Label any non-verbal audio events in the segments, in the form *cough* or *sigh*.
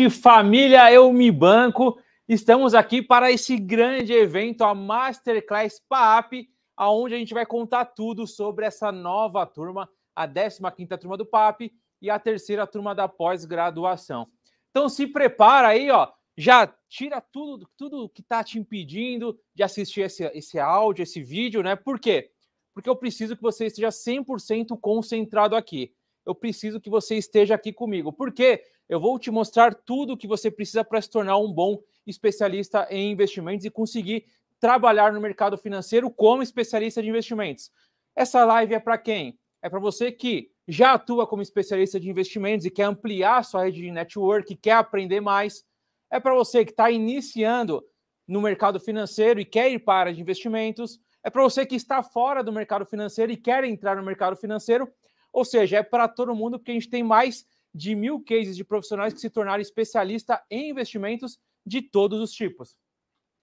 noite, família Eu Me Banco. Estamos aqui para esse grande evento, a Masterclass PAAP, aonde a gente vai contar tudo sobre essa nova turma, a 15ª turma do PAP e a terceira turma da pós-graduação. Então se prepara aí, ó, já tira tudo, tudo que está te impedindo de assistir esse, esse áudio, esse vídeo, né? Por quê? Porque eu preciso que você esteja 100% concentrado aqui eu preciso que você esteja aqui comigo, porque eu vou te mostrar tudo o que você precisa para se tornar um bom especialista em investimentos e conseguir trabalhar no mercado financeiro como especialista de investimentos. Essa live é para quem? É para você que já atua como especialista de investimentos e quer ampliar sua rede de network, quer aprender mais. É para você que está iniciando no mercado financeiro e quer ir para de investimentos. É para você que está fora do mercado financeiro e quer entrar no mercado financeiro. Ou seja, é para todo mundo, porque a gente tem mais de mil cases de profissionais que se tornaram especialista em investimentos de todos os tipos.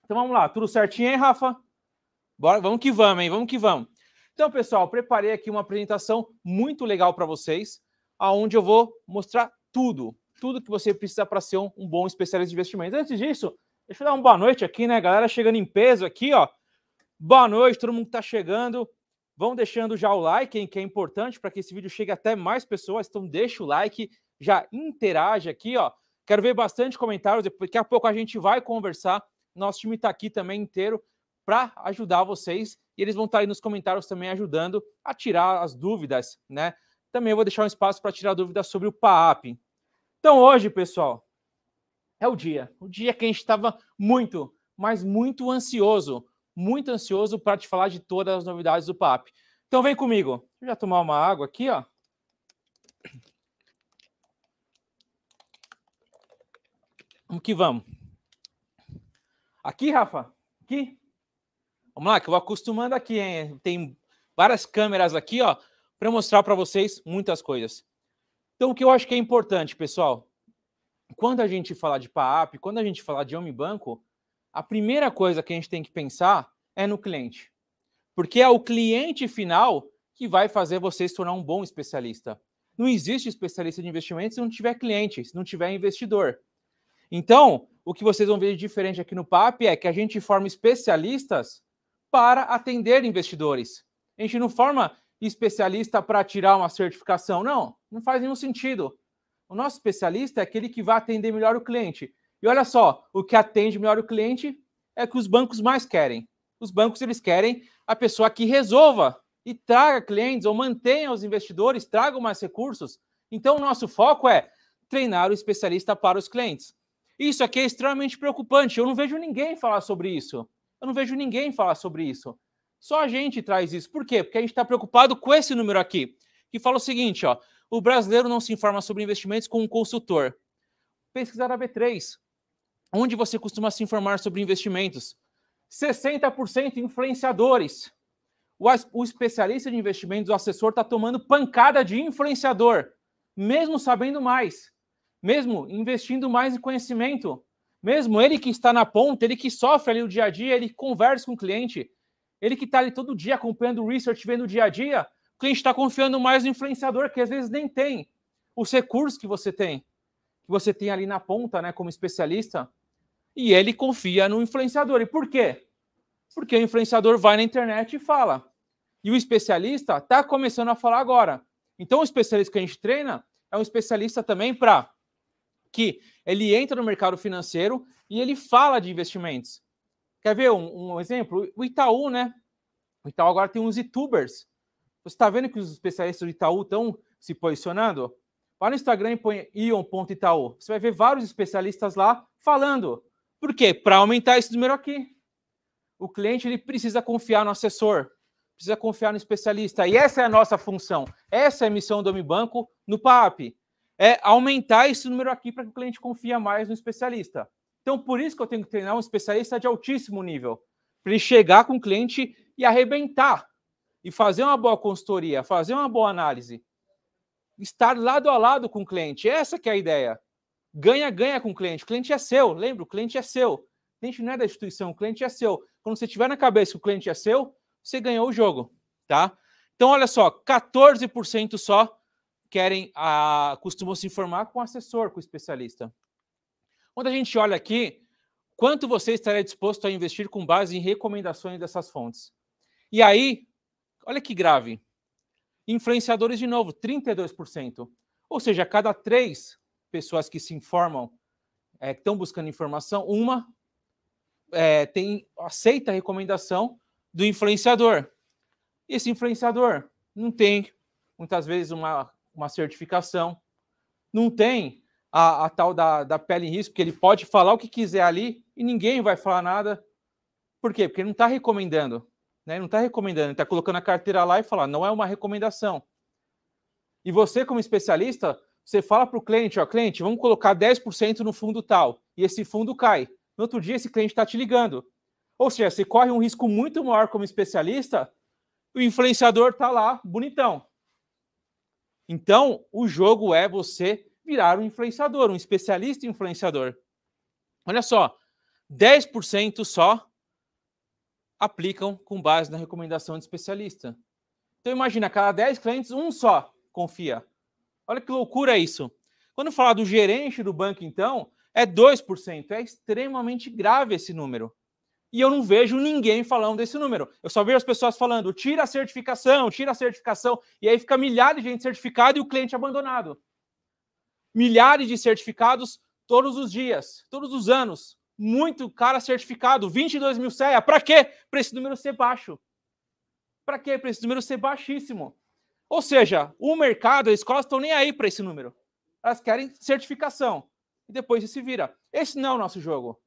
Então vamos lá, tudo certinho, hein, Rafa? Bora, vamos que vamos, hein? Vamos que vamos. Então, pessoal, preparei aqui uma apresentação muito legal para vocês, aonde eu vou mostrar tudo, tudo que você precisa para ser um, um, bom especialista de investimentos. Antes disso, deixa eu dar uma boa noite aqui, né, galera? Chegando em peso aqui, ó. Boa noite, todo mundo que está chegando. Vão deixando já o like, que é importante para que esse vídeo chegue até mais pessoas. Então, deixa o like, já interage aqui, ó. Quero ver bastante comentários. Daqui a pouco a gente vai conversar. Nosso time está aqui também inteiro para ajudar vocês. E eles vão estar tá aí nos comentários também ajudando a tirar as dúvidas, né? Também vou deixar um espaço para tirar dúvidas sobre o PAAP. Então, hoje, pessoal, é o dia. O dia que a gente estava muito, mas muito ansioso muito ansioso para te falar de todas as novidades do PAP. Então vem comigo. Vou já tomar uma água aqui, ó. Vamos que vamos. Aqui, Rafa? Aqui? Vamos lá, que eu vou acostumando aqui, hein? Tem várias câmeras aqui, ó, para mostrar para vocês muitas coisas. Então, o que eu acho que é importante, pessoal, quando a gente falar de PAP, quando a gente falar de homem banco, a primeira coisa que a gente tem que pensar é no cliente. Porque é o cliente final que vai fazer você se tornar um bom especialista. Não existe especialista de investimentos se não tiver cliente, se não tiver investidor. Então, o que vocês vão ver de diferente aqui no PAP é que a gente forma especialistas para atender investidores. A gente não forma especialista para tirar uma certificação, não, não faz nenhum sentido. O nosso especialista é aquele que vai atender melhor o cliente. E olha só, o que atende melhor o cliente é o que os bancos mais querem. Os bancos eles querem a pessoa que resolva e traga clientes ou mantenha os investidores, traga mais recursos. Então, o nosso foco é treinar o especialista para os clientes. Isso aqui é extremamente preocupante. Eu não vejo ninguém falar sobre isso. Eu não vejo ninguém falar sobre isso. Só a gente traz isso. Por quê? Porque a gente está preocupado com esse número aqui, que fala o seguinte: ó, o brasileiro não se informa sobre investimentos com um consultor. Pesquisar a B3. Onde você costuma se informar sobre investimentos? 60% influenciadores. O, o especialista de investimentos, o assessor, está tomando pancada de influenciador, mesmo sabendo mais, mesmo investindo mais em conhecimento, mesmo ele que está na ponta, ele que sofre ali o dia a dia, ele conversa com o cliente, ele que está ali todo dia acompanhando o research, vendo o dia a dia, o cliente está confiando mais no influenciador, que às vezes nem tem os recursos que você tem, que você tem ali na ponta, né, como especialista, e ele confia no influenciador. E por quê? Porque o influenciador vai na internet e fala. E o especialista está começando a falar agora. Então, o especialista que a gente treina é um especialista também para que ele entra no mercado financeiro e ele fala de investimentos. Quer ver um, um exemplo? O Itaú, né? O Itaú agora tem uns youtubers. Você está vendo que os especialistas do Itaú estão se posicionando? Vai no Instagram e põe ion.itaú. Você vai ver vários especialistas lá falando. Por quê? Para aumentar esse número aqui. O cliente ele precisa confiar no assessor, precisa confiar no especialista. E essa é a nossa função. Essa é a missão do Banco no PAP. É aumentar esse número aqui para que o cliente confie mais no especialista. Então, por isso que eu tenho que treinar um especialista de altíssimo nível, para ele chegar com o cliente e arrebentar, e fazer uma boa consultoria, fazer uma boa análise, estar lado a lado com o cliente. Essa que é a ideia ganha-ganha com o cliente. O cliente é seu, lembra? O cliente é seu. O cliente não é da instituição, o cliente é seu. Quando você tiver na cabeça que o cliente é seu, você ganhou o jogo, tá? Então, olha só, 14% só querem, a, ah, costumam se informar com o assessor, com o especialista. Quando a gente olha aqui, quanto você estaria disposto a investir com base em recomendações dessas fontes? E aí, olha que grave. Influenciadores, de novo, 32%. Ou seja, cada três pessoas que se informam, é, que estão buscando informação, uma é, tem aceita a recomendação do influenciador. Esse influenciador não tem muitas vezes uma, uma certificação, não tem a, a tal da, da pele em risco, que ele pode falar o que quiser ali e ninguém vai falar nada. Por quê? Porque ele não está recomendando. Né? Ele não está recomendando, ele está colocando a carteira lá e falar, não é uma recomendação. E você, como especialista, você fala para o cliente, ó, cliente, vamos colocar 10% no fundo tal, e esse fundo cai. No outro dia, esse cliente está te ligando. Ou seja, você corre um risco muito maior como especialista, o influenciador está lá, bonitão. Então, o jogo é você virar um influenciador, um especialista influenciador. Olha só, 10% só aplicam com base na recomendação de especialista. Então imagina, cada 10 clientes, um só confia. Olha que loucura isso. Quando falar do gerente do banco, então, é 2%. É extremamente grave esse número. E eu não vejo ninguém falando desse número. Eu só vejo as pessoas falando: tira a certificação, tira a certificação. E aí fica milhares de gente certificada e o cliente abandonado. Milhares de certificados todos os dias, todos os anos. Muito cara certificado, 22 mil CEA. Para quê? Para esse número ser baixo. Para quê? Para esse número ser baixíssimo. Ou seja, o mercado, as escolas estão nem aí para esse número. Elas querem certificação. E depois se vira. Esse não é o nosso jogo.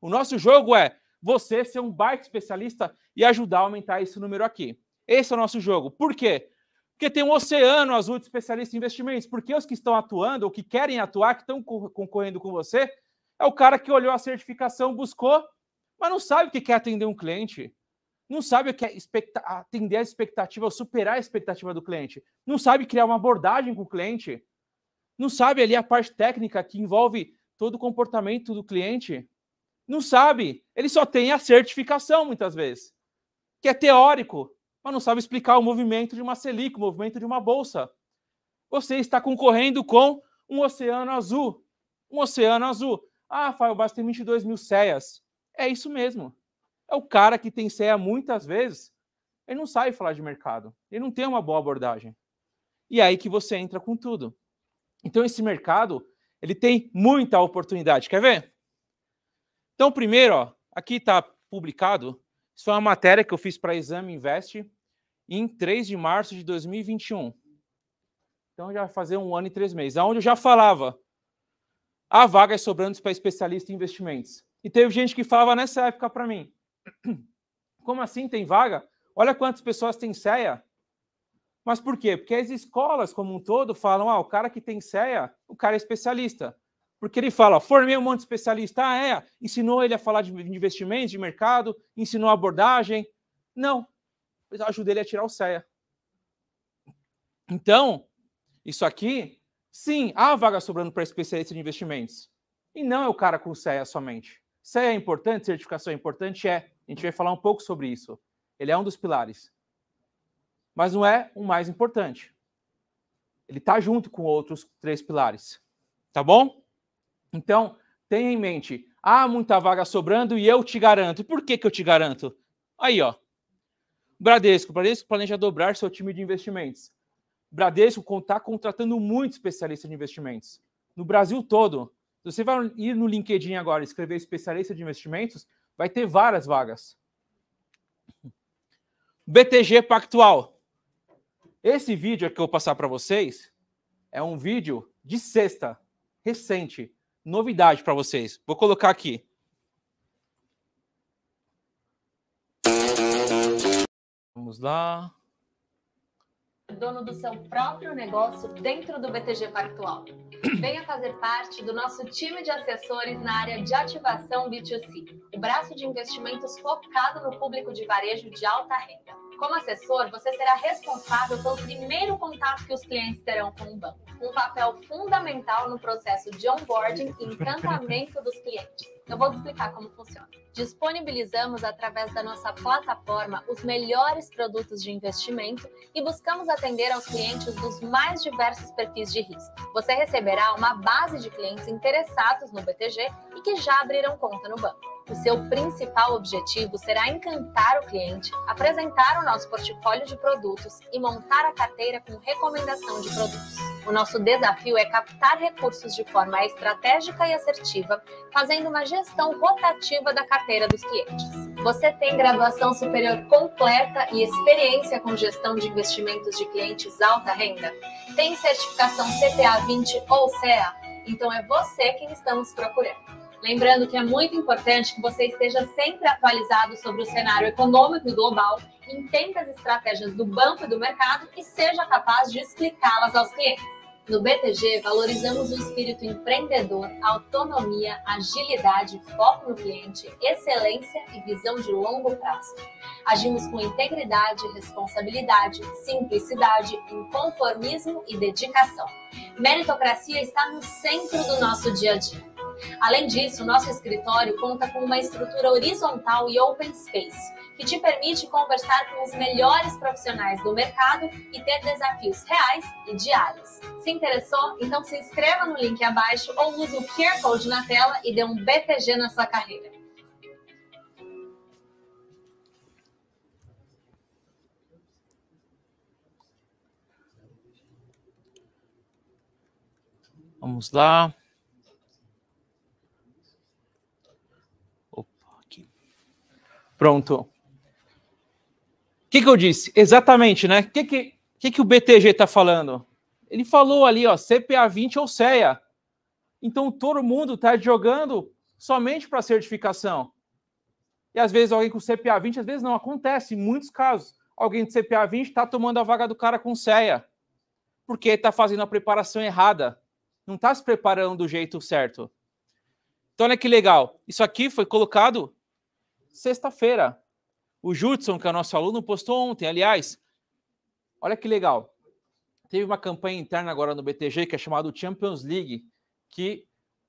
O nosso jogo é você ser um baita especialista e ajudar a aumentar esse número aqui. Esse é o nosso jogo. Por quê? Porque tem um oceano azul de especialistas em investimentos. Porque os que estão atuando, ou que querem atuar, que estão concorrendo com você, é o cara que olhou a certificação, buscou, mas não sabe o que quer atender um cliente não sabe o que é atender a expectativa, superar a expectativa do cliente, não sabe criar uma abordagem com o cliente, não sabe ali a parte técnica que envolve todo o comportamento do cliente, não sabe, ele só tem a certificação muitas vezes, que é teórico, mas não sabe explicar o movimento de uma Selic, o movimento de uma bolsa. Você está concorrendo com um oceano azul. Um oceano azul. Ah, Fábio, mas tem 22 mil CEAs. É isso mesmo é o cara que tem CEA muitas vezes, ele não sabe falar de mercado, ele não tem uma boa abordagem. E é aí que você entra com tudo. Então esse mercado, ele tem muita oportunidade. Quer ver? Então primeiro, ó, aqui está publicado, isso é uma matéria que eu fiz para Exame Invest em 3 de março de 2021. Então já fazer um ano e três meses, aonde eu já falava há vagas sobrando para especialista em investimentos. E teve gente que falava nessa época para mim, como assim tem vaga? Olha quantas pessoas têm CEA. Mas por quê? Porque as escolas, como um todo, falam: ah, o cara que tem CEA, o cara é especialista. Porque ele fala: formei um monte de especialista, ah, é, ensinou ele a falar de investimentos, de mercado, ensinou abordagem. Não, ajudei ele a tirar o CEA. Então, isso aqui, sim, há vaga sobrando para especialista de investimentos. E não é o cara com CEA somente. Se é importante, certificação é importante? É. A gente vai falar um pouco sobre isso. Ele é um dos pilares. Mas não é o mais importante. Ele está junto com outros três pilares. Tá bom? Então, tenha em mente: há muita vaga sobrando e eu te garanto. Por que, que eu te garanto? Aí, ó. Bradesco. Bradesco planeja dobrar seu time de investimentos. Bradesco está contratando muito especialista de investimentos. No Brasil todo. Se você vai ir no LinkedIn agora e escrever especialista de investimentos, vai ter várias vagas. BTG Pactual. Esse vídeo que eu vou passar para vocês é um vídeo de sexta, recente, novidade para vocês. Vou colocar aqui. Vamos lá dono do seu próprio negócio dentro do BTG Pactual. Venha fazer parte do nosso time de assessores na área de ativação B2C, o braço de investimentos focado no público de varejo de alta renda. Como assessor, você será responsável pelo primeiro contato que os clientes terão com o banco, um papel fundamental no processo de onboarding e encantamento dos clientes. Eu vou te explicar como funciona. Disponibilizamos através da nossa plataforma os melhores produtos de investimento e buscamos atender aos clientes dos mais diversos perfis de risco. Você receberá uma base de clientes interessados no BTG e que já abriram conta no banco. O seu principal objetivo será encantar o cliente, apresentar o nosso portfólio de produtos e montar a carteira com recomendação de produtos. O nosso desafio é captar recursos de forma estratégica e assertiva, fazendo uma gestão rotativa da carteira dos clientes. Você tem graduação superior completa e experiência com gestão de investimentos de clientes alta renda? Tem certificação CPA 20 ou CEA? Então é você quem estamos procurando. Lembrando que é muito importante que você esteja sempre atualizado sobre o cenário econômico e global, entenda as estratégias do banco e do mercado e seja capaz de explicá-las aos clientes. No BTG, valorizamos o espírito empreendedor, autonomia, agilidade, foco no cliente, excelência e visão de longo prazo. Agimos com integridade, responsabilidade, simplicidade, conformismo e dedicação. Meritocracia está no centro do nosso dia a dia. Além disso, nosso escritório conta com uma estrutura horizontal e open space, que te permite conversar com os melhores profissionais do mercado e ter desafios reais e diários. Se interessou? Então se inscreva no link abaixo ou use o QR Code na tela e dê um BTG na sua carreira. Vamos lá. Pronto. O que, que eu disse? Exatamente, né? O que, que, que, que o BTG está falando? Ele falou ali, ó, CPA 20 ou CEA. Então todo mundo está jogando somente para certificação. E às vezes alguém com CPA 20, às vezes não, acontece em muitos casos. Alguém de CPA 20 está tomando a vaga do cara com CEA, porque está fazendo a preparação errada, não está se preparando do jeito certo. Então olha que legal, isso aqui foi colocado sexta-feira. O Judson, que é nosso aluno, postou ontem. Aliás, olha que legal. Teve uma campanha interna agora no BTG que é chamada Champions League, que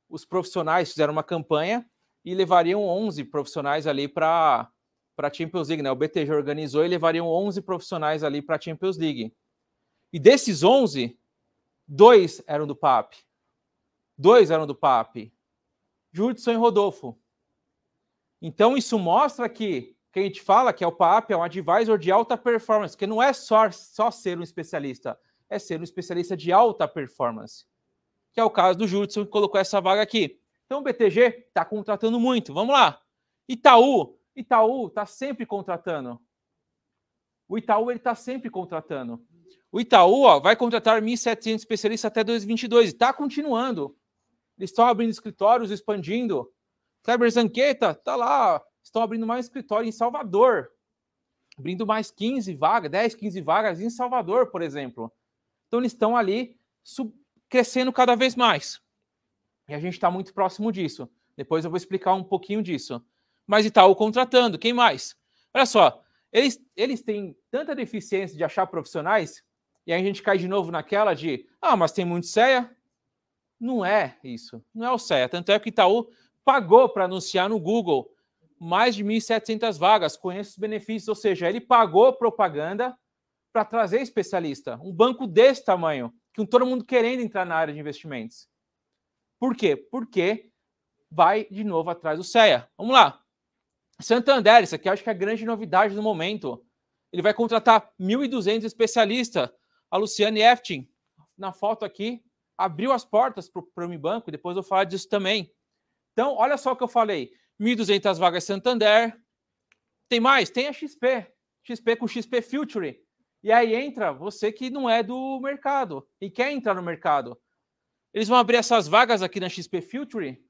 os profissionais fizeram uma campanha e levariam 11 profissionais ali para para Champions League, né? O BTG organizou e levariam 11 profissionais ali para a Champions League. E desses 11, dois eram do PAP. Dois eram do PAP. Judson e Rodolfo. Então, isso mostra que que a gente fala que é o PAP, é um advisor de alta performance, que não é só, só ser um especialista, é ser um especialista de alta performance, que é o caso do Judson, que colocou essa vaga aqui. Então, o BTG está contratando muito, vamos lá. Itaú, Itaú está sempre contratando. O Itaú ele está sempre contratando. O Itaú ó, vai contratar 1.700 especialistas até 2022 e está continuando. Eles estão abrindo escritórios, expandindo. Kleber Zanqueta, tá lá, estão abrindo mais escritório em Salvador, abrindo mais 15 vagas, 10, 15 vagas em Salvador, por exemplo. Então eles estão ali crescendo cada vez mais. E a gente está muito próximo disso. Depois eu vou explicar um pouquinho disso. Mas Itaú contratando, quem mais? Olha só, eles, eles têm tanta deficiência de achar profissionais, e aí a gente cai de novo naquela de, ah, mas tem muito CEA. Não é isso, não é o CEA. Tanto é que Itaú pagou para anunciar no Google mais de 1.700 vagas, conhece os benefícios, ou seja, ele pagou propaganda para trazer especialista. Um banco desse tamanho, com todo mundo querendo entrar na área de investimentos. Por quê? Porque vai de novo atrás do CEA. Vamos lá. Santander, isso aqui acho que é a grande novidade do momento. Ele vai contratar 1.200 especialistas. A Luciane Eftin, na foto aqui, abriu as portas para o banco depois eu vou falar disso também. Então, olha só o que eu falei: 1.200 vagas Santander. Tem mais? Tem a XP. XP com XP Future. E aí entra você que não é do mercado e quer entrar no mercado. Eles vão abrir essas vagas aqui na XP Future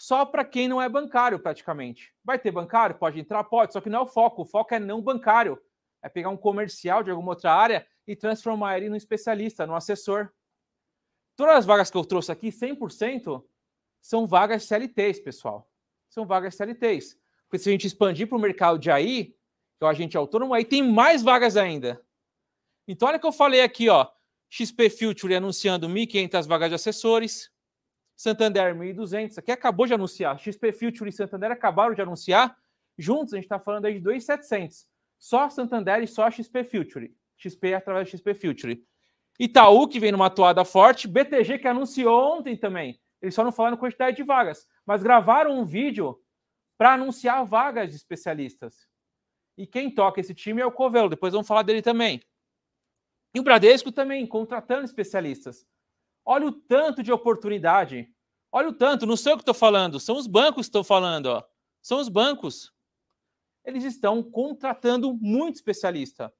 só para quem não é bancário, praticamente. Vai ter bancário? Pode entrar? Pode, só que não é o foco. O foco é não bancário. É pegar um comercial de alguma outra área e transformar ele num especialista, num assessor. Todas as vagas que eu trouxe aqui, 100%, são vagas CLTs, pessoal. São vagas CLTs. Porque se a gente expandir para o mercado de aí, que é o agente autônomo, aí tem mais vagas ainda. Então, olha o que eu falei aqui, ó. XP Future anunciando 1.500 vagas de assessores, Santander 1.200, aqui acabou de anunciar, XP Future e Santander acabaram de anunciar, juntos a gente está falando aí de 2.700, só Santander e só XP Future, XP através do XP Future. Itaú, que vem numa toada forte, BTG, que anunciou ontem também, eles só não falaram quantidade de vagas, mas gravaram um vídeo para anunciar vagas de especialistas. E quem toca esse time é o Covelo, depois vamos falar dele também. E o Bradesco também, contratando especialistas. Olha o tanto de oportunidade. Olha o tanto, não sei o que estou falando, são os bancos que estão falando, ó. são os bancos. Eles estão contratando muito especialista.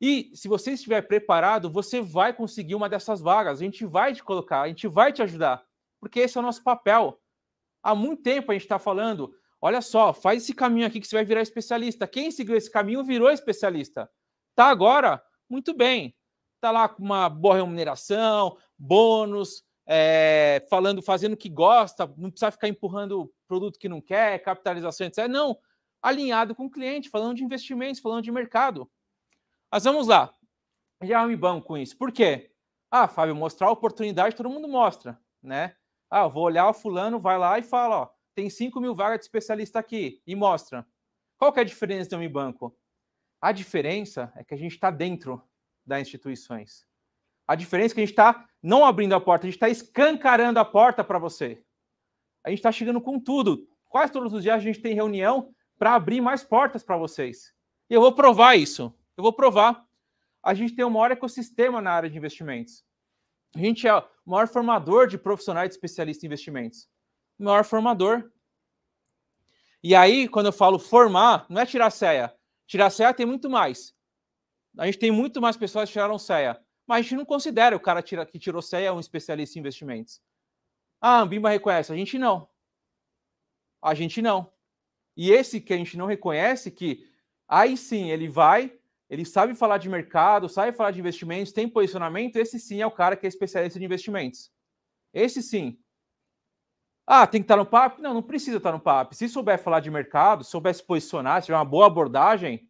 E se você estiver preparado, você vai conseguir uma dessas vagas. A gente vai te colocar, a gente vai te ajudar, porque esse é o nosso papel. Há muito tempo a gente está falando: olha só, faz esse caminho aqui que você vai virar especialista. Quem seguiu esse caminho virou especialista. Tá agora? Muito bem. Tá lá com uma boa remuneração, bônus, é, falando, fazendo o que gosta, não precisa ficar empurrando produto que não quer, capitalização, etc. Não, alinhado com o cliente, falando de investimentos, falando de mercado. Mas vamos lá. Já me banco com isso. Por quê? Ah, Fábio, mostrar a oportunidade todo mundo mostra, né? Ah, vou olhar o fulano, vai lá e fala, ó, tem 5 mil vagas de especialista aqui e mostra. Qual que é a diferença do Unibanco? A diferença é que a gente está dentro das instituições. A diferença é que a gente está não abrindo a porta, a gente está escancarando a porta para você. A gente está chegando com tudo. Quase todos os dias a gente tem reunião para abrir mais portas para vocês. E eu vou provar isso. Eu vou provar. A gente tem o maior ecossistema na área de investimentos. A gente é o maior formador de profissionais de especialistas em investimentos. O maior formador. E aí, quando eu falo formar, não é tirar ceia. Tirar ceia tem muito mais. A gente tem muito mais pessoas que tiraram ceia. Mas a gente não considera o cara que tirou ceia um especialista em investimentos. Ah, a Bimba reconhece. A gente não. A gente não. E esse que a gente não reconhece, que aí sim ele vai ele sabe falar de mercado, sabe falar de investimentos, tem posicionamento. Esse sim é o cara que é especialista em investimentos. Esse sim. Ah, tem que estar tá no papo. Não, não precisa estar tá no papo. Se souber falar de mercado, souber se posicionar, se tiver uma boa abordagem,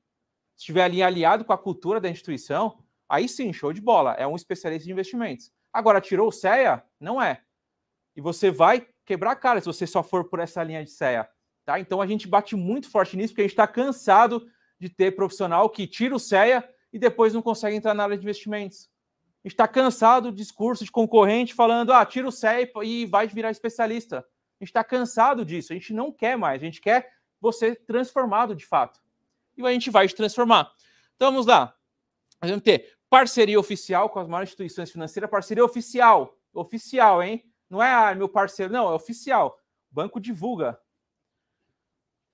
se estiver ali aliado com a cultura da instituição, aí sim, show de bola. É um especialista em investimentos. Agora, tirou o CEA? Não é. E você vai quebrar a cara se você só for por essa linha de CEA. Tá? Então a gente bate muito forte nisso, porque a gente está cansado de ter profissional que tira o CEA e depois não consegue entrar na área de investimentos. A gente está cansado do discurso de concorrente falando, ah, tira o CEA e vai virar especialista. A gente está cansado disso, a gente não quer mais, a gente quer você transformado de fato. E a gente vai te transformar. Então vamos lá. Nós vamos ter parceria oficial com as maiores instituições financeiras, parceria oficial. Oficial, hein? Não é ah, meu parceiro, não, é oficial. O banco divulga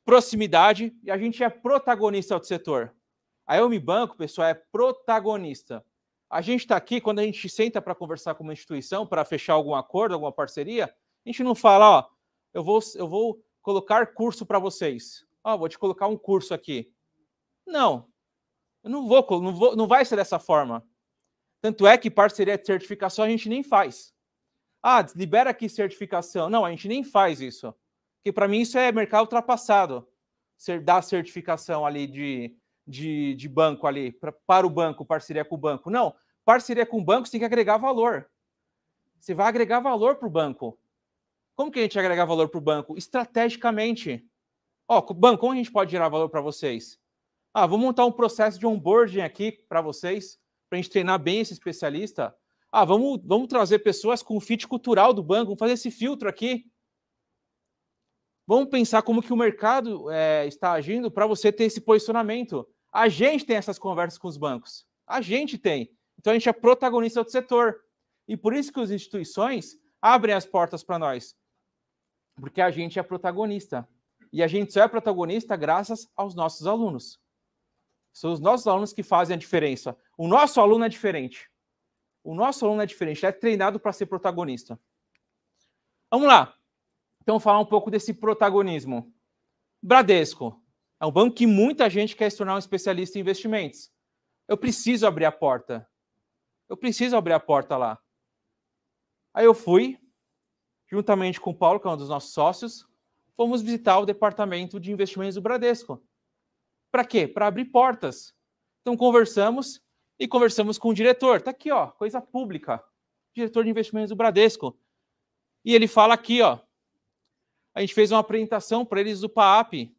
proximidade e a gente é protagonista do setor. A Elmi Banco, pessoal, é protagonista. A gente está aqui, quando a gente senta para conversar com uma instituição, para fechar algum acordo, alguma parceria, a gente não fala, ó, eu vou, eu vou colocar curso para vocês. Ó, vou te colocar um curso aqui. Não, eu não vou, não vou, não vai ser dessa forma. Tanto é que parceria de certificação a gente nem faz. Ah, libera aqui certificação. Não, a gente nem faz isso. Porque para mim isso é mercado ultrapassado. Ser, dar certificação ali de, de, de banco ali pra, para o banco, parceria com o banco. Não, parceria com o banco você tem que agregar valor. Você vai agregar valor para o banco. Como que a gente agrega valor para o banco? Estrategicamente. Ó, banco, como a gente pode gerar valor para vocês? Ah, vamos montar um processo de onboarding aqui para vocês, para a gente treinar bem esse especialista. Ah, vamos, vamos trazer pessoas com o fit cultural do banco, vamos fazer esse filtro aqui Vamos pensar como que o mercado é, está agindo para você ter esse posicionamento. A gente tem essas conversas com os bancos. A gente tem. Então a gente é protagonista do setor. E por isso que as instituições abrem as portas para nós. Porque a gente é protagonista. E a gente só é protagonista graças aos nossos alunos. São os nossos alunos que fazem a diferença. O nosso aluno é diferente. O nosso aluno é diferente, ele é treinado para ser protagonista. Vamos lá. Então, falar um pouco desse protagonismo. Bradesco é um banco que muita gente quer se tornar um especialista em investimentos. Eu preciso abrir a porta. Eu preciso abrir a porta lá. Aí eu fui, juntamente com o Paulo, que é um dos nossos sócios, fomos visitar o departamento de investimentos do Bradesco. Para quê? Para abrir portas. Então conversamos e conversamos com o diretor. Tá aqui, ó, coisa pública. Diretor de investimentos do Bradesco. E ele fala aqui, ó, a gente fez uma apresentação para eles do PAAP.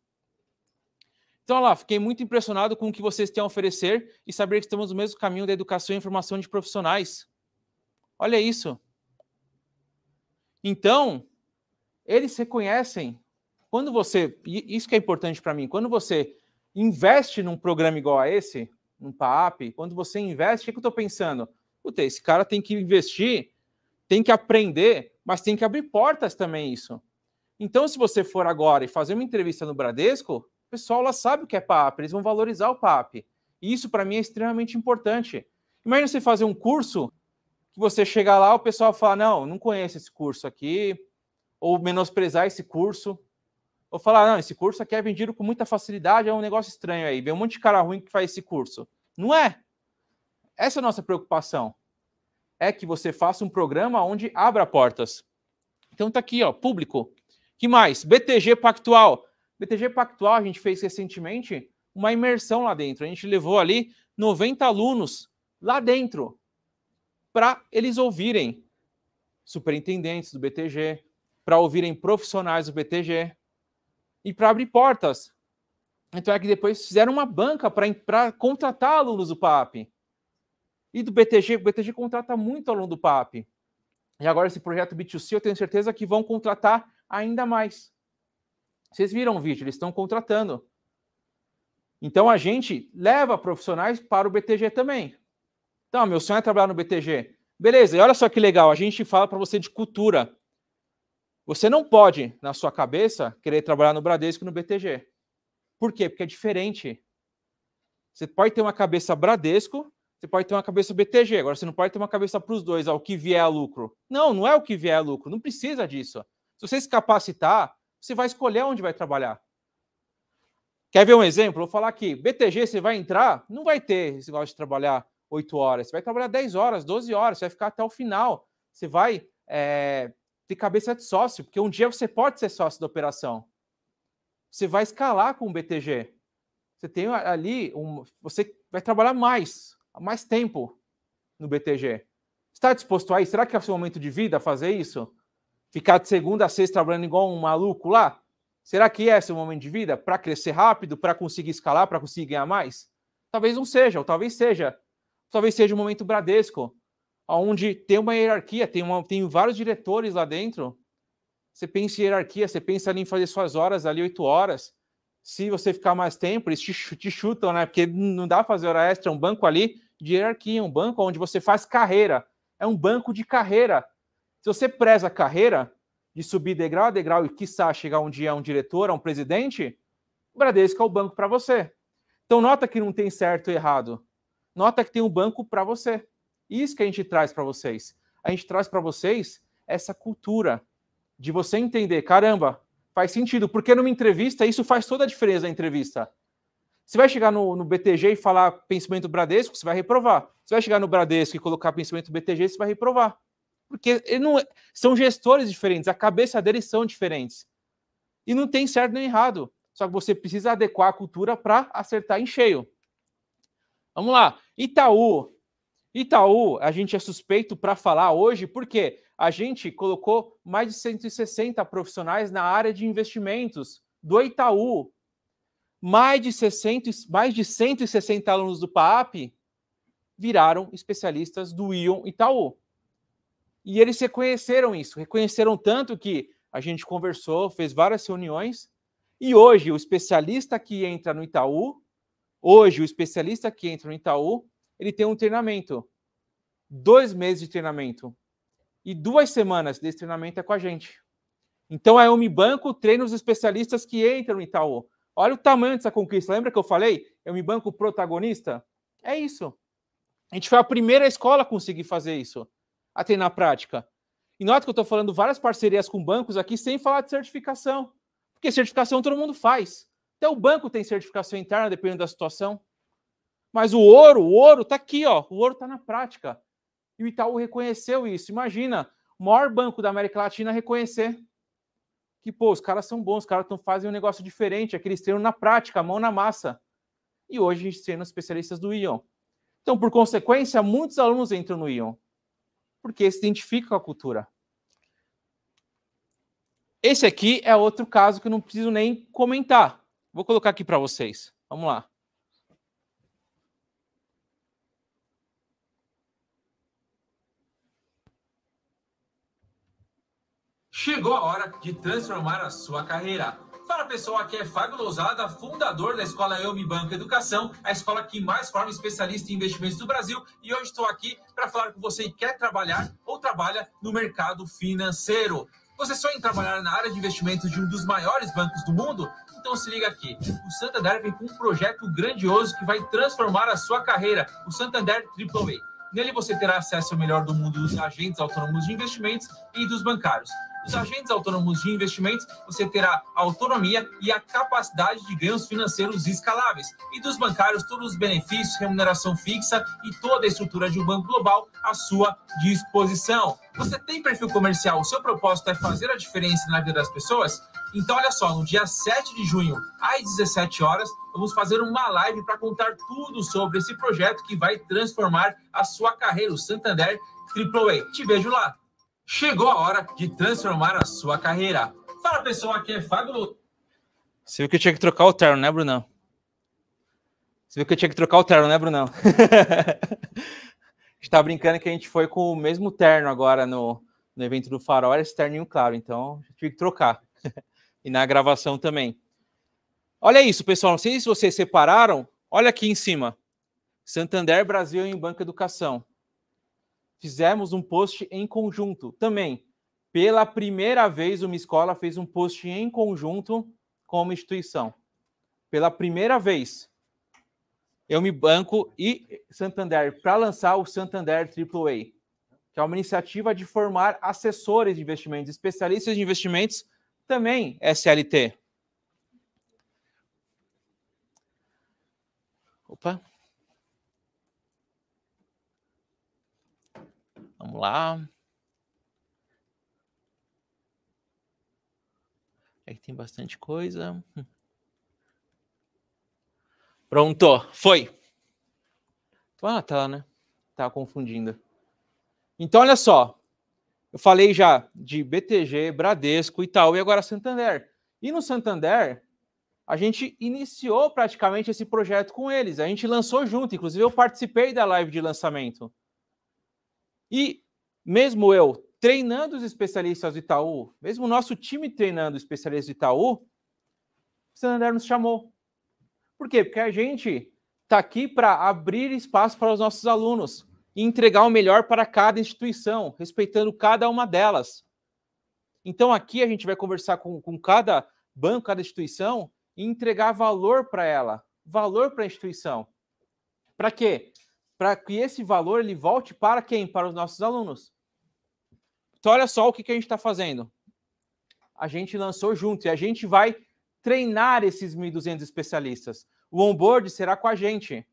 Então, lá, fiquei muito impressionado com o que vocês têm a oferecer e saber que estamos no mesmo caminho da educação e formação de profissionais. Olha isso. Então, eles reconhecem. Quando você, isso que é importante para mim, quando você investe num programa igual a esse, num PAAP, quando você investe, o que, que eu estou pensando? Puta, esse cara tem que investir, tem que aprender, mas tem que abrir portas também isso. Então, se você for agora e fazer uma entrevista no Bradesco, o pessoal lá sabe o que é PAP, eles vão valorizar o PAP. E isso, para mim, é extremamente importante. Imagina você fazer um curso que você chegar lá, o pessoal fala: não, não conheço esse curso aqui, ou menosprezar esse curso, ou falar: não, esse curso aqui é vendido com muita facilidade, é um negócio estranho aí, vem um monte de cara ruim que faz esse curso. Não é. Essa é a nossa preocupação. É que você faça um programa onde abra portas. Então tá aqui, ó, público que mais? BTG Pactual. BTG Pactual, a gente fez recentemente uma imersão lá dentro. A gente levou ali 90 alunos lá dentro para eles ouvirem superintendentes do BTG, para ouvirem profissionais do BTG e para abrir portas. Então é que depois fizeram uma banca para contratar alunos do PAP. E do BTG, o BTG contrata muito aluno do PAP. E agora esse projeto B2C, eu tenho certeza que vão contratar ainda mais. Vocês viram o vídeo, eles estão contratando. Então a gente leva profissionais para o BTG também. Então, meu sonho é trabalhar no BTG. Beleza, e olha só que legal, a gente fala para você de cultura. Você não pode, na sua cabeça, querer trabalhar no Bradesco e no BTG. Por quê? Porque é diferente. Você pode ter uma cabeça Bradesco, você pode ter uma cabeça BTG. Agora, você não pode ter uma cabeça para os dois, ao que vier a lucro. Não, não é o que vier a lucro, não precisa disso você se capacitar, você vai escolher onde vai trabalhar. Quer ver um exemplo? Vou falar aqui: BTG, você vai entrar, não vai ter esse negócio de trabalhar 8 horas, você vai trabalhar 10 horas, 12 horas, você vai ficar até o final, você vai é, ter cabeça de sócio, porque um dia você pode ser sócio da operação. Você vai escalar com o BTG. Você tem ali, um, você vai trabalhar mais, mais tempo no BTG. Está disposto a isso? Será que é o seu momento de vida fazer isso? Ficar de segunda a sexta trabalhando igual um maluco lá? Será que é esse é o momento de vida? Para crescer rápido, para conseguir escalar, para conseguir ganhar mais? Talvez não seja, ou talvez seja. Talvez seja o um momento Bradesco, onde tem uma hierarquia, tem, uma, tem vários diretores lá dentro. Você pensa em hierarquia, você pensa ali em fazer suas horas ali, oito horas. Se você ficar mais tempo, eles te, te chutam, né? Porque não dá fazer hora extra. É um banco ali de hierarquia, um banco onde você faz carreira. É um banco de carreira. Se você preza a carreira de subir degrau a degrau e, quiçá, chegar um dia a um diretor, a um presidente, o Bradesco é o banco para você. Então, nota que não tem certo e errado. Nota que tem um banco para você. Isso que a gente traz para vocês. A gente traz para vocês essa cultura de você entender, caramba, faz sentido, porque numa entrevista isso faz toda a diferença na entrevista. Você vai chegar no, no, BTG e falar pensamento Bradesco, você vai reprovar. Você vai chegar no Bradesco e colocar pensamento BTG, você vai reprovar. Porque ele não, é, são gestores diferentes, a cabeça deles são diferentes. E não tem certo nem errado. Só que você precisa adequar a cultura para acertar em cheio. Vamos lá. Itaú. Itaú, a gente é suspeito para falar hoje, porque a gente colocou mais de 160 profissionais na área de investimentos do Itaú. Mais de, 60, mais de 160 alunos do PAP viraram especialistas do Ion Itaú. E eles reconheceram isso, reconheceram tanto que a gente conversou, fez várias reuniões, e hoje o especialista que entra no Itaú, hoje o especialista que entra no Itaú, ele tem um treinamento, dois meses de treinamento, e duas semanas desse treinamento é com a gente. Então a é Banco treina os especialistas que entram no Itaú. Olha o tamanho dessa conquista. Lembra que eu falei? Eu é banco protagonista? É isso. A gente foi a primeira escola a conseguir fazer isso a ter na prática. E nota que eu estou falando várias parcerias com bancos aqui sem falar de certificação. Porque certificação todo mundo faz. Até o banco tem certificação interna, dependendo da situação. Mas o ouro, o ouro está aqui, ó. O ouro está na prática. E o Itaú reconheceu isso. Imagina, o maior banco da América Latina reconhecer que, pô, os caras são bons, os caras tão, fazem um negócio diferente, aqueles é treinam na prática, mão na massa. E hoje a gente treina os especialistas do Ion. Então, por consequência, muitos alunos entram no Ion porque se identifica com a cultura. Esse aqui é outro caso que eu não preciso nem comentar. Vou colocar aqui para vocês. Vamos lá. Chegou a hora de transformar a sua carreira. Fala pessoal, aqui é Fábio Lousada, fundador da escola Eu Me Banco Educação, a escola que mais forma especialista em investimentos do Brasil. E hoje estou aqui para falar com você que quer trabalhar ou trabalha no mercado financeiro. Você sonha em trabalhar na área de investimentos de um dos maiores bancos do mundo? Então se liga aqui. O Santander vem com um projeto grandioso que vai transformar a sua carreira, o Santander AAA. Nele você terá acesso ao melhor do mundo dos agentes autônomos de investimentos e dos bancários dos agentes autônomos de investimentos, você terá autonomia e a capacidade de ganhos financeiros escaláveis. E dos bancários, todos os benefícios, remuneração fixa e toda a estrutura de um banco global à sua disposição. Você tem perfil comercial, o seu propósito é fazer a diferença na vida das pessoas? Então, olha só, no dia 7 de junho, às 17 horas, vamos fazer uma live para contar tudo sobre esse projeto que vai transformar a sua carreira, o Santander AAA. Te vejo lá! Chegou a hora de transformar a sua carreira. Fala pessoal, aqui é Fábio Você viu que eu tinha que trocar o terno, né, Brunão? Você viu que eu tinha que trocar o terno, né, Brunão? *laughs* a gente tá brincando que a gente foi com o mesmo terno agora no, no evento do Farol, era esse terninho claro, então tive que trocar. *laughs* e na gravação também. Olha isso, pessoal, não sei se vocês separaram, olha aqui em cima. Santander Brasil em Banca Educação fizemos um post em conjunto. Também, pela primeira vez, uma escola fez um post em conjunto com uma instituição. Pela primeira vez, eu me banco e Santander para lançar o Santander AAA, que é uma iniciativa de formar assessores de investimentos, especialistas de investimentos, também SLT. Opa. Vamos lá. Aqui tem bastante coisa. *laughs* Pronto, foi. Ah, tá, né? Tá confundindo. Então, olha só. Eu falei já de BTG, Bradesco, Itaú e agora Santander. E no Santander, a gente iniciou praticamente esse projeto com eles. A gente lançou junto. Inclusive, eu participei da live de lançamento. E mesmo eu treinando os especialistas do Itaú, mesmo o nosso time treinando os especialistas do Itaú, o Santander nos chamou. Por quê? Porque a gente está aqui para abrir espaço para os nossos alunos e entregar o melhor para cada instituição, respeitando cada uma delas. Então aqui a gente vai conversar com, com cada banco, cada instituição e entregar valor para ela, valor para a instituição. Para quê? para que esse valor ele volte para quem? Para os nossos alunos. Então, olha só o que, que a gente está fazendo. A gente lançou junto e a gente vai treinar esses 1.200 especialistas. O onboard será com a gente.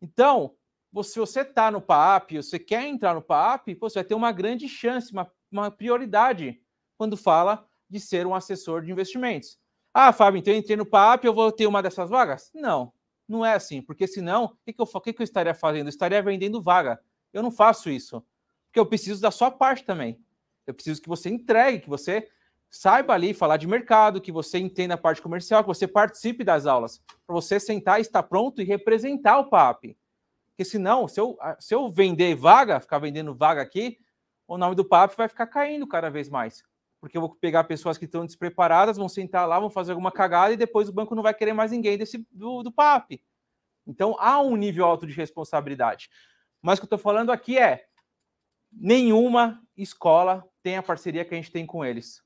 Então, se você está no PAP, você quer entrar no PAP, você vai ter uma grande chance, uma, uma prioridade quando fala de ser um assessor de investimentos. Ah, Fábio, então eu entrei no PAP, eu vou ter uma dessas vagas? Não. Não é assim, porque senão, o que, que, eu, o que, que eu estaria fazendo? Eu estaria vendendo vaga. Eu não faço isso, porque eu preciso da sua parte também. Eu preciso que você entregue, que você saiba ali falar de mercado, que você entenda a parte comercial, que você participe das aulas, para você sentar e estar pronto e representar o PAP. Porque senão, se eu, se eu vender vaga, ficar vendendo vaga aqui, o nome do PAP vai ficar caindo cada vez mais porque eu vou pegar pessoas que estão despreparadas, vão sentar lá, vão fazer alguma cagada e depois o banco não vai querer mais ninguém desse do, do PAP. Então há um nível alto de responsabilidade. Mas o que eu estou falando aqui é: nenhuma escola tem a parceria que a gente tem com eles.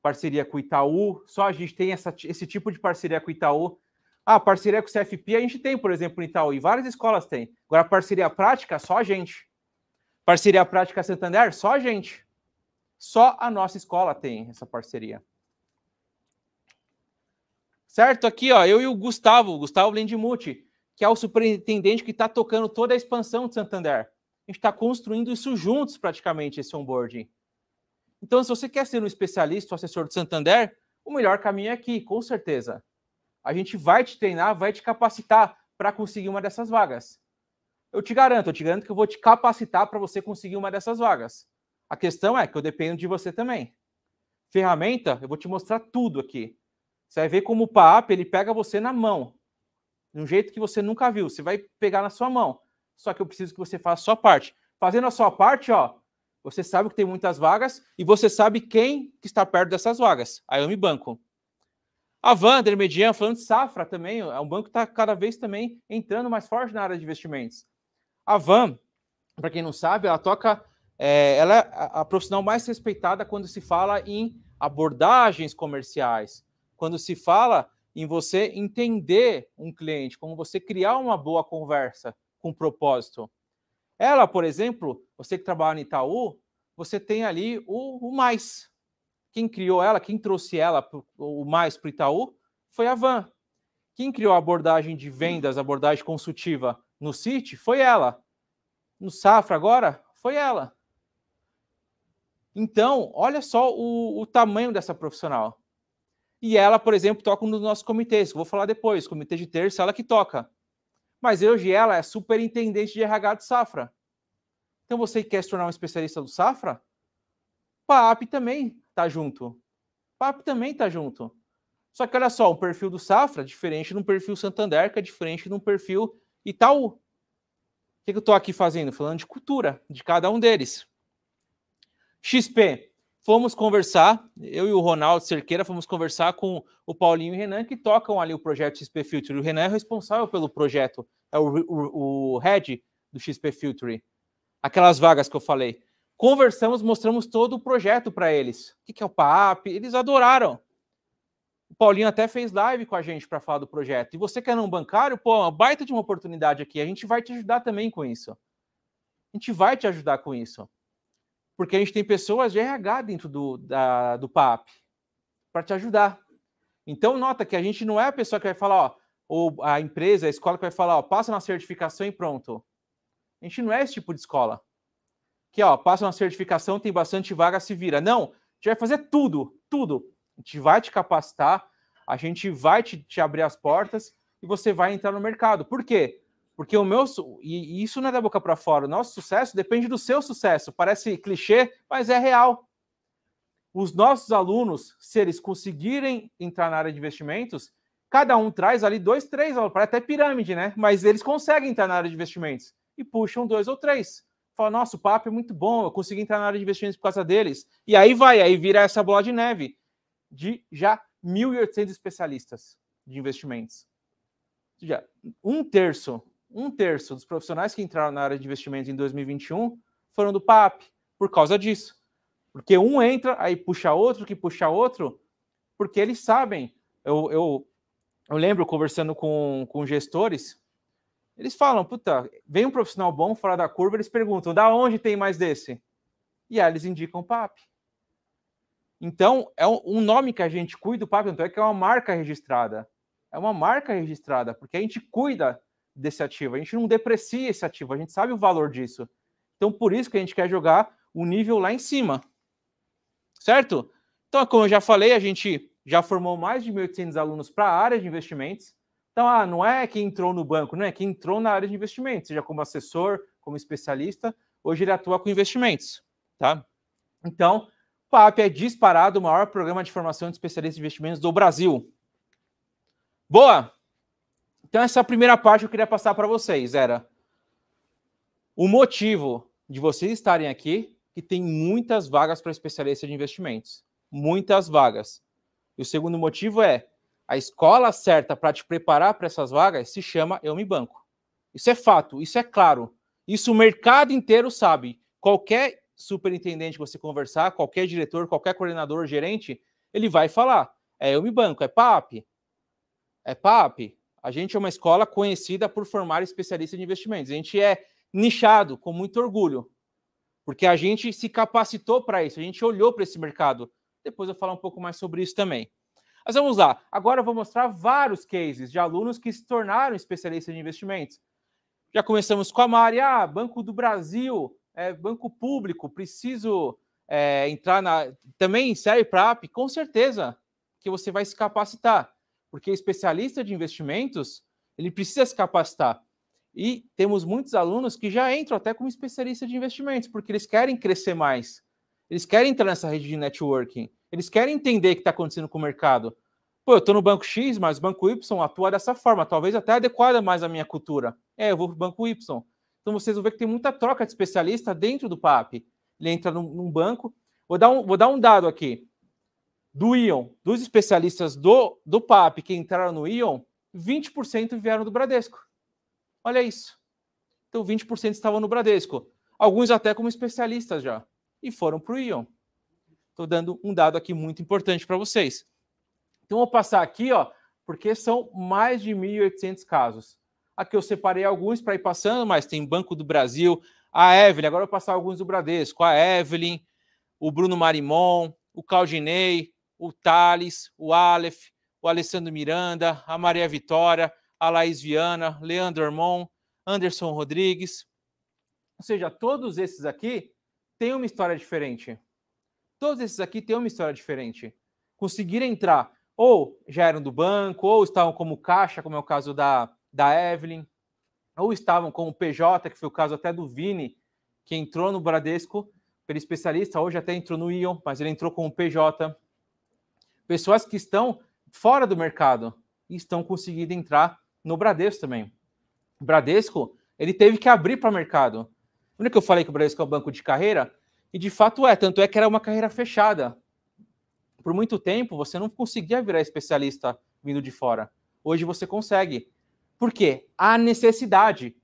Parceria com o Itaú, só a gente tem essa, esse tipo de parceria com o Itaú. Ah, parceria com o CFP a gente tem, por exemplo, no Itaú, e várias escolas têm. Agora, parceria prática, só a gente. Parceria prática Santander, só a gente. Só a nossa escola tem essa parceria. Certo? Aqui, ó, eu e o Gustavo, Gustavo Lendimuti, que é o superintendente que está tocando toda a expansão de Santander. A gente está construindo isso juntos, praticamente, esse onboarding. Então, se você quer ser um especialista, um assessor de Santander, o melhor caminho é aqui, com certeza. A gente vai te treinar, vai te capacitar para conseguir uma dessas vagas. Eu te garanto, eu te garanto que eu vou te capacitar para você conseguir uma dessas vagas. A questão é que eu dependo de você também. Ferramenta, eu vou te mostrar tudo aqui. Você vai ver como o PAAP ele pega você na mão, de um jeito que você nunca viu. Você vai pegar na sua mão. Só que eu preciso que você faça a sua parte. Fazendo a sua parte, ó, você sabe que tem muitas vagas e você sabe quem que está perto dessas vagas. Aí eu me banco. A Vander, Median, falando de Safra também, é um banco que está cada vez também entrando mais forte na área de investimentos. A Van, para quem não sabe, ela toca é, ela é a profissional mais respeitada quando se fala em abordagens comerciais, quando se fala em você entender um cliente, como você criar uma boa conversa com propósito. Ela, por exemplo, você que trabalha no Itaú, você tem ali o, o mais. Quem criou ela, quem trouxe ela pro, o mais para o Itaú foi a Van. Quem criou a abordagem de vendas, a abordagem consultiva no City foi ela. No Safra agora foi ela. Então, olha só o, o tamanho dessa profissional. E ela, por exemplo, toca nos nossos comitês, que eu vou falar depois, comitê de terça, ela que toca. Mas hoje ela é superintendente de RH do Safra. Então você quer se tornar um especialista do Safra? PAP também tá junto. PAP também tá junto. Só que olha só, o perfil do Safra é diferente de um perfil Santander, que é diferente de um perfil Itaú. O que eu estou aqui fazendo? Falando de cultura de cada um deles. XP, fomos conversar, eu e o Ronaldo Cerqueira fomos conversar com o Paulinho e o Renan, que tocam ali o projeto XP Future. O Renan é responsável pelo projeto, é o, o, o head do XP Future. Aquelas vagas que eu falei. Conversamos, mostramos todo o projeto para eles. O que é o PAP? Eles adoraram. O Paulinho até fez live com a gente para falar do projeto. E você que é não bancário, pô, é uma baita de uma oportunidade aqui. A gente vai te ajudar também com isso. A gente vai te ajudar com isso. Porque a gente tem pessoas de RH dentro do, da, do PAP para te ajudar. Então, nota que a gente não é a pessoa que vai falar, ó, ou a empresa, a escola que vai falar, ó, passa na certificação e pronto. A gente não é esse tipo de escola. Que, ó, passa na certificação, tem bastante vaga, se vira. Não, a gente vai fazer tudo, tudo. A gente vai te capacitar, a gente vai te, te abrir as portas e você vai entrar no mercado. Por quê? Porque o meu, e isso não é da boca para fora, o nosso sucesso depende do seu sucesso. Parece clichê, mas é real. Os nossos alunos, se eles conseguirem entrar na área de investimentos, cada um traz ali dois, três, parece até pirâmide, né? Mas eles conseguem entrar na área de investimentos e puxam dois ou três. Fala, nossa, o papo é muito bom, eu consegui entrar na área de investimentos por causa deles. E aí vai, aí vira essa bola de neve de já 1.800 especialistas de investimentos. Já um terço um terço dos profissionais que entraram na área de investimentos em 2021 foram do PAP, por causa disso. Porque um entra, aí puxa outro, que puxa outro, porque eles sabem. Eu, eu, eu lembro conversando com, com gestores, eles falam: puta, vem um profissional bom fora da curva, eles perguntam: da onde tem mais desse? E aí eles indicam o PAP. Então, é um nome que a gente cuida do PAP, tanto é que é uma marca registrada. É uma marca registrada, porque a gente cuida desse ativo, a gente não deprecia esse ativo, a gente sabe o valor disso. Então, por isso que a gente quer jogar o nível lá em cima, certo? Então, como eu já falei, a gente já formou mais de 1.800 alunos para a área de investimentos. Então, ah, não é quem entrou no banco, não é quem entrou na área de investimentos, seja como assessor, como especialista, hoje ele atua com investimentos, tá? Então, o PAP é disparado o maior programa de formação de especialistas em investimentos do Brasil. Boa! Então, essa é primeira parte que eu queria passar para vocês era o motivo de vocês estarem aqui, que tem muitas vagas para especialista de investimentos. Muitas vagas. E o segundo motivo é a escola certa para te preparar para essas vagas se chama Eu Me Banco. Isso é fato, isso é claro. Isso o mercado inteiro sabe. Qualquer superintendente que você conversar, qualquer diretor, qualquer coordenador, gerente, ele vai falar. É Eu Me Banco, é PAP, é PAP, a gente é uma escola conhecida por formar especialistas em investimentos. A gente é nichado com muito orgulho, porque a gente se capacitou para isso, a gente olhou para esse mercado. Depois eu vou falar um pouco mais sobre isso também. Mas vamos lá. Agora eu vou mostrar vários cases de alunos que se tornaram especialistas em investimentos. Já começamos com a Maria, ah, Banco do Brasil, é, banco público, preciso é, entrar na. Também serve para app? Com certeza que você vai se capacitar porque especialista de investimentos, ele precisa se capacitar. E temos muitos alunos que já entram até como especialista de investimentos, porque eles querem crescer mais. Eles querem entrar nessa rede de networking. Eles querem entender o que está acontecendo com o mercado. Pô, eu estou no banco X, mas o banco Y atua dessa forma, talvez até adequada mais à minha cultura. É, eu vou para o banco Y. Então vocês vão ver que tem muita troca de especialista dentro do PAP. Ele entra num, num banco. Vou dar, um, vou dar um dado aqui do Ion, dos especialistas do, do PAP que entraram no Ion, 20% vieram do Bradesco. Olha isso. Então, 20% estavam no Bradesco. Alguns até como especialistas já. E foram para o Ion. Estou dando um dado aqui muito importante para vocês. Então, vou passar aqui, ó, porque são mais de 1.800 casos. Aqui eu separei alguns para ir passando, mas tem Banco do Brasil, a Evelyn, agora eu vou passar alguns do Bradesco, a Evelyn, o Bruno Marimon, o Caldinei, o Thales, o Aleph, o Alessandro Miranda, a Maria Vitória, a Laís Viana, Leandro Hermon, Anderson Rodrigues. Ou seja, todos esses aqui têm uma história diferente. Todos esses aqui têm uma história diferente. Conseguiram entrar, ou já eram do banco, ou estavam como caixa, como é o caso da, da Evelyn, ou estavam como PJ, que foi o caso até do Vini, que entrou no Bradesco, pelo especialista, hoje até entrou no Ion, mas ele entrou com o PJ pessoas que estão fora do mercado e estão conseguindo entrar no Bradesco também. O Bradesco, ele teve que abrir para o mercado. Lembra que eu falei que o Bradesco é um banco de carreira? E de fato é, tanto é que era uma carreira fechada. Por muito tempo, você não conseguia virar especialista vindo de fora. Hoje você consegue. Por quê? Há necessidade.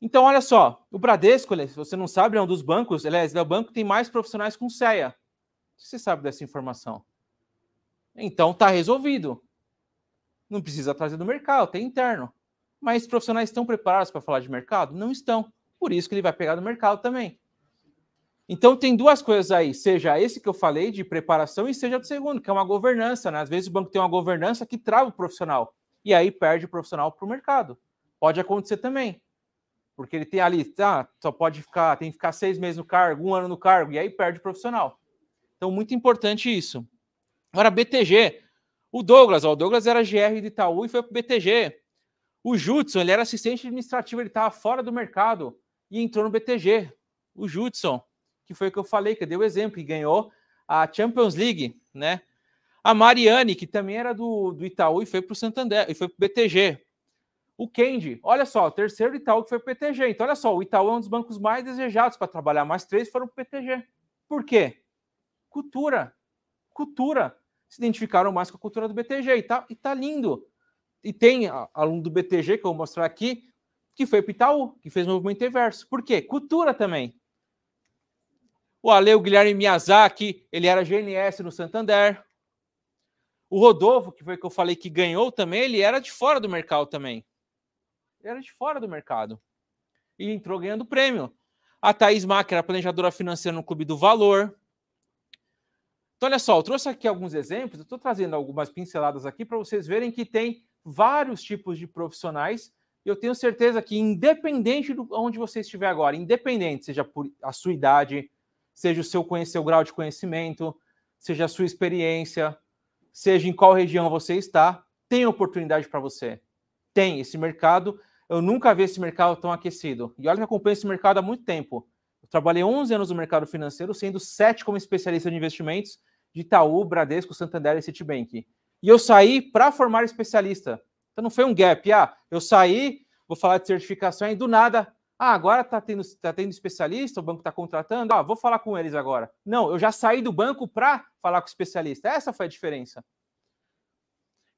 Então, olha só, o Bradesco, é, se você não sabe, é um dos bancos, aliás, é, é o banco que tem mais profissionais com CEA. Você sabe dessa informação. Então tá resolvido. Não precisa trazer do mercado, tem interno. Mas profissionais estão preparados para falar de mercado? Não estão. Por isso que ele vai pegar do mercado também. Então tem duas coisas aí, seja esse que eu falei de preparação e seja o segundo, que é uma governança. Né? Às vezes o banco tem uma governança que trava o profissional e aí perde o profissional para o mercado. Pode acontecer também. Porque ele tem ali, tá, só pode ficar, tem que ficar seis meses no cargo, um ano no cargo, e aí perde o profissional. Então, muito importante isso para BTG. O Douglas, ó, o Douglas era GR de Itaú e foi para o BTG. O Judson, ele era assistente administrativo, ele estava fora do mercado e entrou no BTG. O Judson, que foi o que eu falei, que deu o exemplo, e ganhou a Champions League, né? A Mariane, que também era do, do Itaú e foi para o Santander, e foi para o BTG. O Kendi, olha só, o terceiro Itaú que foi para o BTG. Então, olha só, o Itaú é um dos bancos mais desejados para trabalhar, mais três foram para o BTG. Por quê? Cultura. Cultura se identificaram mais com a cultura do BTG. E tá, e tá lindo. E tem aluno do BTG, que eu vou mostrar aqui, que foi para Itaú, que fez o movimento inverso. Por quê? Cultura também. O Ale, o Guilherme Miyazaki, ele era GNS no Santander. O Rodolfo, que foi que eu falei que ganhou também, ele era de fora do mercado também. Ele era de fora do mercado. E entrou ganhando prêmio. A Thaís Mack era planejadora financeira no Clube do Valor. Então, olha só, eu trouxe aqui alguns exemplos, eu estou trazendo algumas pinceladas aqui para vocês verem que tem vários tipos de profissionais. E eu tenho certeza que, independente de onde você estiver agora, independente, seja por a sua idade, seja o seu, seu grau de conhecimento, seja a sua experiência, seja em qual região você está, tem oportunidade para você. Tem esse mercado. Eu nunca vi esse mercado tão aquecido. E olha que eu acompanho esse mercado há muito tempo. Eu trabalhei 11 anos no mercado financeiro, sendo 7 como especialista de investimentos de Itaú, Bradesco, Santander e Citibank. E eu saí para formar especialista. Então não foi um gap. Ah, eu saí, vou falar de certificação e do nada. Ah, agora está tendo, tá tendo especialista, o banco está contratando. Ah, vou falar com eles agora. Não, eu já saí do banco para falar com o especialista. Essa foi a diferença.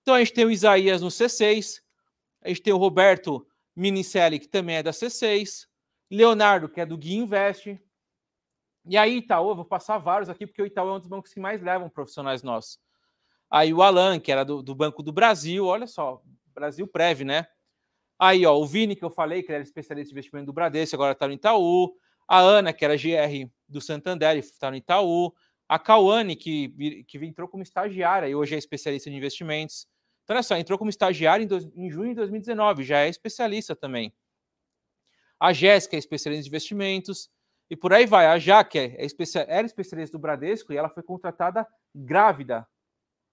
Então a gente tem o Isaías no C6, a gente tem o Roberto Minicelli, que também é da C6, Leonardo, que é do Gui Invest, e aí, Itaú, eu vou passar vários aqui, porque o Itaú é um dos bancos que mais levam profissionais nossos. Aí o Alan, que era do, do Banco do Brasil, olha só, Brasil Prev, né? Aí, ó, o Vini, que eu falei, que era especialista em investimento do Bradesco, agora está no Itaú. A Ana, que era GR do Santander, está no Itaú. A Cauane, que, que entrou como estagiária e hoje é especialista em investimentos. Então, olha só, entrou como estagiária em, dois, em junho de 2019, já é especialista também. A Jéssica é especialista em investimentos. E por aí vai. A Jaque é, é era especialista do Bradesco e ela foi contratada grávida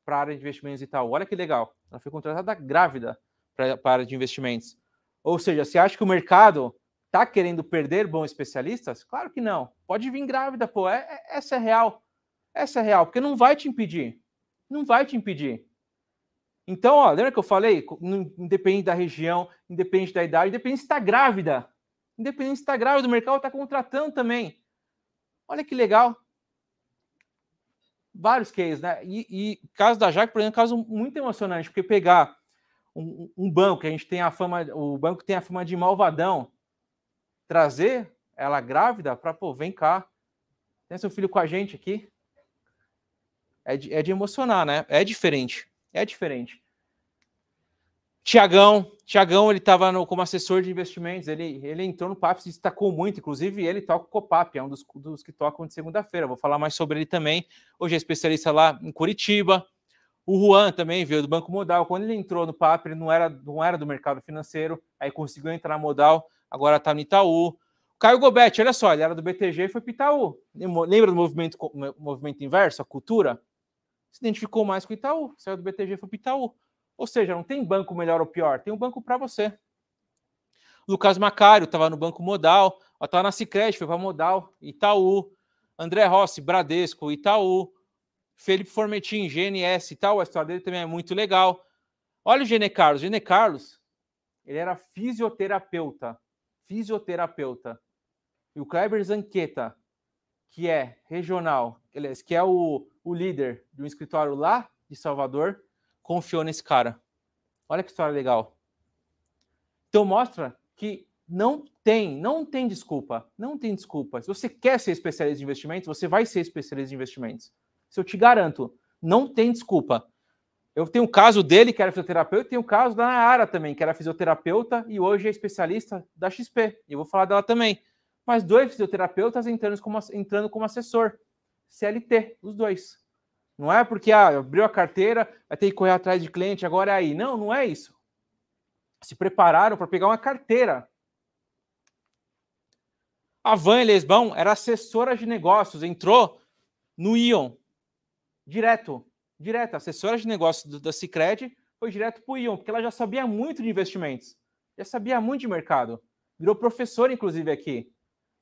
para a área de investimentos e tal. Olha que legal. Ela foi contratada grávida para a área de investimentos. Ou seja, você acha que o mercado está querendo perder bons especialistas? Claro que não. Pode vir grávida, pô. É, é, essa é real. Essa é real, porque não vai te impedir. Não vai te impedir. Então, ó, lembra que eu falei? Independente da região, independente da idade, independente se está grávida independente se está grávida do mercado, está contratando também. Olha que legal. Vários cases, né? E, e caso da Jaque, por exemplo, é um caso muito emocionante, porque pegar um, um, banco que a gente tem a fama, o banco tem a fama de malvadão, trazer ela grávida para, pô, vem cá, tem seu filho com a gente aqui. É de, é de emocionar, né? É diferente. É diferente. Tiagão, Tiagão, ele estava como assessor de investimentos, ele, ele entrou no PAP, se destacou muito, inclusive ele toca o Copap, é um dos, dos que tocam de segunda-feira, vou falar mais sobre ele também, hoje é especialista lá em Curitiba, o Juan também veio do Banco Modal, quando ele entrou no PAP, ele não era, não era do mercado financeiro, aí conseguiu entrar na Modal, agora está no Itaú, Caio Gobetti, olha só, ele era do BTG e foi para Itaú. Lembra do movimento, movimento inverso, a cultura? Se identificou mais com o Itaú, saiu do BTG e foi para Itaú. Ou seja, não tem banco melhor ou pior, tem um banco para você. Lucas Macário estava no Banco Modal, estava tá na Cicred, foi para Modal, Itaú, André Rossi, Bradesco, Itaú, Felipe Formetin, GNS e tal, a história dele também é muito legal. Olha o Gene Carlos. O Gene Carlos, ele era fisioterapeuta. Fisioterapeuta. E o Kleber Zanqueta, que é regional, que é o, o líder de um escritório lá de Salvador, confiou nesse cara. Olha que história legal. Então mostra que não tem, não tem desculpa, não tem desculpa. Se você quer ser especialista em investimentos, você vai ser especialista em investimentos. Se eu te garanto, não tem desculpa. Eu tenho um caso dele que era fisioterapeuta, e tenho um caso da Nayara também, que era fisioterapeuta e hoje é especialista da XP. E eu vou falar dela também. Mas dois fisioterapeutas entrando como, entrando como assessor. CLT, os dois. Não é porque ah, abriu a carteira, vai ter que correr atrás de cliente, agora é aí. Não, não é isso. Se prepararam para pegar uma carteira. A Van Lesbão era assessora de negócios, entrou no Ion. Direto, direto. Assessora de negócios da Cicred foi direto para o Ion, porque ela já sabia muito de investimentos, já sabia muito de mercado. Virou professora, inclusive, aqui.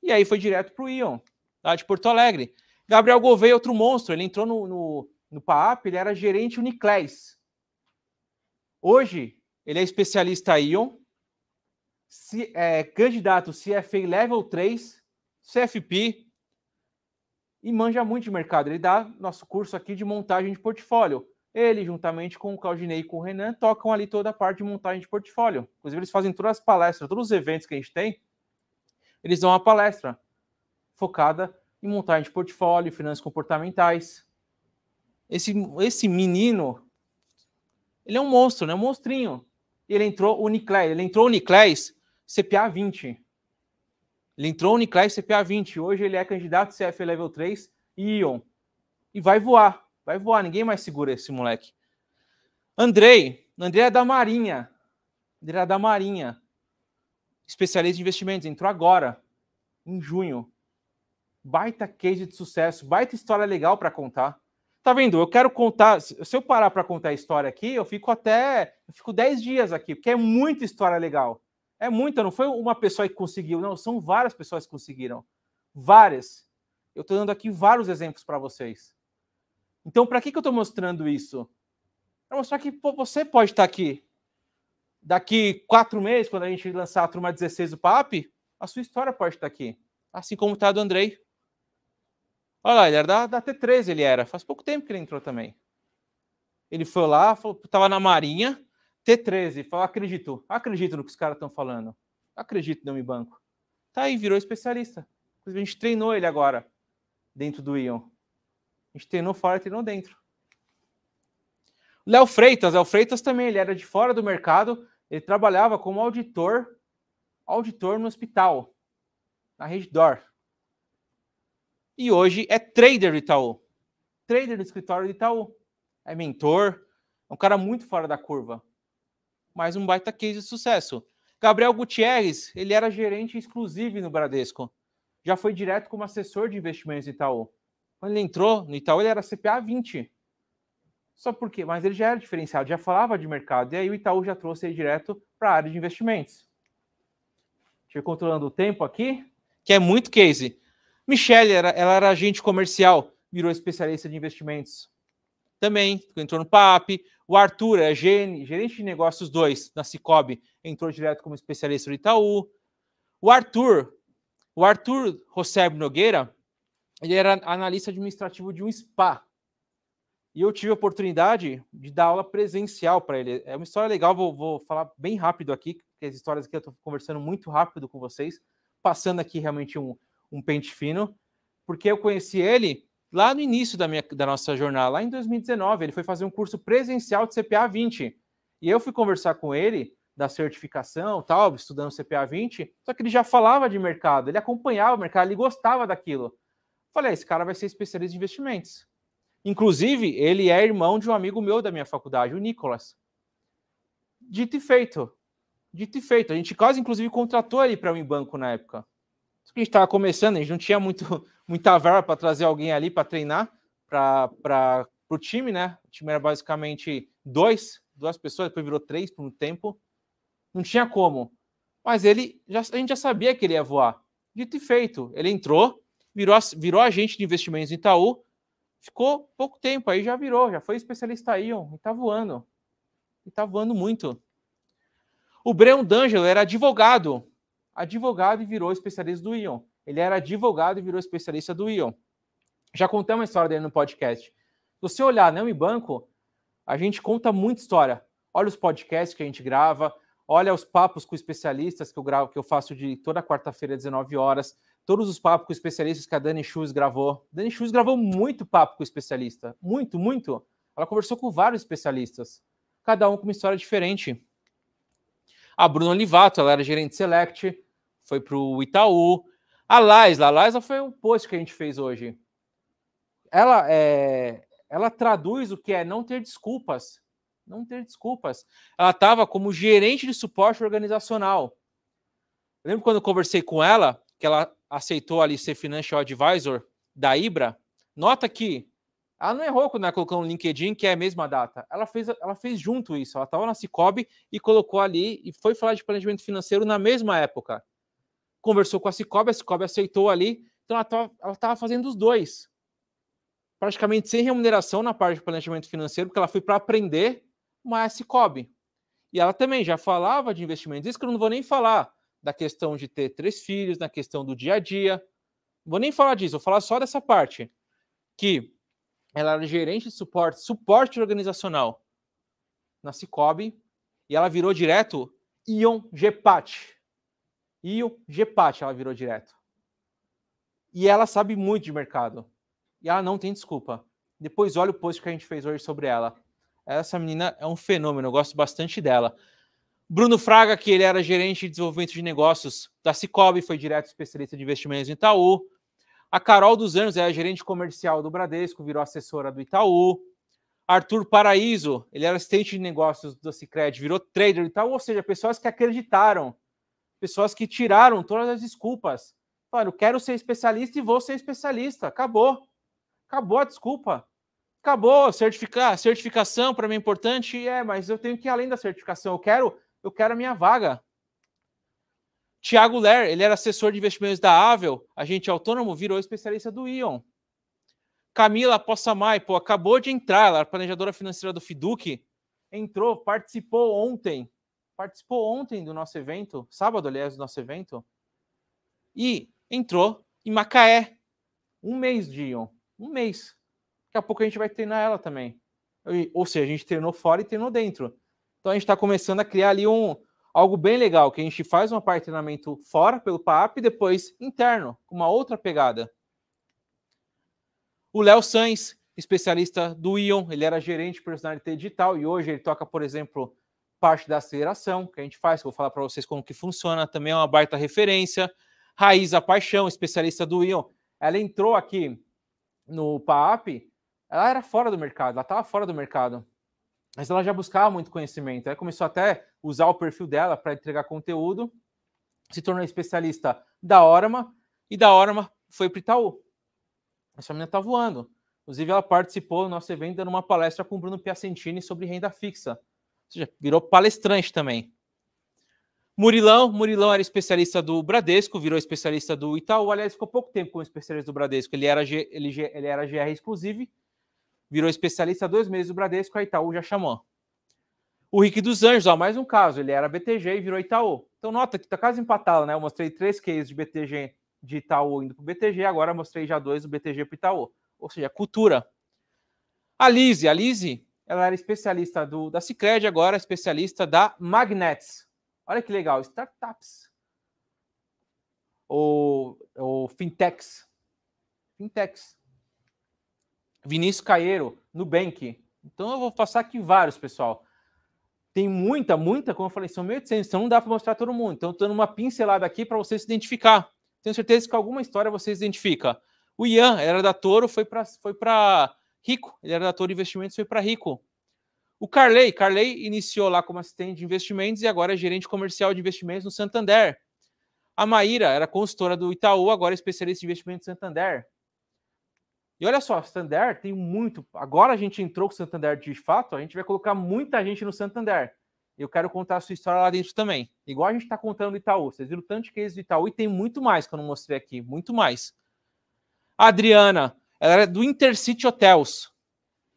E aí foi direto para o Ion, lá de Porto Alegre. Gabriel Gouveia, é outro monstro, ele entrou no, no, no PAAP, ele era gerente Uniclés. Hoje, ele é especialista Ion, se, é, candidato CFA Level 3, CFP, e manja muito de mercado. Ele dá nosso curso aqui de montagem de portfólio. Ele, juntamente com o Claudinei e com o Renan, tocam ali toda a parte de montagem de portfólio. Inclusive, eles fazem todas as palestras, todos os eventos que a gente tem, eles dão uma palestra focada e montagem de portfólio, finanças comportamentais. Esse, esse menino, ele é um monstro, né? Um monstrinho. Ele entrou Uniclés, ele entrou Uniclés CPA 20. Ele entrou Uniclés CPA 20. Hoje ele é candidato CF Level 3 e Ion. E vai voar, vai voar. Ninguém mais segura esse moleque. Andrei, Andrei é da Marinha. Andrei é da Marinha. Especialista em investimentos, entrou agora, em junho baita case de sucesso, baita história legal para contar. Tá vendo? Eu quero contar. Se eu parar para contar a história aqui, eu fico até. Eu fico 10 dias aqui, porque é muita história legal. É muita, não foi uma pessoa que conseguiu, não. São várias pessoas que conseguiram. Várias. Eu estou dando aqui vários exemplos para vocês. Então, para que, que eu estou mostrando isso? Para mostrar que pô, você pode estar tá aqui. Daqui quatro meses, quando a gente lançar a turma 16 do PAP, a sua história pode estar tá aqui. Assim como está a do Andrei. Olha lá, ele era da, da T3, ele era. Faz pouco tempo que ele entrou também. Ele foi lá, falou, tava na Marinha, T13, falou, acredito, acredito no que os caras estão falando. Acredito, no meu banco. Tá aí, virou especialista. A gente treinou ele agora, dentro do Ion. A gente treinou fora, treinou dentro. Léo Freitas, Léo Freitas também, ele era de fora do mercado, ele trabalhava como auditor, auditor no hospital, na Rede Dor e hoje é trader do Itaú. Trader do escritório do Itaú. É mentor, é um cara muito fora da curva. Mais um baita case de sucesso. Gabriel Gutierrez, ele era gerente exclusivo no Bradesco. Já foi direto como assessor de investimentos do Itaú. Quando ele entrou no Itaú, ele era CPA 20. Só porque, mas ele já era diferenciado, já falava de mercado. E aí o Itaú já trouxe ele direto para a área de investimentos. Estou controlando o tempo aqui, que é muito case. Michelle, era, ela era agente comercial, virou especialista de investimentos. Também entrou no PAP. O Arthur é gerente de negócios 2 na Cicobi, entrou direto como especialista do Itaú. O Arthur, o Arthur Rosseb Nogueira, ele era analista administrativo de um spa. E eu tive a oportunidade de dar aula presencial para ele. É uma história legal, vou, vou falar bem rápido aqui, porque as histórias aqui eu estou conversando muito rápido com vocês, passando aqui realmente um, um pente fino, porque eu conheci ele lá no início da, minha, da nossa jornada, lá em 2019. Ele foi fazer um curso presencial de CPA 20. E eu fui conversar com ele da certificação, tal, estudando CPA 20, só que ele já falava de mercado, ele acompanhava o mercado, ele gostava daquilo. Falei, ah, esse cara vai ser especialista em investimentos. Inclusive, ele é irmão de um amigo meu da minha faculdade, o Nicolas. Dito e feito. Dito e feito. A gente quase, inclusive, contratou ele para um banco na época a gente estava começando, a gente não tinha muito, *laughs* muita verba para trazer alguém ali para treinar para o time, né? O time era basicamente dois, duas pessoas, depois virou três por um tempo. Não tinha como. Mas ele já, a gente já sabia que ele ia voar. Dito e feito, ele entrou, virou, virou agente de investimentos em Itaú, ficou pouco tempo, aí já virou, já foi especialista ó e tá voando. E tá voando muito. O Breno D'Angelo era advogado advogado e virou especialista do Ion. Ele era advogado e virou especialista do Ion. Já contei uma história dele no podcast. Se você olhar não né, e Banco, a gente conta muita história. Olha os podcasts que a gente grava, olha os papos com especialistas que eu gravo, que eu faço de toda quarta-feira, às 19 horas, todos os papos com especialistas que a Dani Schuss gravou. Dani Schuss gravou muito papo com especialista, muito, muito. Ela conversou com vários especialistas, cada um com uma história diferente. A Bruna Olivato, ela era gerente Select, foi para o Itaú. A Laisla, a Laisla foi um post que a gente fez hoje. Ela, é, ela traduz o que é não ter desculpas. Não ter desculpas. Ela estava como gerente de suporte organizacional. Eu lembro quando eu conversei com ela, que ela aceitou ali ser Financial Advisor da Ibra. Nota que ela não errou quando ela colocou no LinkedIn, que é a mesma data. Ela fez, ela fez junto isso. Ela estava na Cicobi e colocou ali e foi falar de planejamento financeiro na mesma época conversou com a Cicobi, a Cicobi aceitou ali, então ela estava fazendo os dois. Praticamente sem remuneração na parte de planejamento financeiro, porque ela foi para aprender, uma a Cicobi. E ela também já falava de investimentos, isso que eu não vou nem falar da questão de ter três filhos, na questão do dia a dia. Não vou nem falar disso, vou falar só dessa parte. Que ela era gerente de suporte, suporte organizacional na Cicobi, e ela virou direto Ion Gepat. E o GEPAT ela virou direto. E ela sabe muito de mercado. E ela não tem desculpa. Depois olha o post que a gente fez hoje sobre ela. Essa menina é um fenômeno, eu gosto bastante dela. Bruno Fraga, que ele era gerente de desenvolvimento de negócios da Cicobi, foi direto especialista de investimentos em Itaú. A Carol dos Anjos é a gerente comercial do Bradesco, virou assessora do Itaú. Arthur Paraíso, ele era assistente de negócios do Cicred, virou trader do Itaú, ou seja, pessoas que acreditaram pessoas que tiraram todas as desculpas. Falaram, quero ser especialista e vou ser especialista. Acabou. Acabou a desculpa. Acabou certificar, certificação para mim é importante, é, mas eu tenho que ir além da certificação. Eu quero, eu quero a minha vaga. Tiago Ler, ele era assessor de investimentos da Avel, agente autônomo, virou especialista do Ion. Camila Possamay, pô, acabou de entrar, ela planejadora financeira do Fiduc, entrou, participou ontem participou ontem do nosso evento, sábado, aliás, do nosso evento, e entrou em Macaé. Um mês, Dion. Um mês. Daqui a pouco a gente vai treinar ela também. Ou seja, a gente treinou fora e treinou dentro. Então a gente está começando a criar ali um algo bem legal, que a gente faz uma parte de treinamento fora pelo PAP e depois interno, com uma outra pegada. O Léo Sainz, especialista do Ion, ele era gerente de personalidade digital e hoje ele toca, por exemplo, parte da aceleração que a gente faz, que eu vou falar para vocês como que funciona, também é uma baita referência. Raiz a Paixão, especialista do Ion, ela entrou aqui no PAP, ela era fora do mercado, ela estava fora do mercado, mas ela já buscava muito conhecimento, ela começou até a usar o perfil dela para entregar conteúdo, se tornou especialista da Orama, e da Orama foi para Itaú. Essa menina está voando. Inclusive, ela participou do nosso evento dando uma palestra com o Bruno Piacentini sobre renda fixa seja, virou palestrante também. Murilão, Murilão era especialista do Bradesco, virou especialista do Itaú. Aliás, ficou pouco tempo como especialista do Bradesco. Ele era, G, ele, ele era GR exclusive, virou especialista dois meses do Bradesco, a Itaú já chamou. O Rick dos Anjos, ó, mais um caso, ele era BTG e virou Itaú. Então, nota que tá quase empatado, né? Eu mostrei três cases de BTG de Itaú indo para o BTG, agora mostrei já dois do BTG para Itaú. Ou seja, cultura. A Lise, a Lise ela era especialista do, da Cicred, agora é especialista da Magnets. Olha que legal, startups. Ou, ou fintechs. Fintechs. Vinícius Caeiro, Nubank. Então eu vou passar aqui vários, pessoal. Tem muita, muita, como eu falei, são 1.800, então não dá para mostrar todo mundo. Então, estou dando uma pincelada aqui para você se identificar. Tenho certeza que alguma história você se identifica. O Ian era da Toro, foi para foi para Rico, ele era ator de Investimentos, foi para Rico. O Carley, Carley iniciou lá como assistente de investimentos e agora é gerente comercial de investimentos no Santander. A Maíra era consultora do Itaú, agora é especialista em investimentos no Santander. E olha só, Santander tem muito. Agora a gente entrou com o Santander de fato, a gente vai colocar muita gente no Santander. Eu quero contar a sua história lá dentro também. Igual a gente está contando do Itaú. Vocês viram tanto de é do Itaú e tem muito mais que eu não mostrei aqui, muito mais. A Adriana, ela era do Intercity Hotels.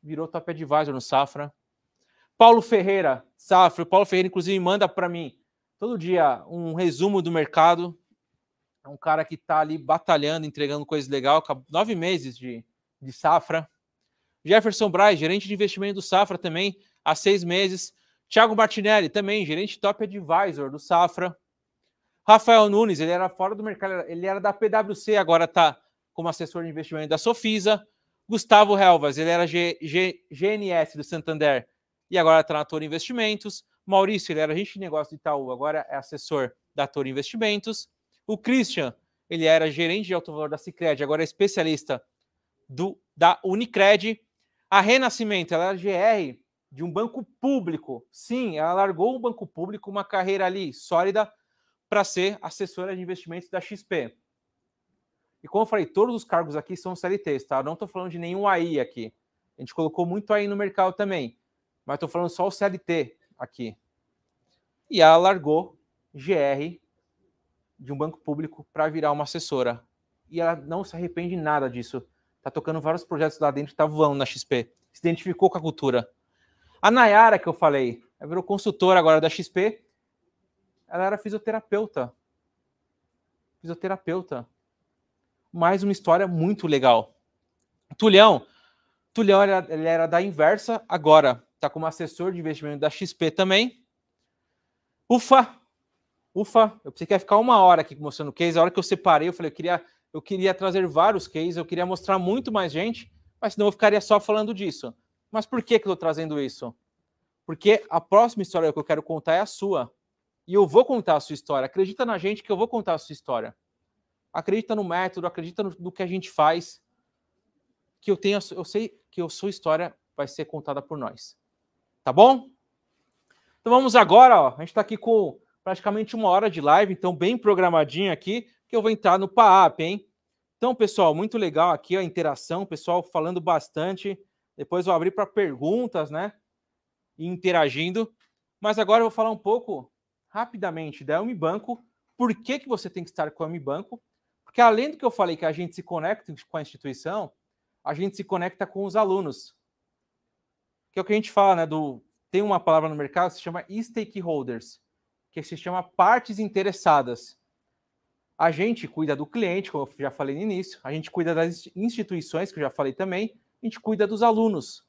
Virou top advisor no Safra. Paulo Ferreira, Safra. O Paulo Ferreira, inclusive, manda para mim todo dia um resumo do mercado. É um cara que está ali batalhando, entregando coisas legais. Nove meses de, de Safra. Jefferson Braz, gerente de investimento do Safra também, há seis meses. Thiago Martinelli, também, gerente top advisor do Safra. Rafael Nunes, ele era fora do mercado, ele era da PwC, agora está como assessor de investimento da Sofisa. Gustavo Helvas, ele era G, G, GNS do Santander e agora está na Toro Investimentos. Maurício, ele era gente de negócio do Itaú, agora é assessor da Toro Investimentos. O Christian, ele era gerente de alto valor da Cicred, agora é especialista do, da Unicred. A Renascimento, ela era GR de um banco público. Sim, ela largou o banco público, uma carreira ali sólida, para ser assessora de investimentos da XP. E como eu falei, todos os cargos aqui são CLTs, tá? Eu não estou falando de nenhum AI aqui. A gente colocou muito AI no mercado também, mas estou falando só o CLT aqui. E ela largou GR de um banco público para virar uma assessora. E ela não se arrepende nada disso. Tá tocando vários projetos lá dentro, tá voando na XP. Se identificou com a cultura. A Nayara, que eu falei, ela virou consultora agora da XP. Ela era fisioterapeuta. Fisioterapeuta mais uma história muito legal. Tulhão, Tulhão era, ele era da Inversa, agora está como assessor de investimento da XP também. Ufa, ufa, eu pensei que ia ficar uma hora aqui mostrando o case. A hora que eu separei, eu falei, eu queria, eu queria trazer vários cases, eu queria mostrar muito mais gente, mas senão eu ficaria só falando disso. Mas por que, que eu estou trazendo isso? Porque a próxima história que eu quero contar é a sua. E eu vou contar a sua história. Acredita na gente que eu vou contar a sua história acredita no método, acredita no, no que a gente faz, que eu tenho, eu sei que a sua história vai ser contada por nós. Tá bom? Então vamos agora, ó, a gente está aqui com praticamente uma hora de live, então bem programadinho aqui, que eu vou entrar no PAAP, hein? Então, pessoal, muito legal aqui a interação, o pessoal falando bastante. Depois vou abrir para perguntas, né? E interagindo. Mas agora eu vou falar um pouco, rapidamente, da Banco. Por que, que você tem que estar com a Banco? Porque além do que eu falei que a gente se conecta com a instituição, a gente se conecta com os alunos. Que é o que a gente fala, né? Do, tem uma palavra no mercado que se chama stakeholders, que se chama partes interessadas. A gente cuida do cliente, como eu já falei no início, a gente cuida das instituições, que eu já falei também, a gente cuida dos alunos.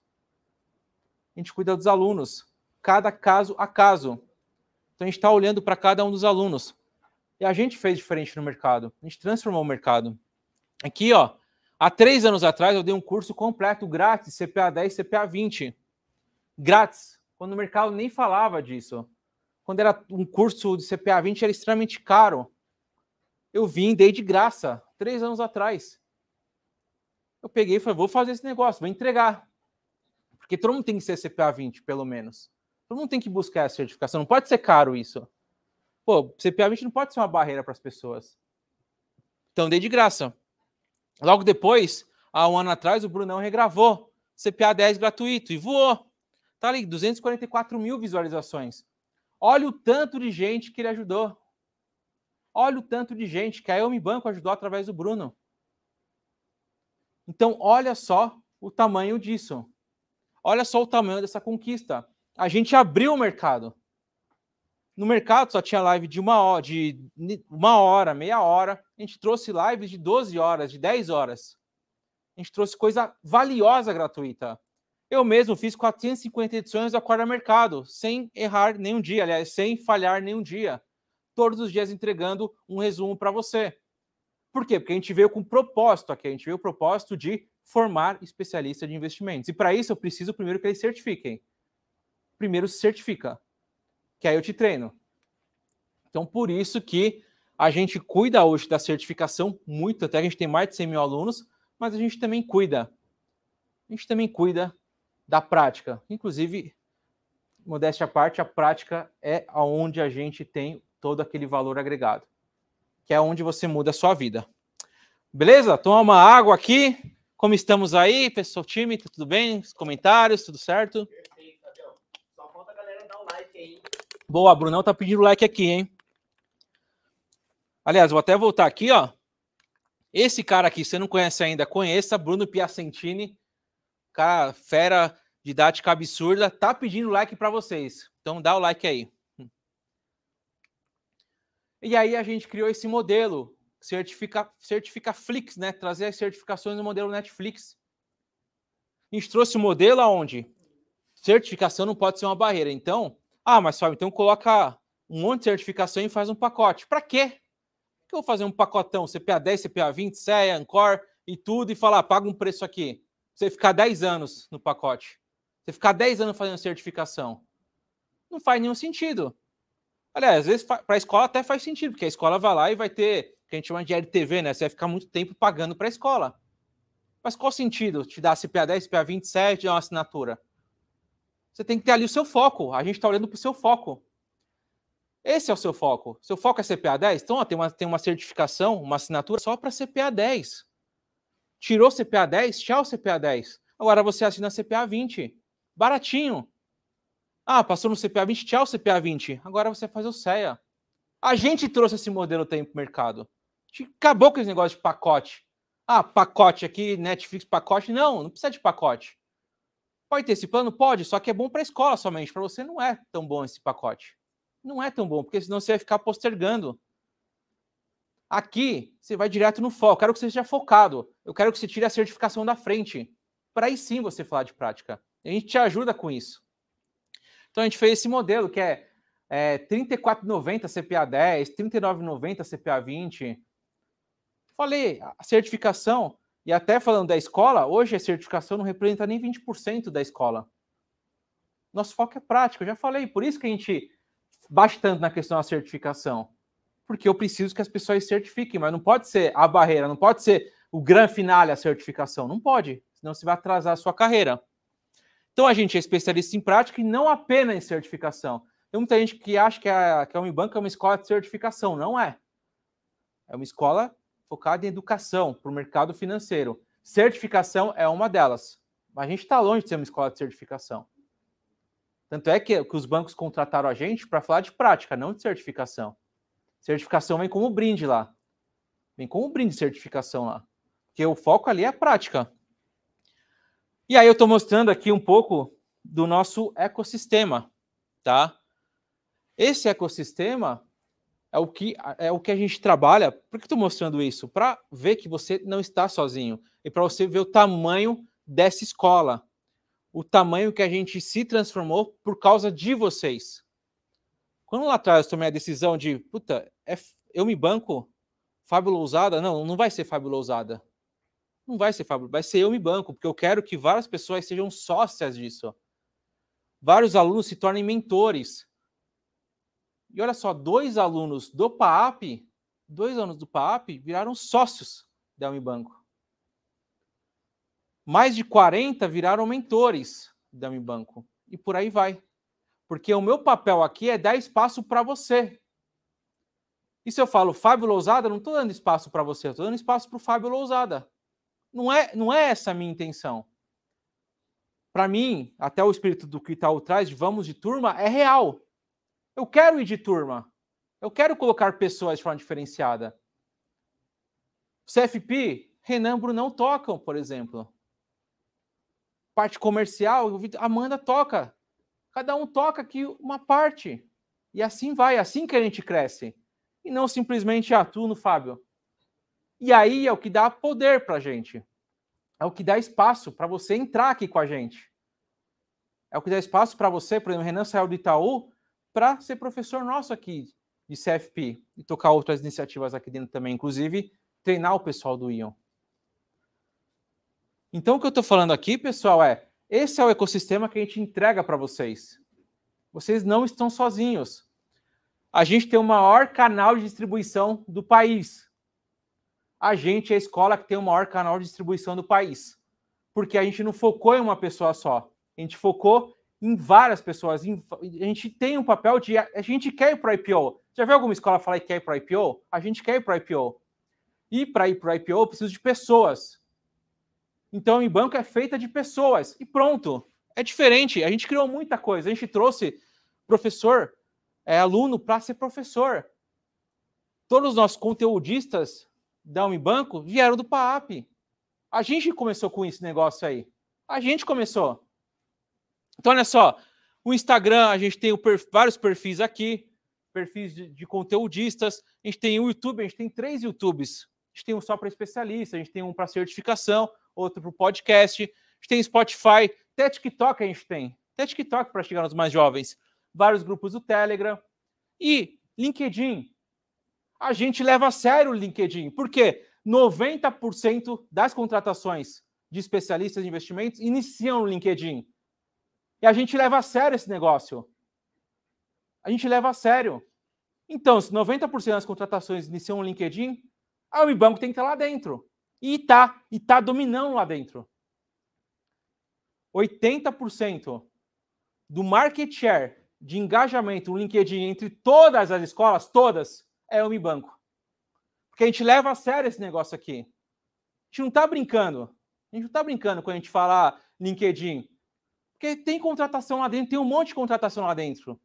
A gente cuida dos alunos, cada caso a caso. Então a gente está olhando para cada um dos alunos. E a gente fez diferente no mercado. A gente transformou o mercado. Aqui, ó, há três anos atrás eu dei um curso completo grátis, CPA 10, CPA 20. Grátis. Quando o mercado nem falava disso. Quando era um curso de CPA 20 era extremamente caro. Eu vim, dei de graça, três anos atrás. Eu peguei e falei, vou fazer esse negócio, vou entregar. Porque todo mundo tem que ser CPA 20, pelo menos. Todo mundo tem que buscar a certificação. Não pode ser caro isso. Pô, CPA 20 não pode ser uma barreira para as pessoas. Então dei de graça. Logo depois, há um ano atrás, o Brunão regravou CPA 10 gratuito e voou. Tá ali, 244 mil visualizações. Olha o tanto de gente que ele ajudou. Olha o tanto de gente que a Elmi Banco ajudou através do Bruno. Então, olha só o tamanho disso. Olha só o tamanho dessa conquista. A gente abriu o mercado. No mercado só tinha live de uma hora, de uma hora, meia hora. A gente trouxe lives de 12 horas, de 10 horas. A gente trouxe coisa valiosa gratuita. Eu mesmo fiz 450 edições do Acorda Mercado, sem errar nenhum dia, aliás, sem falhar nenhum dia. Todos os dias entregando um resumo para você. Por quê? Porque a gente veio com propósito aqui, a gente veio o propósito de formar especialista de investimentos. E para isso eu preciso primeiro que eles certifiquem. Primeiro certifica que aí eu te treino. Então, por isso que a gente cuida hoje da certificação muito, até a gente tem mais de 100 mil alunos, mas a gente também cuida. A gente também cuida da prática. Inclusive, modéstia à parte, a prática é aonde a gente tem todo aquele valor agregado, que é onde você muda a sua vida. Beleza? Toma uma água aqui. Como estamos aí, pessoal, time, tá tudo bem? Os comentários, tudo certo? Boa, Brunão tá pedindo like aqui, hein? Aliás, vou até voltar aqui, ó. Esse cara aqui, você não conhece ainda, conheça, Bruno Piacentini. Cara, fera, didática absurda, tá pedindo like para vocês. Então dá o like aí. E aí a gente criou esse modelo, certifica, certifica Flix, né? Trazer as certificações do modelo Netflix. A gente trouxe o modelo aonde certificação não pode ser uma barreira. Então, ah, mas Fábio, então coloca um monte de certificação e faz um pacote. Para quê? Por que eu vou fazer um pacotão CPA 10, CPA 20, CEA, Ancor e tudo e falar, ah, paga um preço aqui? Você ficar 10 anos no pacote. Você ficar 10 anos fazendo certificação. Não faz nenhum sentido. Aliás, às vezes para a escola até faz sentido, porque a escola vai lá e vai ter que a gente chama de LTV, né? Você vai ficar muito tempo pagando para a escola. Mas qual sentido te dar CPA 10, CPA 27 e uma assinatura? Você tem que ter ali o seu foco. A gente está olhando para o seu foco. Esse é o seu foco. Seu foco é CPA 10? Então, ó, tem, uma, tem uma certificação, uma assinatura só para CPA 10. Tirou CPA 10? Tchau, CPA 10. Agora você assina CPA 20. Baratinho. Ah, passou no CPA 20, tchau, CPA 20. Agora você faz o CEA. A gente trouxe esse modelo também para o mercado. Acabou com esse negócio de pacote. Ah, pacote aqui, Netflix, pacote. Não, não precisa de pacote. Pode ter esse plano? Pode, só que é bom para a escola somente. Para você não é tão bom esse pacote. Não é tão bom, porque senão você vai ficar postergando. Aqui, você vai direto no foco. Eu quero que você seja focado. Eu quero que você tire a certificação da frente. Para aí sim você falar de prática. A gente te ajuda com isso. Então a gente fez esse modelo que é, é 34,90 CPA 10, 39,90 CPA 20. Falei, a certificação e até falando da escola, hoje a certificação não representa nem 20% da escola. Nosso foco é prático, eu já falei, por isso que a gente bate tanto na questão da certificação. Porque eu preciso que as pessoas certifiquem, mas não pode ser a barreira, não pode ser o grande final a certificação, não pode, senão você vai atrasar a sua carreira. Então a gente é especialista em prática e não apenas em certificação. Tem muita gente que acha que a, que a é uma escola de certificação, não é. É uma escola focada em educação para o mercado financeiro. Certificação é uma delas. Mas a gente está longe de ser uma escola de certificação. Tanto é que, que os bancos contrataram a gente para falar de prática, não de certificação. Certificação vem como brinde lá. Vem como brinde certificação lá. Porque o foco ali é a prática. E aí eu estou mostrando aqui um pouco do nosso ecossistema, tá? Esse ecossistema é o que é o que a gente trabalha. Por que estou mostrando isso? Para ver que você não está sozinho e para você ver o tamanho dessa escola, o tamanho que a gente se transformou por causa de vocês. Quando lá atrás eu tomei a decisão de, puta, é, eu me banco, Fábio Lousada, não, não vai ser Fábio Lousada. Não vai ser Fábio, vai ser eu me banco, porque eu quero que várias pessoas sejam sócias disso. Vários alunos se tornem mentores e olha só, dois alunos do PAAP, dois alunos do PAAP viraram sócios da Unibanco. Mais de 40 viraram mentores da Unibanco. E por aí vai. Porque o meu papel aqui é dar espaço para você. E se eu falo Fábio Lousada, não estou dando espaço para você, estou dando espaço para o Fábio Lousada. Não é, não é essa a minha intenção. Para mim, até o espírito do que Itaú traz de vamos de turma é real. Eu quero ir de turma. Eu quero colocar pessoas de forma diferenciada. CFP, Renan não tocam, por exemplo. Parte comercial, Amanda toca. Cada um toca aqui uma parte. E assim vai, assim que a gente cresce. E não simplesmente atua ah, no Fábio. E aí é o que dá poder para a gente. É o que dá espaço para você entrar aqui com a gente. É o que dá espaço para você, por exemplo, o Renan saiu do Itaú para ser professor nosso aqui de CFP e tocar outras iniciativas aqui dentro também, inclusive treinar o pessoal do Ion. Então, o que eu estou falando aqui, pessoal, é esse é o ecossistema que a gente entrega para vocês. Vocês não estão sozinhos. A gente tem o maior canal de distribuição do país. A gente é a escola que tem o maior canal de distribuição do país. Porque a gente não focou em uma pessoa só. A gente focou em várias pessoas. Em, a gente tem um papel de. A gente quer ir para o IPO. Já viu alguma escola falar que quer ir para o IPO? A gente quer ir para o IPO. E para ir para o IPO, eu preciso de pessoas. Então, em banco é feita de pessoas. E pronto. É diferente. A gente criou muita coisa. A gente trouxe professor, é, aluno para ser professor. Todos os nossos conteudistas da Unibanco vieram do PAAP. A gente começou com esse negócio aí. A gente começou. Então, olha só, o Instagram, a gente tem vários perfis aqui, perfis de, de, conteudistas, a gente tem o YouTube, a gente tem três YouTubes. A gente tem um só para especialista, a gente tem um para certificação, outro para podcast, a gente tem Spotify, até TikTok a gente tem. Até TikTok para chegar nos mais jovens. Vários grupos do Telegram. E LinkedIn. A gente leva a sério o LinkedIn, porque 90% das contratações de especialistas de investimentos iniciam no LinkedIn. E a gente leva a sério esse negócio. A gente leva a sério. Então, se 90% das contratações iniciam no LinkedIn, a Unibanco tem que estar lá dentro. E está, e está dominando lá dentro. 80% do market share de engajamento no LinkedIn entre todas as escolas, todas, é o Unibanco. Porque a gente leva a sério esse negócio aqui. A gente não está brincando. A gente não está brincando quando a gente fala ah, LinkedIn. Porque tem contratação lá dentro, tem um monte de contratação lá dentro.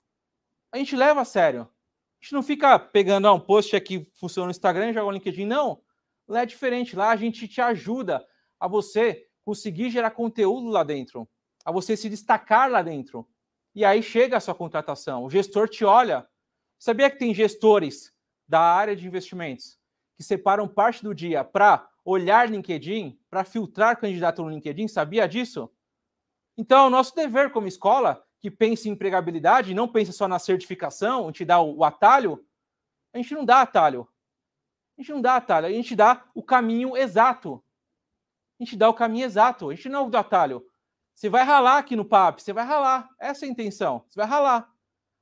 A gente leva a sério. A gente não fica pegando ah, um post aqui funciona no Instagram, joga no LinkedIn, não. Lá é diferente, lá a gente te ajuda a você conseguir gerar conteúdo lá dentro, a você se destacar lá dentro. E aí chega a sua contratação. O gestor te olha. Sabia que tem gestores da área de investimentos que separam parte do dia para olhar LinkedIn, para filtrar candidato no LinkedIn? Sabia disso? Então, é nosso dever como escola, que pensa em empregabilidade, não pensa só na certificação, te dá o, o atalho, a gente não dá atalho. A gente não dá atalho, a gente dá o caminho exato. A gente dá o caminho exato, a gente não dá atalho. Você vai ralar aqui no PAP, você vai ralar. Essa é a intenção, você vai ralar.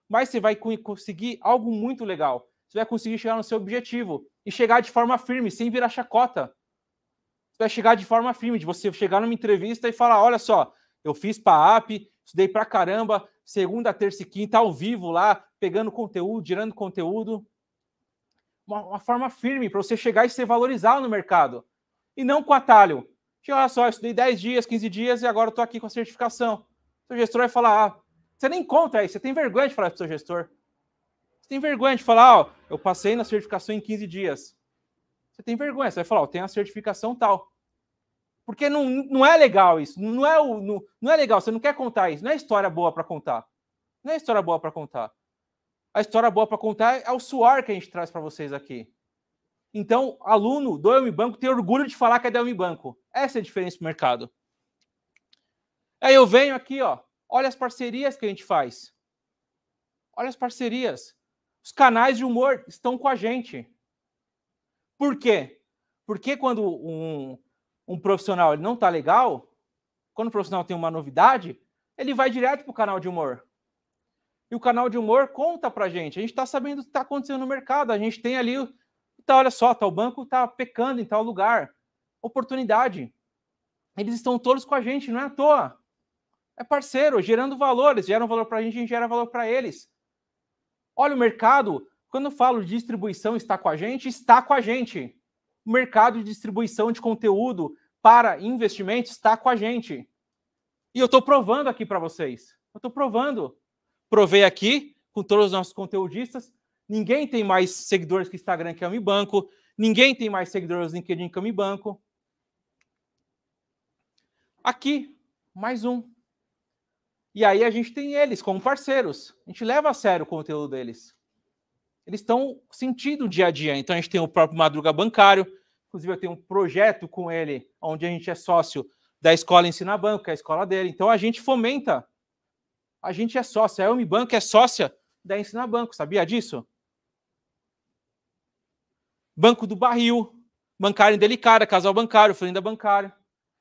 Mas você vai conseguir algo muito legal. Você vai conseguir chegar no seu objetivo e chegar de forma firme, sem virar chacota. Você vai chegar de forma firme, de você chegar numa entrevista e falar: olha só, eu fiz para app, estudei para caramba, segunda, terça e quinta, ao vivo lá, pegando conteúdo, gerando conteúdo. Uma, uma forma firme para você chegar e ser valorizado no mercado. E não com atalho. Que olha só, eu estudei 10 dias, 15 dias e agora estou aqui com a certificação. O seu gestor vai falar: ah, você nem conta aí, você tem vergonha de falar para o seu gestor. Você tem vergonha de falar: ó, eu passei na certificação em 15 dias. Você tem vergonha, você vai falar: ó, eu tenho a certificação tal. Porque não, não é legal isso. Não é, o, não, não é legal. Você não quer contar isso. Não é história boa para contar. Não é história boa para contar. A história boa para contar é o suor que a gente traz para vocês aqui. Então, aluno do Eu Banco tem orgulho de falar que é do Eu Banco. Essa é a diferença do mercado. Aí eu venho aqui, ó. Olha as parcerias que a gente faz. Olha as parcerias. Os canais de humor estão com a gente. Por quê? Porque quando um, um profissional ele não está legal, quando o profissional tem uma novidade, ele vai direto para o canal de humor. E o canal de humor conta para gente. A gente está sabendo o que está acontecendo no mercado. A gente tem ali, tá, olha só, tal tá, o banco está pecando em tal lugar. Oportunidade. Eles estão todos com a gente, não é à toa. É parceiro, gerando valores. Geram valor para a gente, a gente gera valor para eles. Olha o mercado. Quando eu falo de distribuição está com a gente, está com a gente o mercado de distribuição de conteúdo para investimentos está com a gente. E eu estou provando aqui para vocês. Eu estou provando. Provei aqui com todos os nossos conteudistas. Ninguém tem mais seguidores que Instagram que é o Banco. Ninguém tem mais seguidores do LinkedIn que é o Banco. Aqui, mais um. E aí a gente tem eles como parceiros. A gente leva a sério o conteúdo deles eles estão sentindo o dia a dia. Então a gente tem o próprio Madruga Bancário, inclusive eu tenho um projeto com ele, onde a gente é sócio da escola Ensina Banco, que é a escola dele. Então a gente fomenta, a gente é sócio, a Unibanco é sócia da Ensina Banco, sabia disso? Banco do Barril, Bancário Indelicada, Casal Bancário, Flinda Bancário.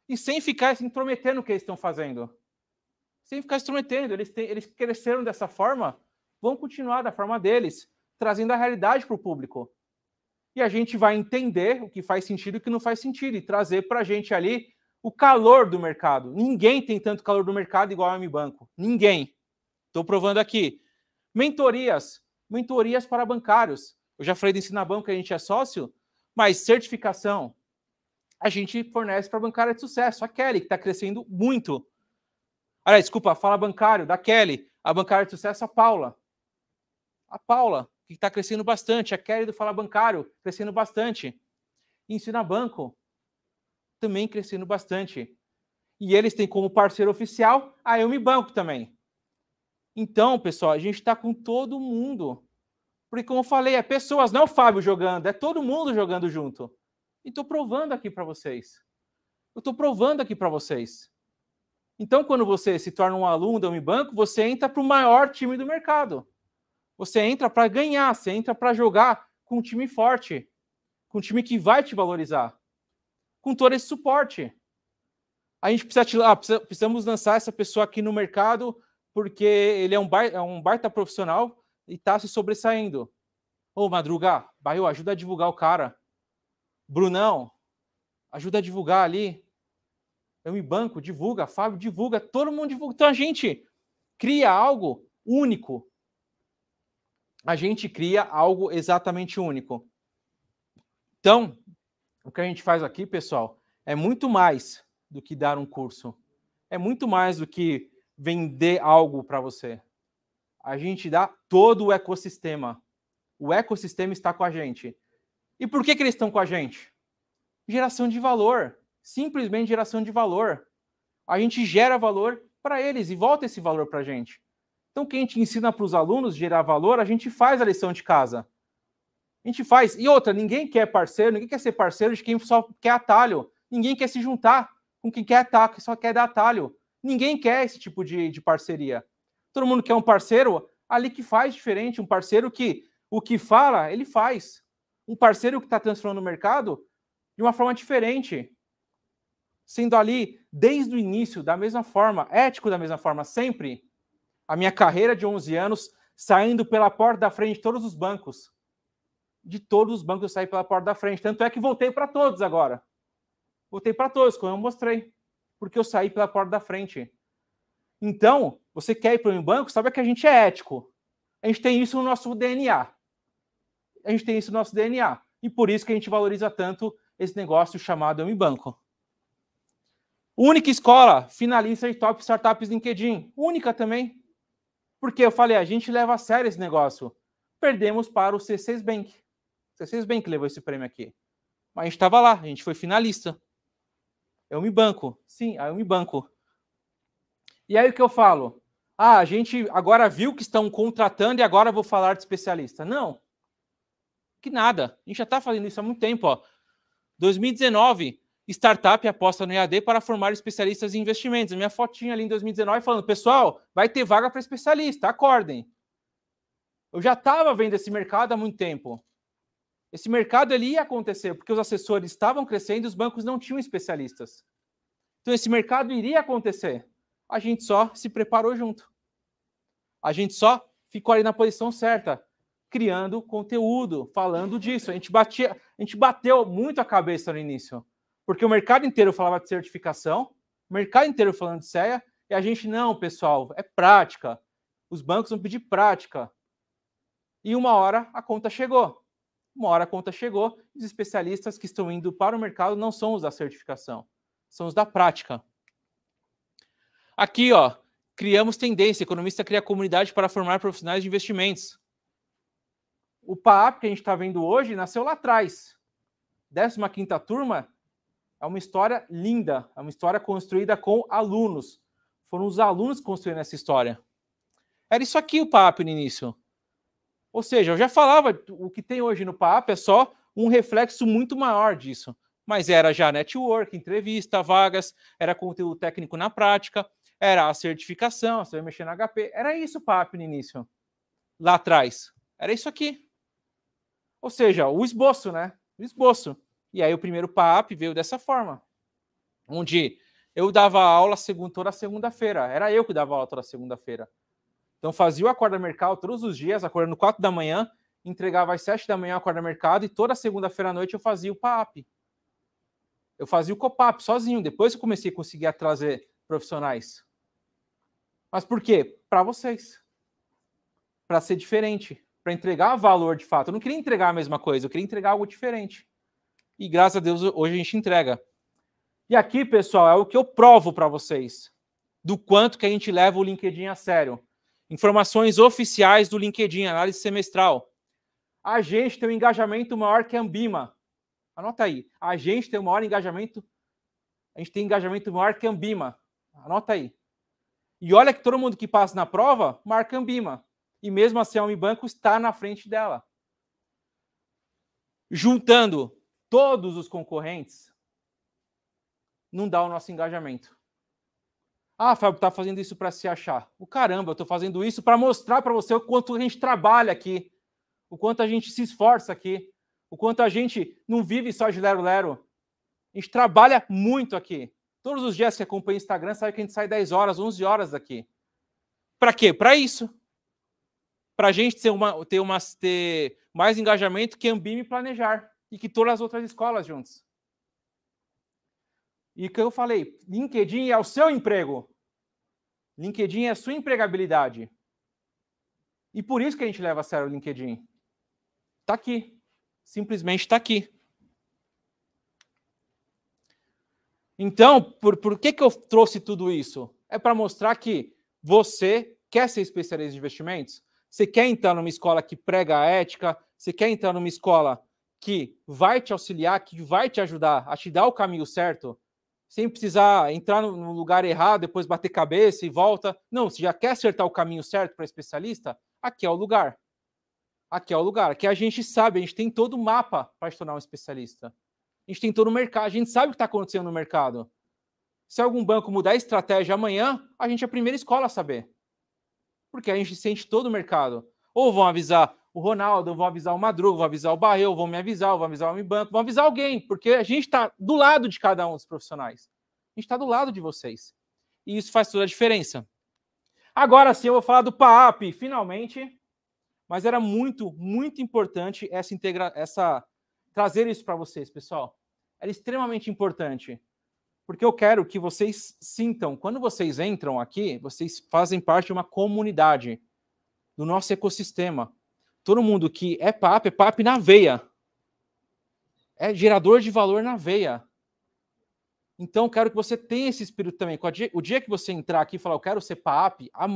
E sem ficar se intrometendo no que eles estão fazendo. Sem ficar se intrometendo, eles, têm, eles cresceram dessa forma, vão continuar da forma deles trazendo a realidade para o público. E a gente vai entender o que faz sentido e o que não faz sentido, e trazer para a gente ali o calor do mercado. Ninguém tem tanto calor do mercado igual a banco Ninguém. Estou provando aqui. Mentorias. Mentorias para bancários. Eu já falei do Ensinabanco que a gente é sócio, mas certificação a gente fornece para bancária de sucesso, a Kelly, que está crescendo muito. Olha, desculpa, fala bancário, da Kelly, a bancária de sucesso, a Paula. A Paula que está crescendo bastante, a Kelly do Fala Bancário, crescendo bastante. Ensina Banco, também crescendo bastante. E eles têm como parceiro oficial a Eu Banco também. Então, pessoal, a gente está com todo mundo. Porque, como eu falei, é pessoas, não é o Fábio jogando, é todo mundo jogando junto. E estou provando aqui para vocês. Eu estou provando aqui para vocês. Então, quando você se torna um aluno da Unibanco, você entra para o maior time do mercado. Você entra para ganhar, você entra para jogar com um time forte, com um time que vai te valorizar, com todo esse suporte. A gente precisa, ah, precisamos lançar essa pessoa aqui no mercado porque ele é um, bar, é um baita profissional e está se sobressaindo. Ô, Madruga, Barril, ajuda a divulgar o cara. Brunão, ajuda a divulgar ali. Eu me banco, divulga, Fábio, divulga, todo mundo divulga. Então a gente cria algo único, a gente cria algo exatamente único. Então, o que a gente faz aqui, pessoal, é muito mais do que dar um curso. É muito mais do que vender algo para você. A gente dá todo o ecossistema. O ecossistema está com a gente. E por que, que eles estão com a gente? Geração de valor. Simplesmente geração de valor. A gente gera valor para eles e volta esse valor para a gente. Então, quem gente ensina para os alunos gerar valor, a gente faz a lição de casa. A gente faz. E outra, ninguém quer parceiro, ninguém quer ser parceiro de quem só quer atalho. Ninguém quer se juntar com quem quer ataque, só quer dar atalho. Ninguém quer esse tipo de, de parceria. Todo mundo quer um parceiro ali que faz diferente, um parceiro que o que fala, ele faz. Um parceiro que está transformando o mercado de uma forma diferente. Sendo ali, desde o início, da mesma forma, ético da mesma forma, sempre a minha carreira de 11 anos saindo pela porta da frente de todos os bancos. De todos os bancos eu saí pela porta da frente. Tanto é que voltei para todos agora. Voltei para todos, como eu mostrei. Porque eu saí pela porta da frente. Então, você quer ir para um banco, sabe que a gente é ético. A gente tem isso no nosso DNA. A gente tem isso no nosso DNA. E por isso que a gente valoriza tanto esse negócio chamado Eu Me Banco. Única escola finalista de top startups LinkedIn. Única também. Porque eu falei, ah, a gente leva a sério esse negócio. Perdemos para o C6 Bank. C6 Bank levou esse prêmio aqui. Mas a gente estava lá, a gente foi finalista. Eu me banco. Sim, eu me banco. E aí o que eu falo? Ah, a gente agora viu que estão contratando e agora vou falar de especialista. Não. Que nada. A gente já está fazendo isso há muito tempo. Ó. 2019, startup aposta no EAD para formar especialistas em investimentos. A minha fotinha ali em 2019 falando, pessoal, vai ter vaga para especialista, acordem. Eu já estava vendo esse mercado há muito tempo. Esse mercado ele ia acontecer porque os assessores estavam crescendo e os bancos não tinham especialistas. Então esse mercado iria acontecer. A gente só se preparou junto. A gente só ficou ali na posição certa, criando conteúdo, falando disso. A gente batia, a gente bateu muito a cabeça no início porque o mercado inteiro falava de certificação, o mercado inteiro falando de CEA, e a gente, não, pessoal, é prática. Os bancos vão pedir prática. E uma hora a conta chegou. Uma hora a conta chegou, os especialistas que estão indo para o mercado não são os da certificação, são os da prática. Aqui, ó, criamos tendência, economista cria comunidade para formar profissionais de investimentos. O PAAP que a gente está vendo hoje nasceu lá atrás. 15 quinta turma é uma história linda, é uma história construída com alunos. Foram os alunos construindo essa história. Era isso aqui o PAP no início. Ou seja, eu já falava, o que tem hoje no PAP é só um reflexo muito maior disso. Mas era já network, entrevista, vagas, era conteúdo técnico na prática, era a certificação, você vai mexer na HP. Era isso o PAP no início, lá atrás. Era isso aqui. Ou seja, o esboço, né? O esboço. E aí o primeiro PAP veio dessa forma, onde eu dava aula segunda, toda segunda-feira. Era eu que dava aula toda segunda-feira. Então fazia o acorda mercado todos os dias, acordando 4 da manhã, entregava às 7 da manhã o acorda mercado e toda segunda-feira à noite eu fazia o PAP. Eu fazia o COPAP sozinho, depois eu comecei a conseguir trazer profissionais. Mas por quê? Para vocês. Para ser diferente, para entregar valor de fato. Eu não queria entregar a mesma coisa, eu queria entregar algo diferente. E graças a Deus hoje a gente entrega. E aqui, pessoal, é o que eu provo para vocês do quanto que a gente leva o LinkedIn a sério. Informações oficiais do LinkedIn, análise semestral. A gente tem um engajamento maior que a Ambima. Anota aí. A gente tem o um maior engajamento. A gente tem engajamento maior que a Ambima. Anota aí. E olha que todo mundo que passa na prova marca Ambima. E mesmo assim, a Banco está na frente dela. Juntando todos os concorrentes, não dá o nosso engajamento. Ah, Fábio, tá fazendo isso para se achar. O caramba, eu tô fazendo isso para mostrar para você o quanto a gente trabalha aqui, o quanto a gente se esforça aqui, o quanto a gente não vive só de lero-lero. A gente trabalha muito aqui. Todos os dias que acompanha o Instagram, sabe que a gente sai 10 horas, 11 horas daqui. Para quê? Para isso. Para a gente ter, uma, ter, uma, ter mais engajamento que e planejar e que todas as outras escolas juntas. E que eu falei, LinkedIn é o seu emprego. LinkedIn é a sua empregabilidade. E por isso que a gente leva a sério o LinkedIn. Está aqui. Simplesmente está aqui. Então, por, por que, que eu trouxe tudo isso? É para mostrar que você quer ser especialista em investimentos? Você quer entrar numa escola que prega a ética? Você quer entrar numa escola que vai te auxiliar, que vai te ajudar a te dar o caminho certo, sem precisar entrar no lugar errado, depois bater cabeça e volta. Não, se já quer acertar o caminho certo para especialista, aqui é o lugar. Aqui é o lugar. Aqui a gente sabe, a gente tem todo o mapa para se tornar um especialista. A gente tem todo o mercado, a gente sabe o que está acontecendo no mercado. Se algum banco mudar a estratégia amanhã, a gente é a primeira escola a saber. Porque a gente sente todo o mercado. Ou vão avisar, o Ronaldo, eu vou avisar o Madruga, vou avisar o Barreu, vou me avisar, vou avisar o Banco, vou avisar alguém, porque a gente está do lado de cada um dos profissionais. A gente está do lado de vocês. E isso faz toda a diferença. Agora sim, eu vou falar do PAAP, finalmente. Mas era muito, muito importante essa integra essa trazer isso para vocês, pessoal. Era extremamente importante. Porque eu quero que vocês sintam, quando vocês entram aqui, vocês fazem parte de uma comunidade, do nosso ecossistema todo mundo que é papo, é papo na veia. É gerador de valor na veia. Então, quero que você tenha esse espírito também. O dia que você entrar aqui e falar, eu quero ser PAP, a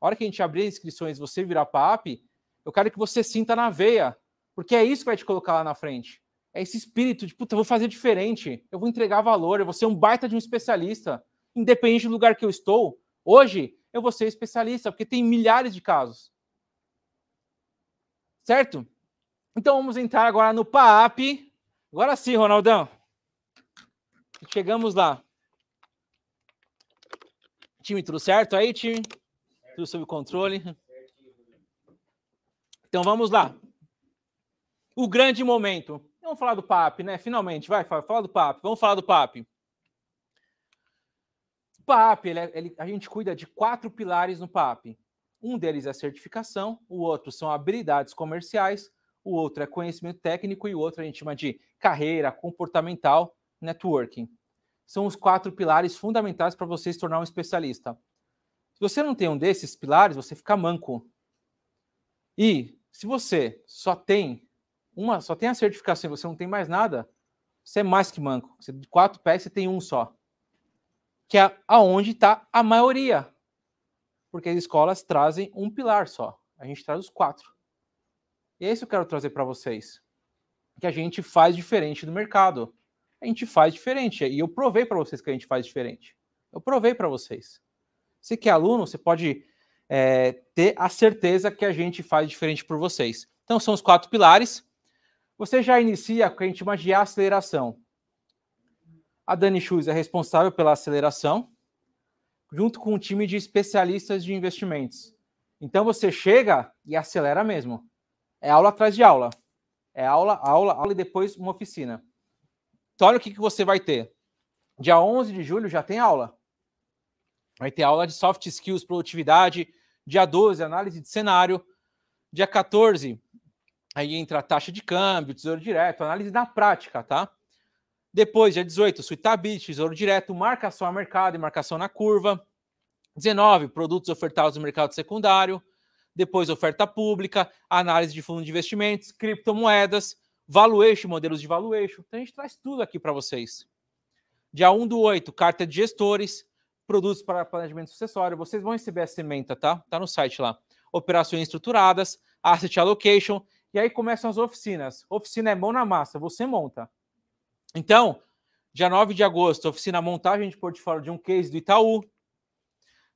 hora que a gente abrir as inscrições você virar PAP, eu quero que você sinta na veia. Porque é isso que vai te colocar lá na frente. É esse espírito de, puta, eu vou fazer diferente. Eu vou entregar valor, eu vou ser um baita de um especialista. Independente do lugar que eu estou, hoje eu vou ser especialista, porque tem milhares de casos. Certo? Então vamos entrar agora no PAP. Agora sim, Ronaldão. Chegamos lá. Time, tudo certo aí, time? Tudo sob controle? Então vamos lá. O grande momento. Vamos falar do PAP, né? Finalmente, vai, fala do PAP. Vamos falar do PAP. O PAP, ele, é, ele, a gente cuida de quatro pilares no PAP. Um deles é certificação, o outro são habilidades comerciais, o outro é conhecimento técnico e o outro a gente chama de carreira, comportamental, networking. São os quatro pilares fundamentais para você se tornar um especialista. Se você não tem um desses pilares, você fica manco. E se você só tem uma, só tem a certificação e você não tem mais nada, você é mais que manco. Você, de quatro pés, você tem um só. Que é aonde está a maioria porque as escolas trazem um pilar só. A gente traz os quatro. E é isso que eu quero trazer para vocês. Que a gente faz diferente do mercado. A gente faz diferente. E eu provei para vocês que a gente faz diferente. Eu provei para vocês. Você que é aluno, você pode é, ter a certeza que a gente faz diferente por vocês. Então, são os quatro pilares. Você já inicia com a gente chama de aceleração. A Dani Schultz é responsável pela aceleração junto com um time de especialistas de investimentos. Então você chega e acelera mesmo. É aula atrás de aula. É aula, aula, aula e depois uma oficina. Então, olha o que, que você vai ter. Dia 11 de julho já tem aula. Vai ter aula de soft skills, produtividade. Dia 12, análise de cenário. Dia 14, aí entra a taxa de câmbio, tesouro direto, análise na prática, tá? Depois, dia 18, Suitabit, Tesouro Direto, marcação a mercado e marcação na curva. 19, produtos ofertados no mercado secundário. Depois, oferta pública, análise de fundo de investimentos, criptomoedas, valuation, modelos de valuation. Então, a gente traz tudo aqui para vocês. Dia 1 do 8, carta de gestores, produtos para planejamento sucessório. Vocês vão receber a sementa, tá? Tá no site lá. Operações estruturadas, asset allocation. E aí começam as oficinas. Oficina é mão na massa, você monta. Então, dia 9 de agosto, oficina montagem de portfólio de um case do Itaú.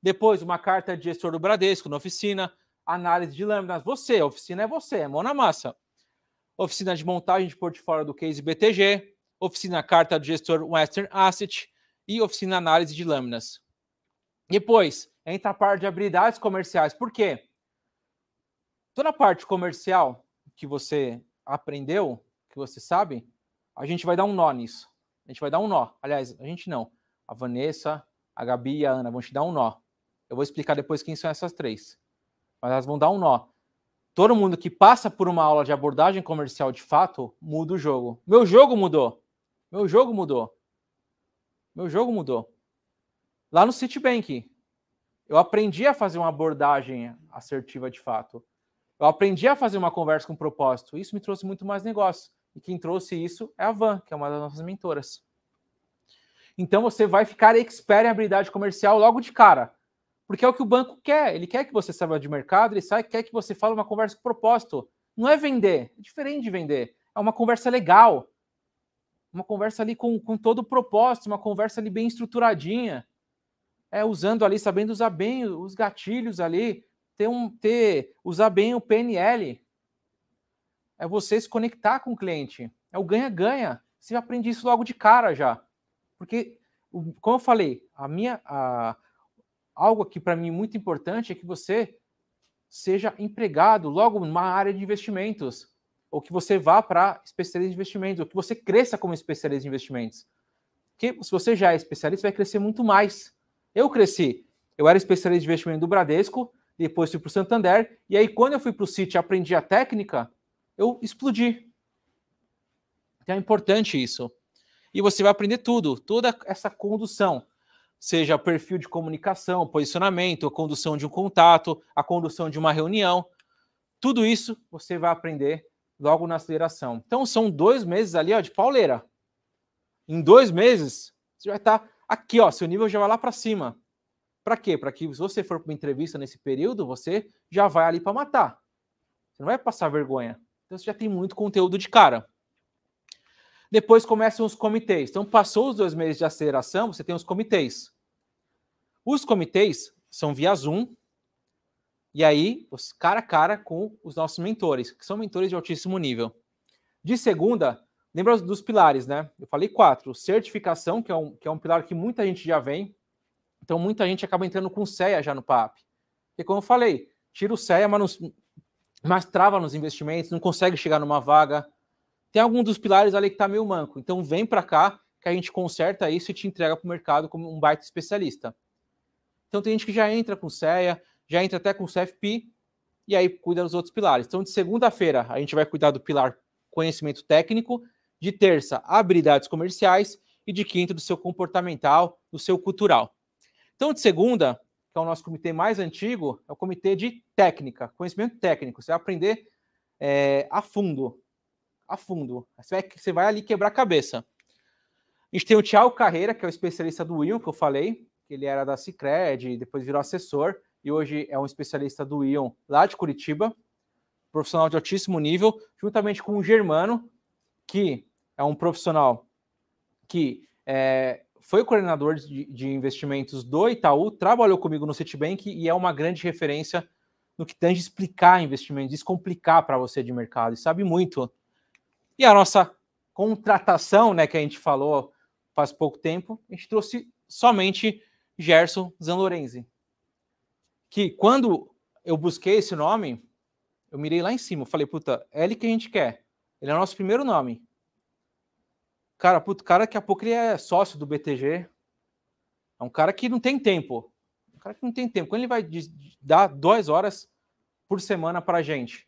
Depois, uma carta de gestor do Bradesco na oficina, análise de lâminas. Você, a oficina é você, é mão na massa. Oficina de montagem de portfólio do case BTG, oficina carta do gestor Western Asset e oficina análise de lâminas. Depois, entra a parte de habilidades comerciais. Por quê? Toda a parte comercial que você aprendeu, que você sabe, a gente vai dar um nó nisso. A gente vai dar um nó. Aliás, a gente não. A Vanessa, a Gabi e a Ana vão te dar um nó. Eu vou explicar depois quem são essas três. Mas elas vão dar um nó. Todo mundo que passa por uma aula de abordagem comercial de fato muda o jogo. Meu jogo mudou. Meu jogo mudou. Meu jogo mudou. Lá no Citibank, eu aprendi a fazer uma abordagem assertiva de fato. Eu aprendi a fazer uma conversa com propósito. Isso me trouxe muito mais negócio. E quem trouxe isso é a Van, que é uma das nossas mentoras. Então você vai ficar expert em habilidade comercial logo de cara. Porque é o que o banco quer. Ele quer que você saiba de mercado, ele sai, quer que você fale uma conversa com propósito. Não é vender, é diferente de vender. É uma conversa legal. Uma conversa ali com, com todo o propósito, uma conversa ali bem estruturadinha. É, usando ali, sabendo usar bem os gatilhos ali, ter um, ter, usar bem o PNL, é você se conectar com o cliente. É o ganha-ganha. Você já aprende isso logo de cara já. Porque, como eu falei, a minha a, algo aqui para mim muito importante é que você seja empregado logo numa área de investimentos, ou que você vá para especialista em investimentos, ou que você cresça como especialista em investimentos. Porque se você já é especialista, vai crescer muito mais. Eu cresci. Eu era especialista de investimento do Bradesco, depois fui para o Santander, e aí quando eu fui para o Citi aprendi a técnica, eu explodi. Então é importante isso. E você vai aprender tudo, toda essa condução, seja o perfil de comunicação, posicionamento, a condução de um contato, a condução de uma reunião. Tudo isso você vai aprender logo na aceleração. Então são dois meses ali ó, de pauleira. Em dois meses, você vai estar tá aqui, ó, seu nível já vai lá para cima. Para quê? Para que se você for para uma entrevista nesse período, você já vai ali para matar. Você não vai passar vergonha. Então você já tem muito conteúdo de cara. Depois começam os comitês. Então, passou os dois meses de aceleração, você tem os comitês. Os comitês são via Zoom, e aí, cara a cara com os nossos mentores, que são mentores de altíssimo nível. De segunda, lembra dos pilares, né? Eu falei quatro. Certificação, que é um, que é um pilar que muita gente já vem. Então, muita gente acaba entrando com CEA já no PAP. E como eu falei, tira o CEA, mas não, mas trava nos investimentos, não consegue chegar numa vaga. Tem algum dos pilares ali que está meio manco. Então vem para cá que a gente conserta isso e te entrega para o mercado como um baita especialista. Então tem gente que já entra com CEA, já entra até com CFP e aí cuida dos outros pilares. Então de segunda-feira a gente vai cuidar do pilar conhecimento técnico, de terça habilidades comerciais e de quinta do seu comportamental, do seu cultural. Então de segunda que é o nosso comitê mais antigo, é o comitê de técnica, conhecimento técnico. Você vai aprender é, a fundo. A fundo. Você vai, você vai ali quebrar a cabeça. A gente tem o Tiago Carreira, que é o especialista do Ion, que eu falei, que ele era da Cicred, depois virou assessor, e hoje é um especialista do Ion lá de Curitiba, profissional de altíssimo nível, juntamente com o Germano, que é um profissional que é, foi o coordenador de, de, investimentos do Itaú, trabalhou comigo no Citibank e é uma grande referência no que tange explicar investimentos, descomplicar para você de mercado, e sabe muito. E a nossa contratação, né, que a gente falou faz pouco tempo, a gente trouxe somente Gerson Zanlorenzi. Que quando eu busquei esse nome, eu mirei lá em cima, eu falei, puta, é ele que a gente quer. Ele é o nosso primeiro nome. Cara, puto, cara, daqui a é pouco ele é sócio do BTG. É um cara que não tem tempo. Um cara que não tem tempo. Quando ele vai dar duas horas por semana pra gente?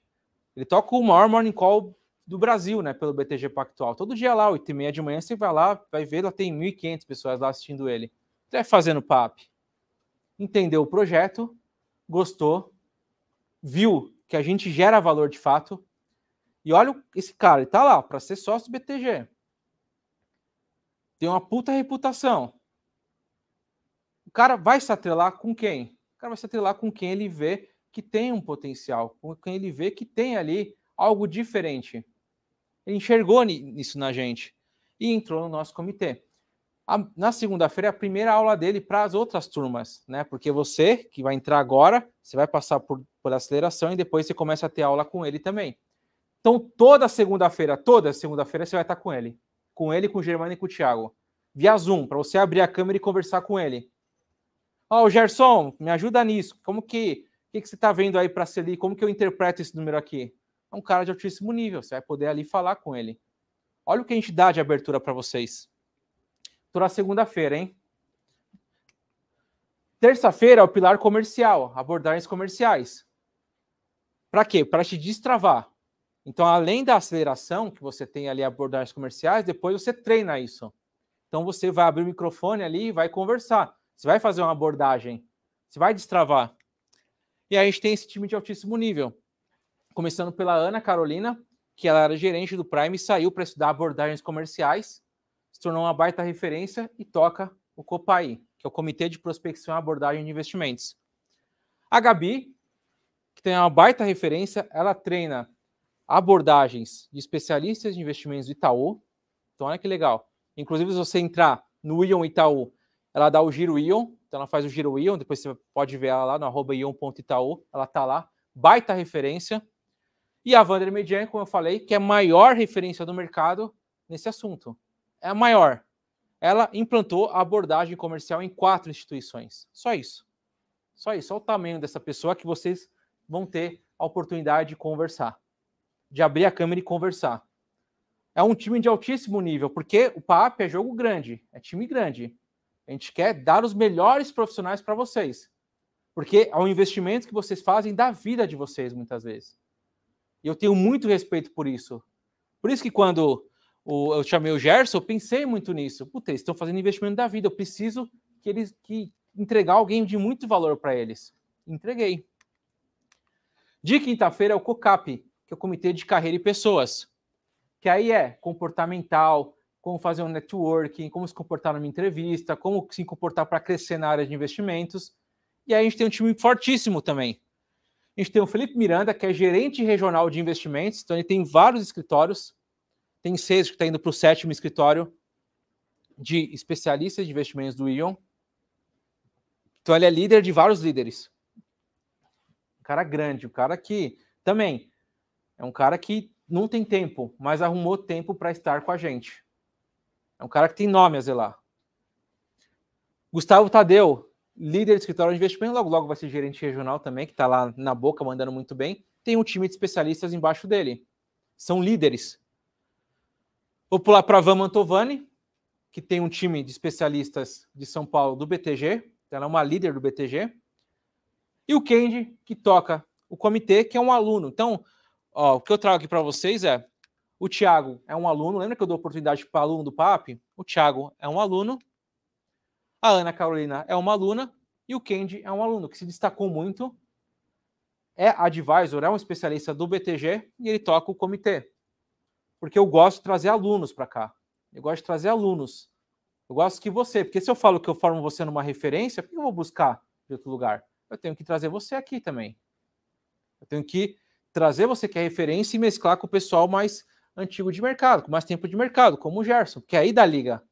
Ele toca o maior morning call do Brasil, né? Pelo BTG Pactual. Todo dia lá, 8 e meia de manhã, você vai lá, vai ver, lá tem 1.500 pessoas lá assistindo ele. Até fazendo papo. Entendeu o projeto, gostou, viu que a gente gera valor de fato. E olha esse cara, ele tá lá para ser sócio do BTG tem uma puta reputação. O cara vai se atrelar com quem? O cara vai se atrelar com quem ele vê que tem um potencial, com quem ele vê que tem ali algo diferente. Ele enxergou nisso na gente e entrou no nosso comitê. A, na segunda-feira é a primeira aula dele para as outras turmas, né? Porque você que vai entrar agora, você vai passar por, por aceleração e depois você começa a ter aula com ele também. Então, toda segunda-feira, toda segunda-feira você vai estar com ele com ele, com o Germano e com o Thiago. Via Zoom, para você abrir a câmera e conversar com ele. Ó, oh, Gerson, me ajuda nisso. Como que, que, que você está vendo aí para ser ali? Como que eu interpreto esse número aqui? É um cara de altíssimo nível, você vai poder ali falar com ele. Olha o que a gente dá de abertura para vocês. Toda segunda-feira, hein? Terça-feira é o pilar comercial, abordagens comerciais. Para quê? Para te destravar. Então, além da aceleração que você tem ali abordagens comerciais, depois você treina isso. Então, você vai abrir o microfone ali e vai conversar. Você vai fazer uma abordagem, você vai destravar. E aí a gente tem esse time de altíssimo nível. Começando pela Ana Carolina, que ela era gerente do Prime e saiu para estudar abordagens comerciais, se tornou uma baita referência e toca o COPAI, que é o Comitê de Prospecção e Abordagem de Investimentos. A Gabi, que tem uma baita referência, ela treina abordagens de especialistas de investimentos do Itaú. Então, olha que legal. Inclusive, se você entrar no Ion Itaú, ela dá o giro Ion, então ela faz o giro Ion, depois você pode ver ela lá no arroba ion.itaú, ela está lá, baita referência. E a Vander Median, como eu falei, que é a maior referência do mercado nesse assunto. É a maior. Ela implantou a abordagem comercial em quatro instituições. Só isso. Só isso, só o tamanho dessa pessoa que vocês vão ter a oportunidade de conversar de abrir a câmera e conversar. É um time de altíssimo nível, porque o PAP é jogo grande, é time grande. A gente quer dar os melhores profissionais para vocês. Porque é um investimento que vocês fazem da vida de vocês, muitas vezes. E eu tenho muito respeito por isso. Por isso que quando eu chamei o Gerson, eu pensei muito nisso. Putz, eles estão fazendo investimento da vida, eu preciso que eles que entregar alguém de muito valor para eles. Entreguei. De quinta-feira é o COCAP, que é o Comitê de Carreira e Pessoas, que aí é comportamental, como fazer um networking, como se comportar numa entrevista, como se comportar para crescer na área de investimentos. E aí a gente tem um time fortíssimo também. A gente tem o Felipe Miranda, que é gerente regional de investimentos, então ele tem vários escritórios, tem seis que está indo para o sétimo escritório de especialistas de investimentos do Ion. Então ele é líder de vários líderes. Um cara grande, um cara que também é um cara que não tem tempo, mas arrumou tempo para estar com a gente. É um cara que tem nome a zelar. Gustavo Tadeu, líder de escritório de investimento, logo logo vai ser gerente regional também, que está lá na boca mandando muito bem. Tem um time de especialistas embaixo dele. São líderes. Vou pular para Vama Mantovani, que tem um time de especialistas de São Paulo do BTG. Ela é uma líder do BTG. E o Kendi, que toca o comitê, que é um aluno. Então, Ó, o que eu trago aqui para vocês é o Tiago é um aluno, lembra que eu dou oportunidade para aluno do PAP? O Tiago é um aluno, a Ana Carolina é uma aluna e o Kendi é um aluno que se destacou muito, é advisor, é um especialista do BTG e ele toca o comitê. Porque eu gosto de trazer alunos para cá. Eu gosto de trazer alunos. Eu gosto que você, porque se eu falo que eu formo você numa referência, por que eu vou buscar de outro lugar? Eu tenho que trazer você aqui também. Eu tenho que trazer você que é referência e mesclar com o pessoal mais antigo de mercado, com mais tempo de mercado, como o Gerson, que é aí da liga.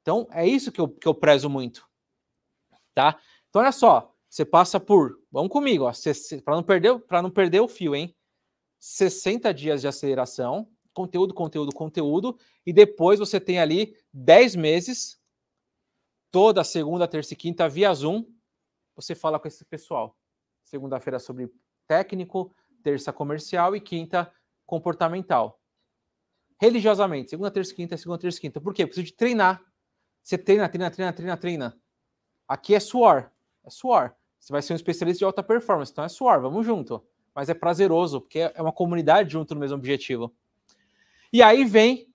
Então, é isso que eu, que eu prezo muito. Tá? Então, olha só, você passa por, vamos comigo, para não perder, para não perder o fio, hein? 60 dias de aceleração, conteúdo, conteúdo, conteúdo, e depois você tem ali 10 meses, toda segunda, terça e quinta via Zoom, você fala com esse pessoal. Segunda-feira sobre técnico, terça comercial e quinta comportamental. Religiosamente, segunda, terça, quinta, segunda, terça, quinta. Por quê? Eu preciso de treinar. Você treina, treina, treina, treina, treina. Aqui é suor, é suor. Você vai ser um especialista de alta performance, então é suor, vamos junto. Mas é prazeroso, porque é uma comunidade junto no mesmo objetivo. E aí vem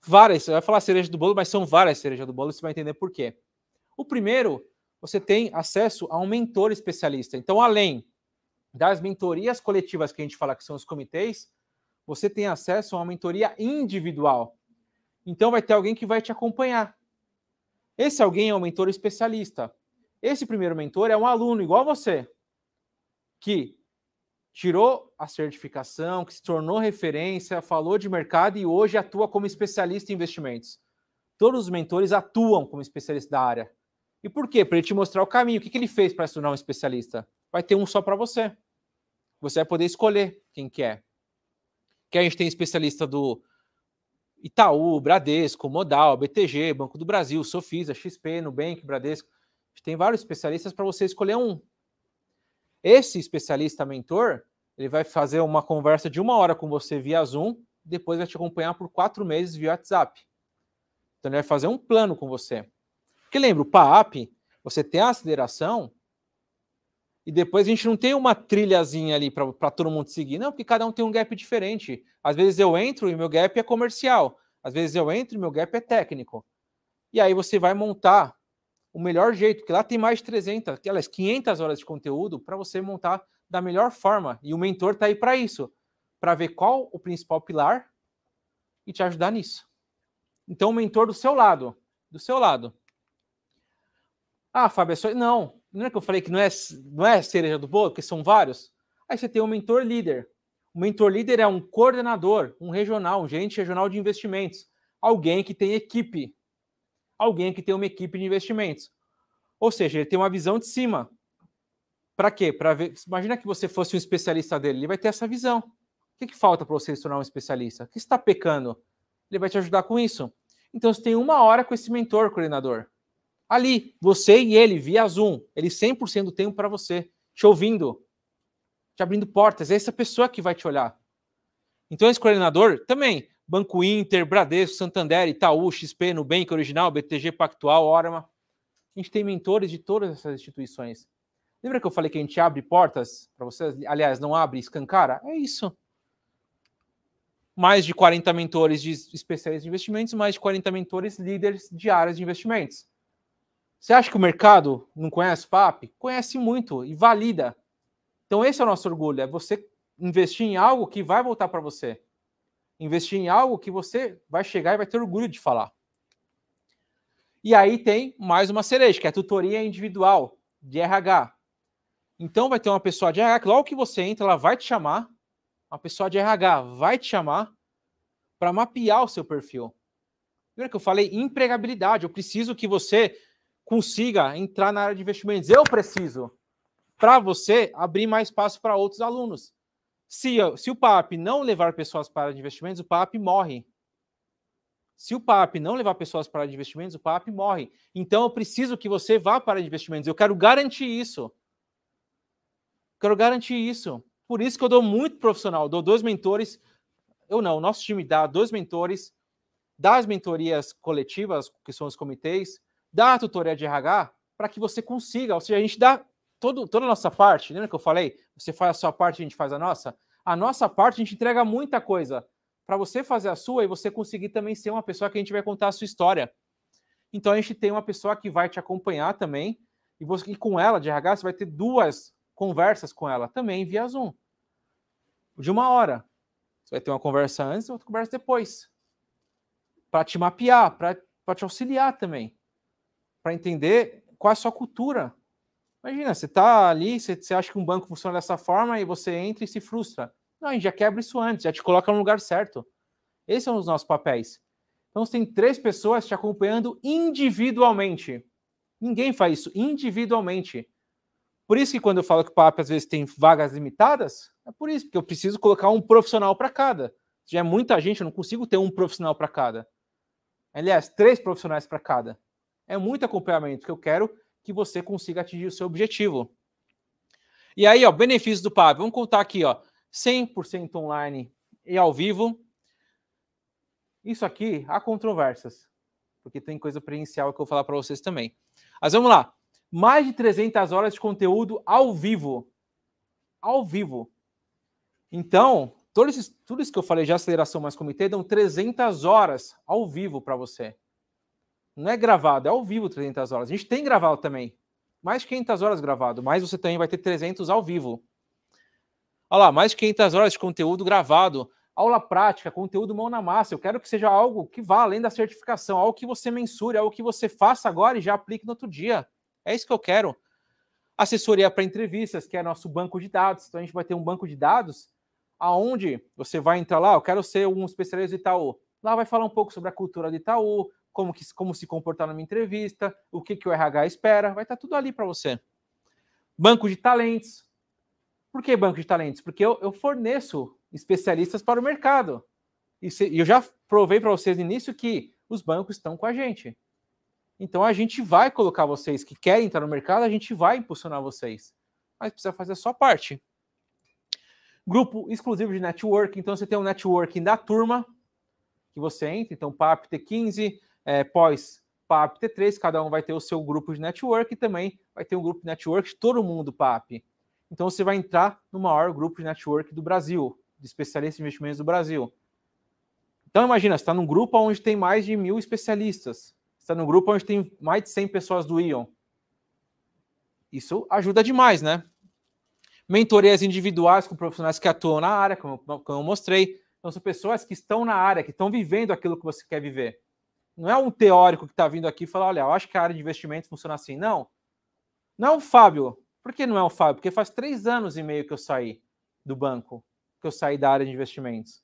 várias, você vai falar cereja do bolo, mas são várias cerejas do bolo, você vai entender por quê. O primeiro, você tem acesso a um mentor especialista. Então, além das mentorias coletivas que a gente fala que são os comitês, você tem acesso a uma mentoria individual. Então vai ter alguém que vai te acompanhar. Esse alguém é um mentor especialista. Esse primeiro mentor é um aluno igual a você, que tirou a certificação, que se tornou referência, falou de mercado e hoje atua como especialista em investimentos. Todos os mentores atuam como especialista da área. E por quê? Para ele te mostrar o caminho. O que, que ele fez para se tornar um especialista? Vai ter um só para você. Você vai poder escolher quem quer. Que a gente tem especialista do Itaú, Bradesco, Modal, BTG, Banco do Brasil, Sofisa, XP, Nubank, Bradesco. A gente tem vários especialistas para você escolher um. Esse especialista mentor, ele vai fazer uma conversa de uma hora com você via Zoom, depois vai te acompanhar por quatro meses via WhatsApp. Então ele vai fazer um plano com você. Porque lembra, o PAAP, você tem a aceleração, e depois a gente não tem uma trilhazinha ali para todo mundo seguir. Não, porque cada um tem um gap diferente. Às vezes eu entro e meu gap é comercial. Às vezes eu entro e meu gap é técnico. E aí você vai montar o melhor jeito, porque lá tem mais de 300, aquelas 500 horas de conteúdo para você montar da melhor forma. E o mentor está aí para isso, para ver qual o principal pilar e te ajudar nisso. Então, o mentor do seu lado, do seu lado. Ah, Fábio, é só... Não, Lembra é que eu falei que não é, não é cereja do bolo, porque são vários? Aí você tem um mentor líder. O mentor líder é um coordenador, um regional, um gerente regional de investimentos. Alguém que tem equipe. Alguém que tem uma equipe de investimentos. Ou seja, ele tem uma visão de cima. Para quê? Para ver. Imagina que você fosse um especialista dele, ele vai ter essa visão. O que, que falta para você se tornar um especialista? O que está pecando? Ele vai te ajudar com isso. Então você tem uma hora com esse mentor coordenador ali, você e ele, via Zoom, ele 100% do tempo para você, te ouvindo, te abrindo portas, é essa pessoa que vai te olhar. Então, esse coordenador também, Banco Inter, Bradesco, Santander, Itaú, XP, Nubank Original, BTG Pactual, Orama. A gente tem mentores de todas essas instituições. Lembra que eu falei que a gente abre portas para vocês? Aliás, não abre, escancara? É isso. Mais de 40 mentores de especialistas de investimentos, mais de 40 mentores líderes de áreas de investimentos. Você acha que o mercado não conhece o PAP? Conhece muito e valida. Então, esse é o nosso orgulho: é você investir em algo que vai voltar para você. Investir em algo que você vai chegar e vai ter orgulho de falar. E aí tem mais uma cereja, que é a tutoria individual de RH. Então vai ter uma pessoa de RH, que logo que você entra, ela vai te chamar, uma pessoa de RH vai te chamar para mapear o seu perfil. Lembra que eu falei empregabilidade? Eu preciso que você consiga entrar na área de investimentos. Eu preciso, para você, abrir mais espaço para outros alunos. Se, se o PAP não levar pessoas para a área de investimentos, o PAP morre. Se o PAP não levar pessoas para a área de investimentos, o PAP morre. Então, eu preciso que você vá para a área de investimentos. Eu quero garantir isso. Quero garantir isso. Por isso que eu dou muito profissional. dou dois mentores. Eu não, o nosso time dá dois mentores das mentorias coletivas, que são os comitês, da tutoria de RH para que você consiga. Ou seja, a gente dá todo, toda a nossa parte. Lembra que eu falei? Você faz a sua parte, a gente faz a nossa? A nossa parte, a gente entrega muita coisa para você fazer a sua e você conseguir também ser uma pessoa que a gente vai contar a sua história. Então a gente tem uma pessoa que vai te acompanhar também e, você, e com ela de RH você vai ter duas conversas com ela também via Zoom de uma hora. Você vai ter uma conversa antes e outra conversa depois para te mapear, para te auxiliar também para entender qual é a sua cultura. Imagina, você está ali, você, você, acha que um banco funciona dessa forma e você entra e se frustra. Não, a gente já quebra isso antes, já te coloca no lugar certo. Esse é um dos nossos papéis. Então, você tem três pessoas te acompanhando individualmente. Ninguém faz isso individualmente. Por isso que quando eu falo que o PAP às vezes tem vagas limitadas, é por isso, porque eu preciso colocar um profissional para cada. Já é muita gente, eu não consigo ter um profissional para cada. Aliás, três profissionais para cada é muito acompanhamento, que eu quero que você consiga atingir o seu objetivo. E aí, ó, benefícios do PAB. Vamos contar aqui, ó, 100% online e ao vivo. Isso aqui há controvérsias, porque tem coisa presencial que eu vou falar para vocês também. Mas vamos lá. Mais de 300 horas de conteúdo ao vivo. Ao vivo. Então, todos tudo isso que eu falei de aceleração mais comitê dão 300 horas ao vivo para você. Não é gravado, é ao vivo 300 horas. A gente tem gravado também. Mais 500 horas gravado, mas você também vai ter 300 ao vivo. Olha lá, mais 500 horas de conteúdo gravado, aula prática, conteúdo mão na massa. Eu quero que seja algo que vá além da certificação, algo que você mensure, algo que você faça agora e já aplique no outro dia. É isso que eu quero. Assessoria para entrevistas, que é nosso banco de dados. Então a gente vai ter um banco de dados aonde você vai entrar lá, eu quero ser um especialista do Itaú. Lá vai falar um pouco sobre a cultura do Itaú, como, que, como se comportar numa entrevista, o que, que o RH espera, vai estar tá tudo ali para você. Banco de talentos. Por que banco de talentos? Porque eu, eu forneço especialistas para o mercado. E se, eu já provei para vocês no início que os bancos estão com a gente. Então a gente vai colocar vocês que querem entrar no mercado, a gente vai impulsionar vocês. Mas precisa fazer a sua parte. Grupo exclusivo de network, então você tem um networking da turma que você entra, então PAP T15, é, pós PAP T3, cada um vai ter o seu grupo de network e também vai ter um grupo de network de todo mundo PAP. Então você vai entrar no maior grupo de network do Brasil, de especialistas em investimentos do Brasil. Então imagina, você está num grupo onde tem mais de mil especialistas, está num grupo onde tem mais de 100 pessoas do Ion. Isso ajuda demais, né? Mentorias individuais com profissionais que atuam na área, como, como eu mostrei. Então, são pessoas que estão na área, que estão vivendo aquilo que você quer viver. Não é um teórico que está vindo aqui e fala, olha, eu acho que a área de investimentos funciona assim. Não. Não é o Fábio. Por que não é um Fábio? Porque faz três anos e meio que eu saí do banco, que eu saí da área de investimentos.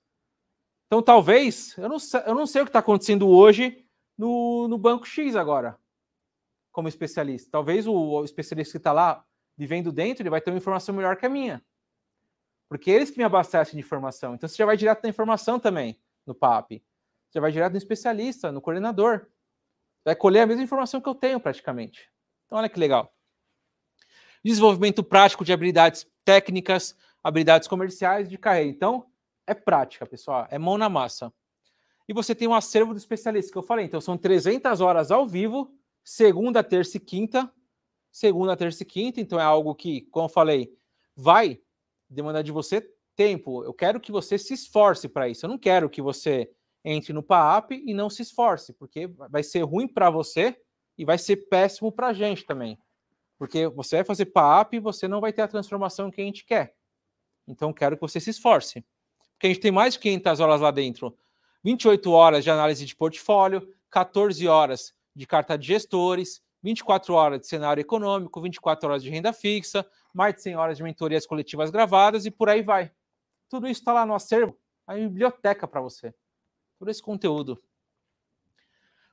Então, talvez, eu não, eu não sei o que está acontecendo hoje no, no Banco X agora, como especialista. Talvez o, o especialista que está lá vivendo dentro, ele vai ter uma informação melhor que a minha. Porque eles que me abastecem de informação. Então, você já vai direto na informação também, no PAP. Você vai direto no especialista, no coordenador. Vai colher a mesma informação que eu tenho praticamente. Então, olha que legal. Desenvolvimento prático de habilidades técnicas, habilidades comerciais de carreira. Então, é prática, pessoal. É mão na massa. E você tem um acervo do especialista, que eu falei. Então, são 300 horas ao vivo, segunda, terça e quinta. Segunda, terça e quinta. Então, é algo que, como eu falei, vai demandar de você tempo. Eu quero que você se esforce para isso. Eu não quero que você entre no PAAP e não se esforce, porque vai ser ruim para você e vai ser péssimo para a gente também. Porque você vai fazer PAAP e você não vai ter a transformação que a gente quer. Então, quero que você se esforce. Porque a gente tem mais de 500 horas lá dentro. 28 horas de análise de portfólio, 14 horas de carta de gestores, 24 horas de cenário econômico, 24 horas de renda fixa, mais de 100 horas de mentorias coletivas gravadas e por aí vai. Tudo isso está lá no acervo, a biblioteca para você por esse conteúdo.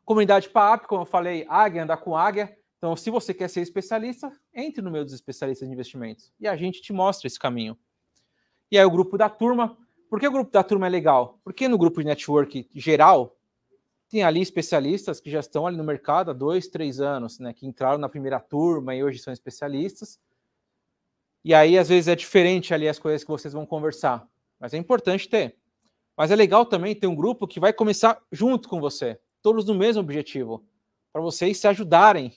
Comunidade PAAP, como eu falei, águia, andar com águia. Então, se você quer ser especialista, entre no meu dos especialistas de investimentos e a gente te mostra esse caminho. E aí o grupo da turma. Por que o grupo da turma é legal? Porque no grupo de network geral, tem ali especialistas que já estão ali no mercado há dois, três anos, né? Que entraram na primeira turma e hoje são especialistas. E aí, às vezes, é diferente ali as coisas que vocês vão conversar. Mas é importante ter. Mas é legal também ter um grupo que vai começar junto com você, todos no mesmo objetivo, para vocês se ajudarem,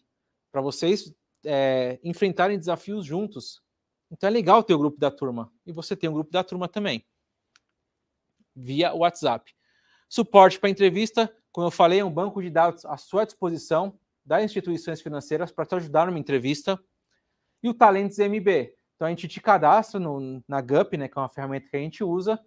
para vocês é, enfrentarem desafios juntos. Então é legal ter o grupo da turma. E você tem um grupo da turma também, via WhatsApp. Suporte para entrevista, como eu falei, é um banco de dados à sua disposição das instituições financeiras para te ajudar numa entrevista. E o Talentos MB. Então a gente te cadastra no, na GUP, né, que é uma ferramenta que a gente usa,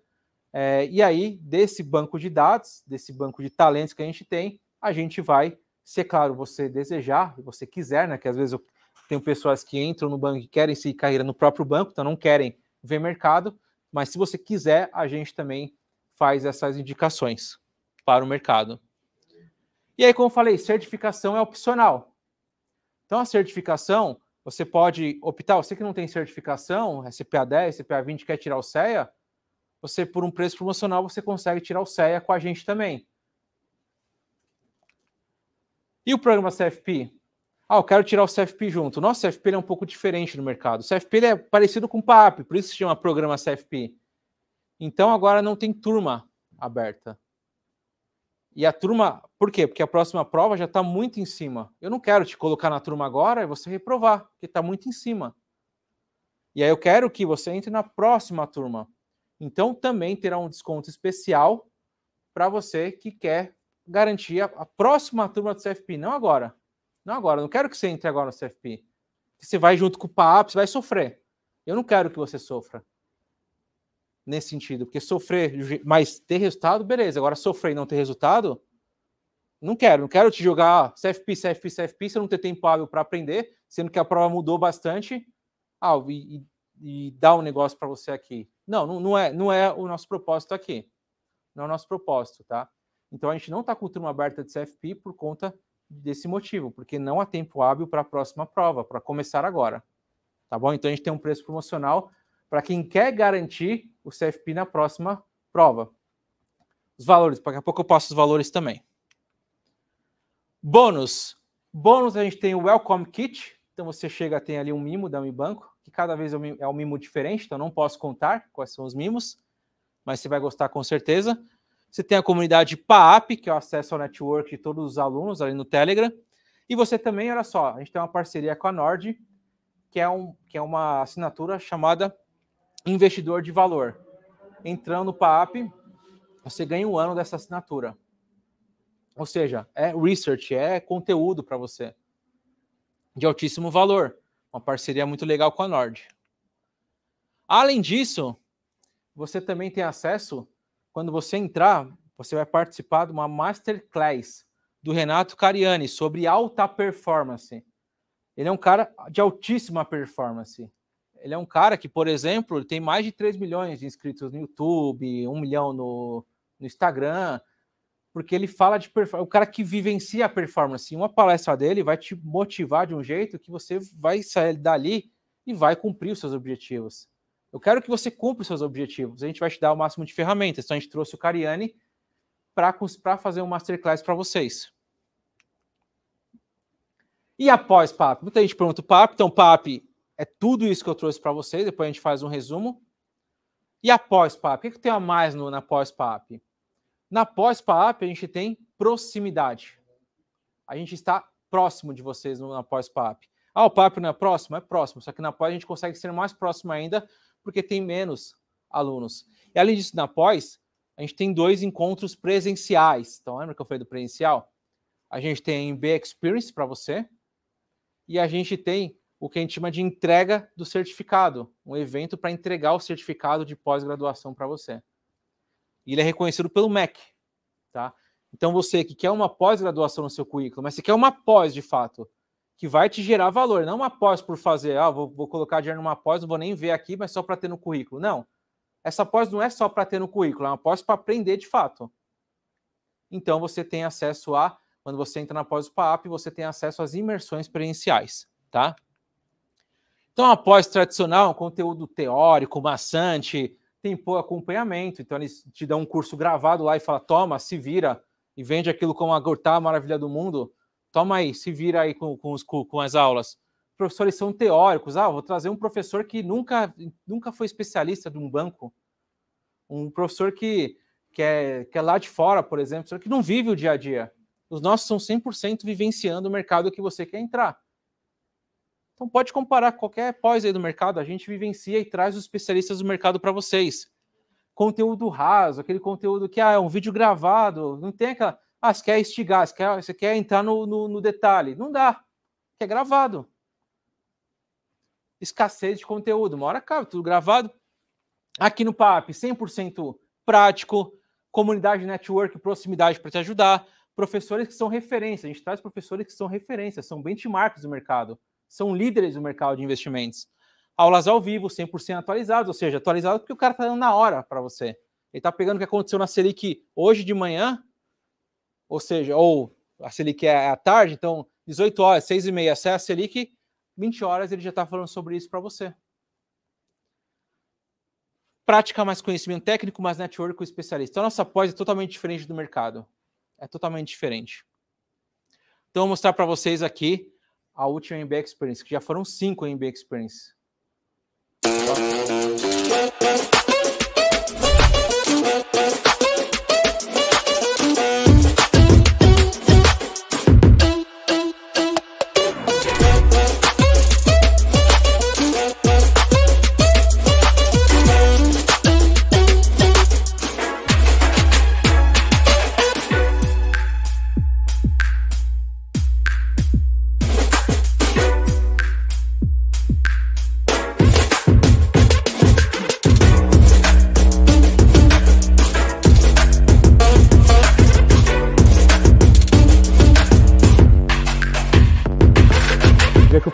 é, e aí, desse banco de dados, desse banco de talentos que a gente tem, a gente vai, se é claro você desejar, você quiser, né? Que às vezes eu tenho pessoas que entram no banco e querem seguir carreira no próprio banco, então não querem ver mercado, mas se você quiser, a gente também faz essas indicações para o mercado. E aí, como eu falei, certificação é opcional. Então, a certificação, você pode optar, você que não tem certificação, SPA 10, SPA 20, quer tirar o CEA, você por um preço promocional você consegue tirar o CEA com a gente também. E o programa CFP? Ah, eu quero tirar o CFP junto. Nosso CFP é um pouco diferente no mercado. O CFP é parecido com o PAP, por isso se chama programa CFP. Então agora não tem turma aberta. E a turma, por quê? Porque a próxima prova já está muito em cima. Eu não quero te colocar na turma agora e você reprovar, porque está muito em cima. E aí eu quero que você entre na próxima turma. Então também terá um desconto especial para você que quer garantir a, próxima turma do CFP, não agora. Não agora, não quero que você entre agora no CFP. Que você vai junto com o PAP, você vai sofrer. Eu não quero que você sofra. Nesse sentido, porque sofrer, mas ter resultado, beleza. Agora sofrer e não ter resultado, não quero, não quero te jogar ah, CFP, CFP, CFP, se não ter tempo hábil para aprender, sendo que a prova mudou bastante. Ah, e, e e dar um negócio para você aqui. Não, não, não, é, não é o nosso propósito aqui. Não é o nosso propósito, tá? Então a gente não está com turma aberta de CFP por conta desse motivo, porque não há tempo hábil para a próxima prova, para começar agora. Tá bom? Então a gente tem um preço promocional para quem quer garantir o CFP na próxima prova. Os valores, daqui a pouco eu passo os valores também. Bônus. Bônus a gente tem o Welcome Kit, então você chega, tem ali um mimo da Unibanco, que cada vez é um é mimo diferente, então não posso contar quais são os mimos, mas você vai gostar com certeza. Você tem a comunidade PAAP, que é o acesso ao network de todos os alunos ali no Telegram. E você também, olha só, a gente tem uma parceria com a Nord, que é, um, que é uma assinatura chamada Investidor de Valor. Entrando no PAAP, você ganha um ano dessa assinatura. Ou seja, é research, é conteúdo para você de altíssimo valor. Uma parceria muito legal com a Nord. Além disso, você também tem acesso, quando você entrar, você vai participar de uma masterclass do Renato Cariani sobre alta performance. Ele é um cara de altíssima performance. Ele é um cara que, por exemplo, tem mais de 3 milhões de inscritos no YouTube, 1 milhão no, no Instagram, porque ele fala de o cara que vivencia a performance. Uma palestra dele vai te motivar de um jeito que você vai sair dali e vai cumprir os seus objetivos. Eu quero que você cumpra os seus objetivos. A gente vai te dar o máximo de ferramentas. Então a gente trouxe o Cariani para fazer um masterclass para vocês. E após PAP? Muita gente pergunta o PAP. Então, PAP é tudo isso que eu trouxe para vocês. Depois a gente faz um resumo. E após PAP? O que, é que tem a mais no, na pós-PAP? Na pós-PAAP, a gente tem proximidade. A gente está próximo de vocês na pós-PAP. Ah, o PAP não é próximo? É próximo, só que na pós a gente consegue ser mais próximo ainda, porque tem menos alunos. E além disso, na pós, a gente tem dois encontros presenciais. Então, lembra que eu falei do presencial? A gente tem B Experience para você e a gente tem o que a gente chama de entrega do certificado, um evento para entregar o certificado de pós-graduação para você. E ele é reconhecido pelo MEC, tá? Então você que quer uma pós-graduação no seu currículo, mas você quer uma pós de fato, que vai te gerar valor, não uma pós por fazer, ah, vou, vou colocar dinheiro numa pós, não vou nem ver aqui, mas só para ter no currículo. Não. Essa pós não é só para ter no currículo, é uma pós para aprender de fato. Então você tem acesso a, quando você entra na pós do PAP, você tem acesso às imersões experienciais, tá? Então a pós tradicional, um conteúdo teórico, maçante, tem pouco acompanhamento, então eles te dão um curso gravado lá e fala: toma, se vira e vende aquilo como a Gortá, a maravilha do mundo. Toma aí, se vira aí com, com, os, com as aulas. Professores são teóricos. Ah, vou trazer um professor que nunca, nunca foi especialista de um banco. Um professor que, que, é, que é lá de fora, por exemplo, que não vive o dia a dia. Os nossos são 100% vivenciando o mercado que você quer entrar. Então pode comparar qualquer pós aí do mercado, a gente vivencia e traz os especialistas do mercado para vocês. Conteúdo raso, aquele conteúdo que ah, é um vídeo gravado, não tem aquela. Ah, você quer instigar, você quer, você quer entrar no, no, no detalhe. Não dá, que é gravado. Escassez de conteúdo, uma hora acaba, tudo gravado. Aqui no PAP, 100% prático, comunidade, network, proximidade para te ajudar, professores que são referência, a gente traz professores que são referência, são benchmarks do mercado são líderes do mercado de investimentos. Aulas ao vivo, 100% atualizadas, ou seja, atualizado porque o cara está dando na hora para você. Ele está pegando o que aconteceu na Selic hoje de manhã, ou seja, ou a Selic é à tarde, então 18 horas, 6 e meia, acessa a Selic, 20 horas ele já está falando sobre isso para você. Prática mais conhecimento técnico, mais network com especialista. Então, a nossa pós é totalmente diferente do mercado. É totalmente diferente. Então, vou mostrar para vocês aqui a última NBA Experience, que já foram cinco NBA Experience.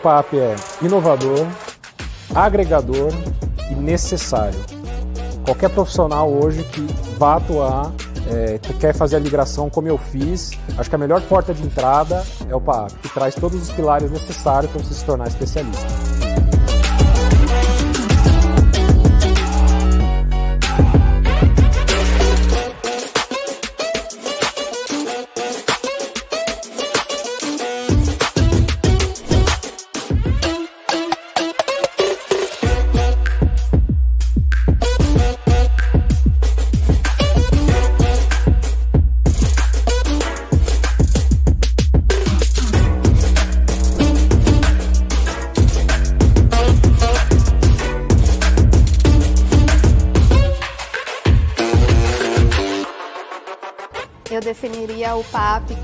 PAP é inovador, agregador e necessário. Qualquer profissional hoje que vá atuar, é, que quer fazer a migração como eu fiz, acho que a melhor porta de entrada é o PAP, que traz todos os pilares necessários para você se tornar especialista.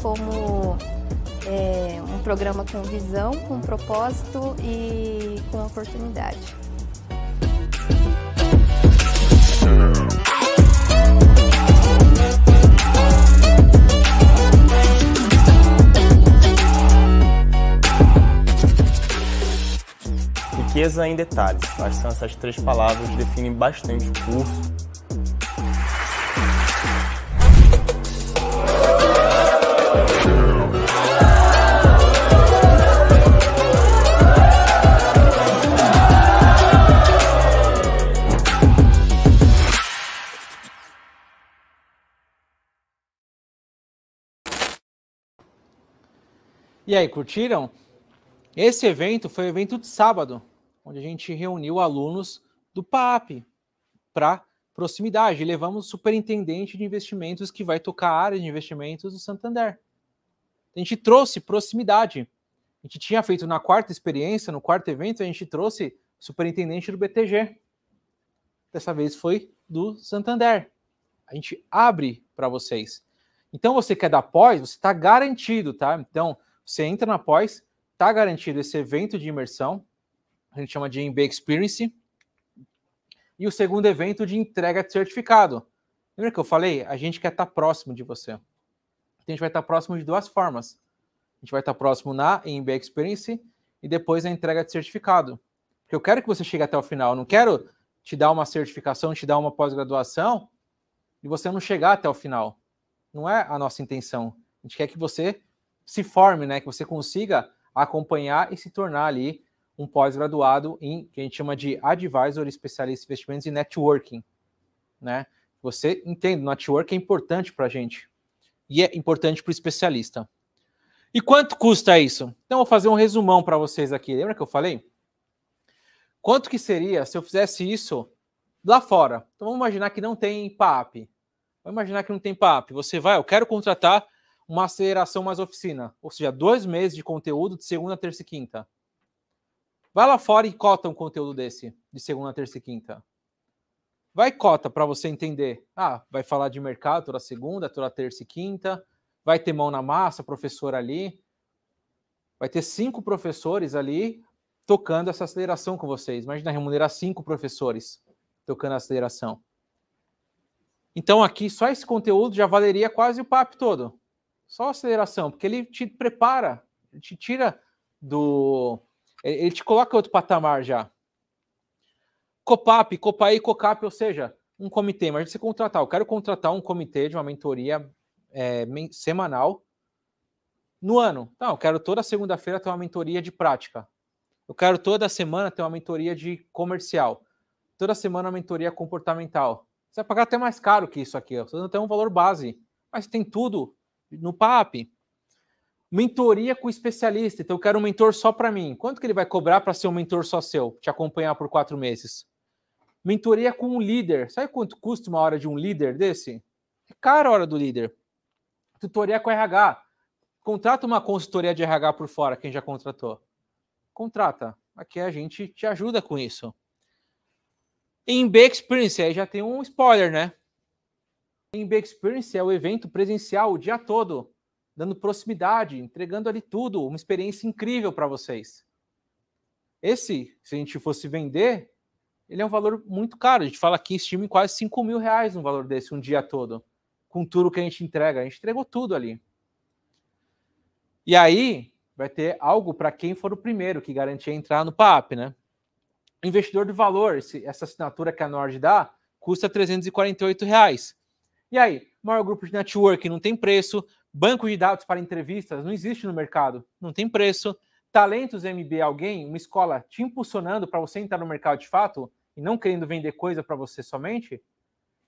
como é, um programa com visão, com propósito e com oportunidade. Riqueza em detalhes. Acho que essas três palavras definem bastante o curso E aí, curtiram? Esse evento foi o evento de sábado, onde a gente reuniu alunos do PAP para proximidade. levamos o superintendente de investimentos que vai tocar a área de investimentos do Santander. A gente trouxe proximidade. A gente tinha feito na quarta experiência, no quarto evento, a gente trouxe superintendente do BTG. Dessa vez foi do Santander. A gente abre para vocês. Então, você quer é dar pós, você está garantido, tá? Então, você entra na pós, tá garantido esse evento de imersão, a gente chama de MB Experience, e o segundo evento de entrega de certificado. Lembra que eu falei? A gente quer estar tá próximo de você. Então, a gente vai estar tá próximo de duas formas. A gente vai estar tá próximo na MB Experience e depois na entrega de certificado. Porque eu quero que você chegue até o final. Eu não quero te dar uma certificação, te dar uma pós-graduação e você não chegar até o final. Não é a nossa intenção. A gente quer que você se forme, né? Que você consiga acompanhar e se tornar ali um pós-graduado em que a gente chama de advisor especialista em investimentos e networking, né? Você entende, network é importante para a gente e é importante para o especialista. E quanto custa isso? Então, vou fazer um resumão para vocês aqui. Lembra que eu falei? Quanto que seria se eu fizesse isso lá fora? Então, vamos imaginar que não tem PAP. Vamos imaginar que não tem PAP. Você vai, eu quero contratar uma aceleração mais oficina, ou seja, dois meses de conteúdo de segunda, terça e quinta. Vai lá fora e cota um conteúdo desse, de segunda, terça e quinta. Vai cota para você entender. Ah, vai falar de mercado toda segunda, toda terça e quinta. Vai ter mão na massa, professor ali. Vai ter cinco professores ali tocando essa aceleração com vocês. Imagina remunerar cinco professores tocando a aceleração. Então aqui só esse conteúdo já valeria quase o papo todo. Só aceleração, porque ele te prepara, ele te tira do. Ele te coloca outro patamar já. Copap, Copaí, Cocap, ou seja, um comitê. Mas você contratar, eu quero contratar um comitê de uma mentoria é, semanal no ano. Não, eu quero toda segunda-feira ter uma mentoria de prática. Eu quero toda semana ter uma mentoria de comercial. Toda semana uma mentoria comportamental. Você vai pagar até mais caro que isso aqui. Você não tem um valor base. Mas tem tudo no PAP. Mentoria com especialista. Então, eu quero um mentor só para mim. Quanto que ele vai cobrar para ser um mentor só seu, te acompanhar por quatro meses? Mentoria com um líder. Sabe quanto custa uma hora de um líder desse? É cara a hora do líder. Tutoria com RH. Contrata uma consultoria de RH por fora, quem já contratou. Contrata. Aqui a gente te ajuda com isso. Em B Experience, aí já tem um spoiler, né? Big Experience é o evento presencial o dia todo, dando proximidade, entregando ali tudo, uma experiência incrível para vocês. Esse, se a gente fosse vender, ele é um valor muito caro. A gente fala aqui, estima em quase 5 mil reais um valor desse, um dia todo, com tudo que a gente entrega. A gente entregou tudo ali. E aí, vai ter algo para quem for o primeiro que garantir entrar no PAP, né? Investidor de valor, esse, essa assinatura que a Nord dá, custa 348 reais. E aí, maior grupo de network não tem preço, banco de dados para entrevistas não existe no mercado, não tem preço, talentos MB alguém, uma escola te impulsionando para você entrar no mercado de fato e não querendo vender coisa para você somente,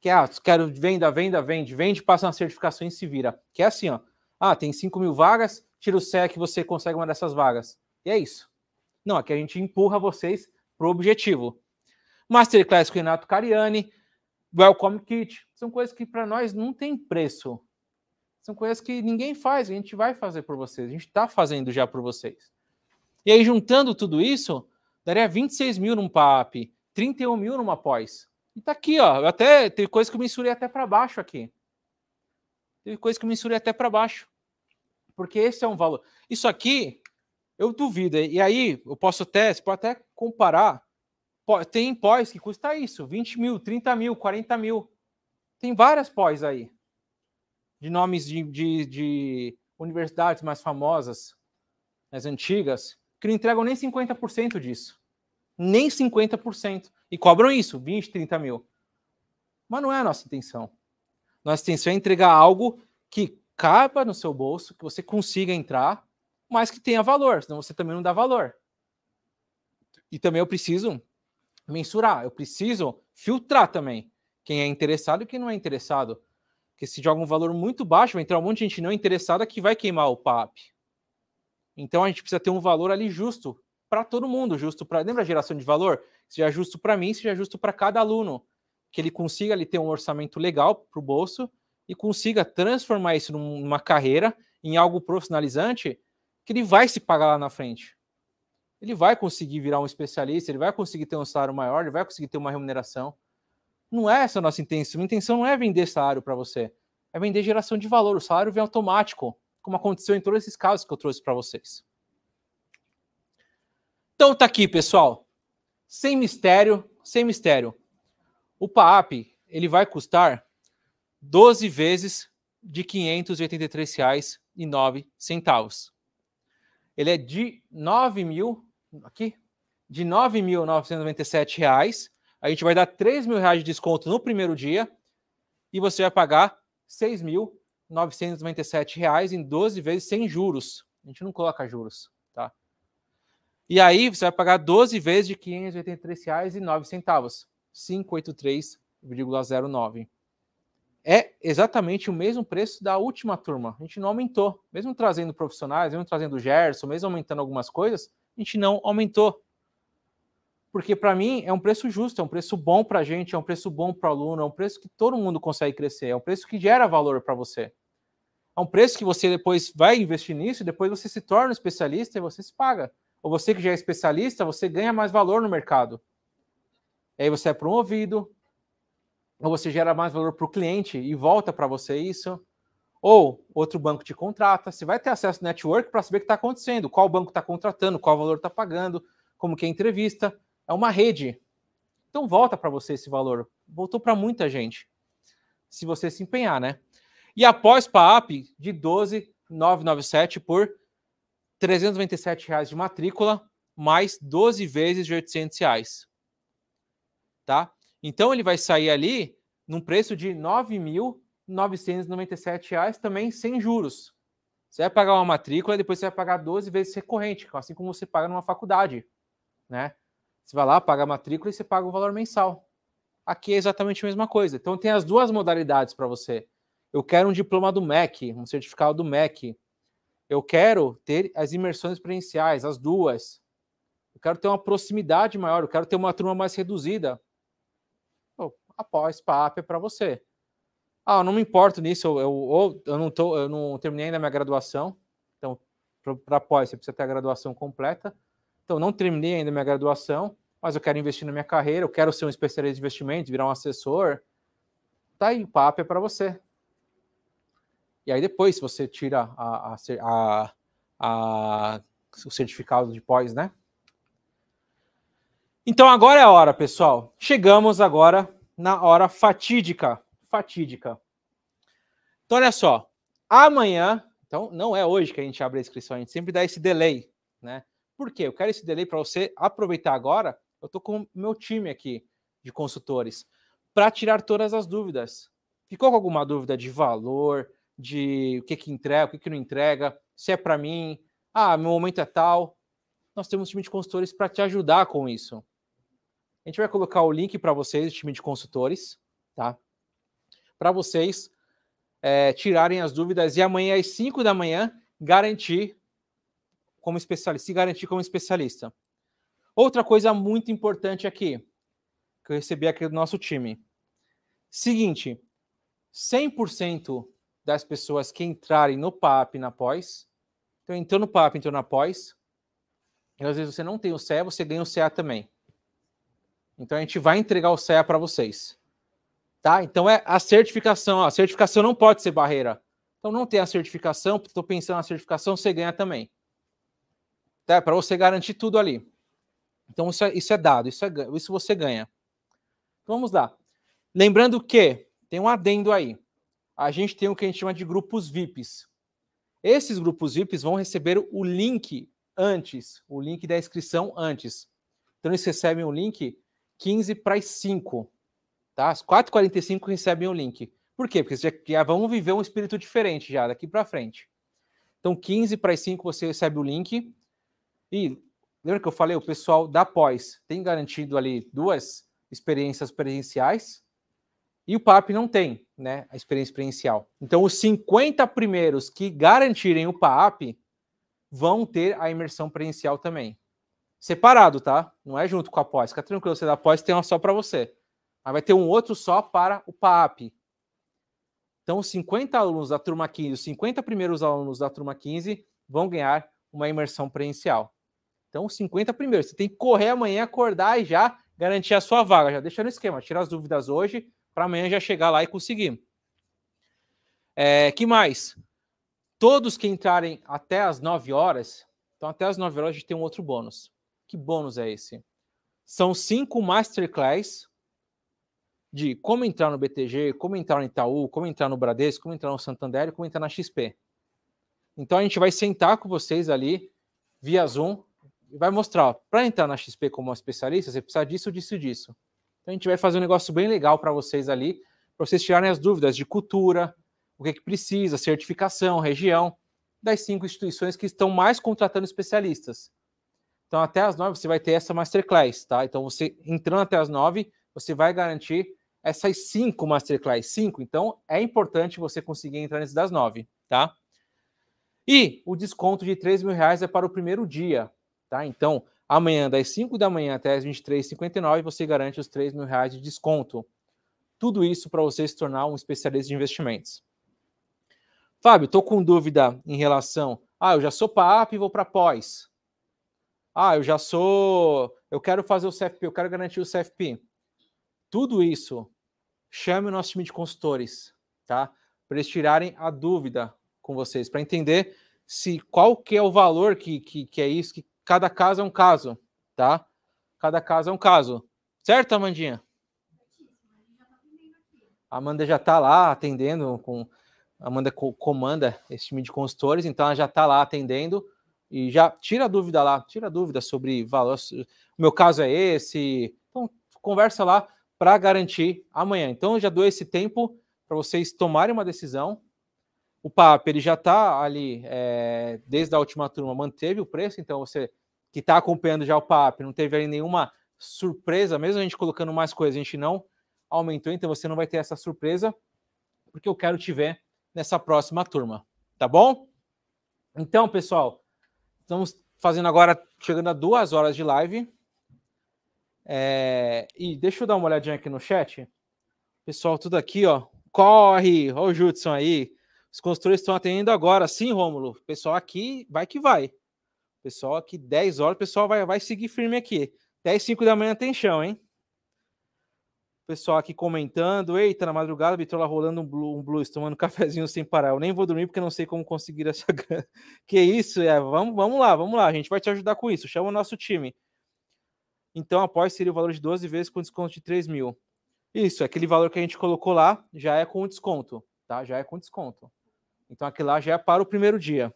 que ah, quero venda, venda, vende, vende, passa uma certificação e se vira. Que é assim, ó. Ah, tem 5 mil vagas, tira o SEC, você consegue uma dessas vagas. E é isso. Não, aqui a gente empurra vocês para o objetivo. Masterclass com Renato Cariani, Welcome Kit, são coisas que para nós não tem preço. São coisas que ninguém faz, a gente vai fazer por vocês, a gente está fazendo já por vocês. E aí, juntando tudo isso, daria 26 mil num PAP, 31 mil numa pós. E tá aqui, ó. Eu até tem coisa que eu mensurei até para baixo aqui. Teve coisa que eu mensurei até para baixo. Porque esse é um valor. Isso aqui, eu duvido. E aí, eu posso até, você pode até comparar. Tem pós que custa isso: 20 mil, 30 mil, 40 mil. Tem várias pós aí, de nomes de, de, de universidades mais famosas, as antigas, que não entregam nem 50% disso. Nem 50%. E cobram isso, 20, 30 mil. Mas não é a nossa intenção. Nossa intenção é entregar algo que caiba no seu bolso, que você consiga entrar, mas que tenha valor, senão você também não dá valor. E também eu preciso mensurar, eu preciso filtrar também quem é interessado e quem não é interessado. Porque se joga um valor muito baixo, vai entrar um monte de gente não interessada que vai queimar o PAP. Então a gente precisa ter um valor ali justo para todo mundo, justo para. Lembra a geração de valor? Seja é justo para mim, seja é justo para cada aluno. Que ele consiga ali ter um orçamento legal para o bolso e consiga transformar isso numa carreira, em algo profissionalizante, que ele vai se pagar lá na frente. Ele vai conseguir virar um especialista, ele vai conseguir ter um salário maior, ele vai conseguir ter uma remuneração. Não é essa a nossa intenção. A intenção não é vender salário para você, é vender geração de valor. O salário vem automático, como aconteceu em todos esses casos que eu trouxe para vocês. Então tá aqui, pessoal. Sem mistério, sem mistério. O PAAP, ele vai custar 12 vezes de R$ 583,09. Ele é de 9 mil, aqui, de R$ 9.997 a gente vai dar 3 mil reais de desconto no primeiro dia e você vai pagar 6.997 reais em 12 vezes sem juros. A gente não coloca juros, tá? E aí você vai pagar 12 vezes de R$ 583,09, 583,09. É exatamente o mesmo preço da última turma. A gente não aumentou. Mesmo trazendo profissionais, mesmo trazendo Gerson, mesmo aumentando algumas coisas, a gente não aumentou porque para mim é um preço justo, é um preço bom para a gente, é um preço bom para o aluno, é um preço que todo mundo consegue crescer, é um preço que gera valor para você. É um preço que você depois vai investir nisso, depois você se torna especialista e você se paga. Ou você que já é especialista, você ganha mais valor no mercado. E aí você é promovido, ou você gera mais valor para o cliente e volta para você isso. Ou outro banco te contrata, você vai ter acesso ao network para saber o que está acontecendo, qual banco está contratando, qual valor está pagando, como que é a entrevista é uma rede. Então volta para você esse valor. Voltou para muita gente. Se você se empenhar, né? E após PAP, de 12,997 por R$ reais de matrícula, mais 12 vezes de 800. Reais, tá? Então ele vai sair ali num preço de R$ reais também sem juros. Você vai pagar uma matrícula, depois você vai pagar 12 vezes recorrente, assim como você paga numa faculdade, né? Você vai lá, paga a matrícula e você paga o valor mensal. Aqui é exatamente a mesma coisa. Então tem as duas modalidades para você. Eu quero um diploma do MEC, um certificado do MEC. Eu quero ter as imersões experienciais, as duas. Eu quero ter uma proximidade maior, eu quero ter uma turma mais reduzida. Após, a pap é para você. Ah, eu não me importo nisso, eu, eu, eu, não tô, eu não terminei ainda a minha graduação. Então, para após, você precisa ter a graduação completa então, não terminei ainda minha graduação, mas eu quero investir na minha carreira, eu quero ser um especialista de investimentos, virar um assessor. Tá aí, o papo é para você. E aí depois, se você tira a, a, a, o certificado de pós, né? Então agora é a hora, pessoal. Chegamos agora na hora fatídica. Fatídica. Então, olha só. Amanhã, então não é hoje que a gente abre a inscrição, a gente sempre dá esse delay, né? Por quê? Eu quero esse delay para você aproveitar agora. Eu estou com o meu time aqui de consultores para tirar todas as dúvidas. Ficou com alguma dúvida de valor, de o que, que entrega, o que, que não entrega, se é para mim, ah, meu momento é tal. Nós temos um time de consultores para te ajudar com isso. A gente vai colocar o link para vocês, o time de consultores, tá? Para vocês é, tirarem as dúvidas e amanhã às 5 da manhã garantir como especialista, se garantir como especialista. Outra coisa muito importante aqui, que eu recebi aqui do nosso time. Seguinte, 100% das pessoas que entrarem no PAP na pós, então entrou no PAP, entrou na pós, e às vezes você não tem o CEA, você ganha o CEA também. Então a gente vai entregar o CEA para vocês. Tá? Então é a certificação, ó, a certificação não pode ser barreira. Então não tem a certificação, estou pensando na certificação, você ganha também tá? para você garantir tudo ali. Então, isso é, isso é dado, isso, é, isso você ganha. Então, vamos lá. Lembrando que tem um adendo aí. A gente tem o que a gente chama de grupos VIPs. Esses grupos VIPs vão receber o link antes, o link da inscrição antes. Então, eles recebem o link 15 para as 5. Tá? Às 4h45 recebem o link. Por quê? Porque já, já vão viver um espírito diferente já daqui para frente. Então, 15 para as 5 você recebe o link. E lembra que eu falei, o pessoal da pós tem garantido ali duas experiências presenciais e o PAP não tem, né, a experiência presencial. Então, os 50 primeiros que garantirem o PAP vão ter a imersão presencial também. Separado, tá? Não é junto com a pós. Fica tranquilo, você da pós tem uma só para você. Mas vai ter um outro só para o PAP. Então, os 50 alunos da turma 15, os 50 primeiros alunos da turma 15 vão ganhar uma imersão presencial. Então, 50 primeiro. Você tem que correr amanhã, acordar e já garantir a sua vaga. Já deixa no esquema, tira as dúvidas hoje, para amanhã já chegar lá e conseguir. É, que mais? Todos que entrarem até as 9 horas, então até as 9 horas a gente tem um outro bônus. Que bônus é esse? São cinco masterclass de como entrar no BTG, como entrar no Itaú, como entrar no Bradesco, como entrar no Santander, como entrar na XP. Então a gente vai sentar com vocês ali via Zoom vai mostrar, para entrar na XP como especialista, você precisa disso, disso, disso. Então a gente vai fazer um negócio bem legal para vocês ali, para vocês tirarem as dúvidas de cultura, o que, é que precisa, certificação, região, das cinco instituições que estão mais contratando especialistas. Então até as nove você vai ter essa masterclass, tá? Então você entrando até as nove, você vai garantir essas cinco masterclass, cinco. Então é importante você conseguir entrar nesse das nove, tá? E o desconto de três mil reais é para o primeiro dia. Tá? Então, amanhã, das 5 da manhã até as 23h59, você garante os 3 mil reais de desconto. Tudo isso para você se tornar um especialista de investimentos. Fábio, estou com dúvida em relação. Ah, eu já sou PAP e vou para pós. Ah, eu já sou. Eu quero fazer o CFP, eu quero garantir o CFP. Tudo isso, chame o nosso time de consultores, tá? Para eles tirarem a dúvida com vocês, para entender se qual que é o valor que, que, que é isso que Cada caso é um caso, tá? Cada caso é um caso. Certo, Amandinha? A Amanda já está lá atendendo com a Amanda comanda esse time de consultores, então ela já está lá atendendo e já tira dúvida lá, tira dúvida sobre valor. O meu caso é esse. Então conversa lá para garantir amanhã. Então eu já dou esse tempo para vocês tomarem uma decisão o PAP ele já está ali é, desde a última turma, manteve o preço, então você que está acompanhando já o PAP, não teve ali nenhuma surpresa, mesmo a gente colocando mais coisas, a gente não aumentou, então você não vai ter essa surpresa, porque eu quero te ver nessa próxima turma, tá bom? Então, pessoal, estamos fazendo agora, chegando a duas horas de live. É, e deixa eu dar uma olhadinha aqui no chat. Pessoal, tudo aqui, ó. Corre! o Judson aí. Os construtores estão atendendo agora. Sim, Rômulo. Pessoal aqui, vai que vai. Pessoal aqui, 10 horas, o pessoal vai, vai seguir firme aqui. 10, 5 da manhã tem chão, hein? Pessoal aqui comentando. Eita, na madrugada, a Bitola rolando um, blue, um blues, tomando *laughs* cafezinho sem parar. Eu nem vou dormir porque não sei como conseguir essa *laughs* grana. que isso, é. Vamos, vamos lá, vamos lá. A gente vai te ajudar com isso. Chama o nosso time. Então, após seria o valor de 12 vezes com desconto de 3 mil. Isso, é aquele valor que a gente colocou lá já é com desconto, tá? Já é com desconto. Então aquilo lá já é para o primeiro dia.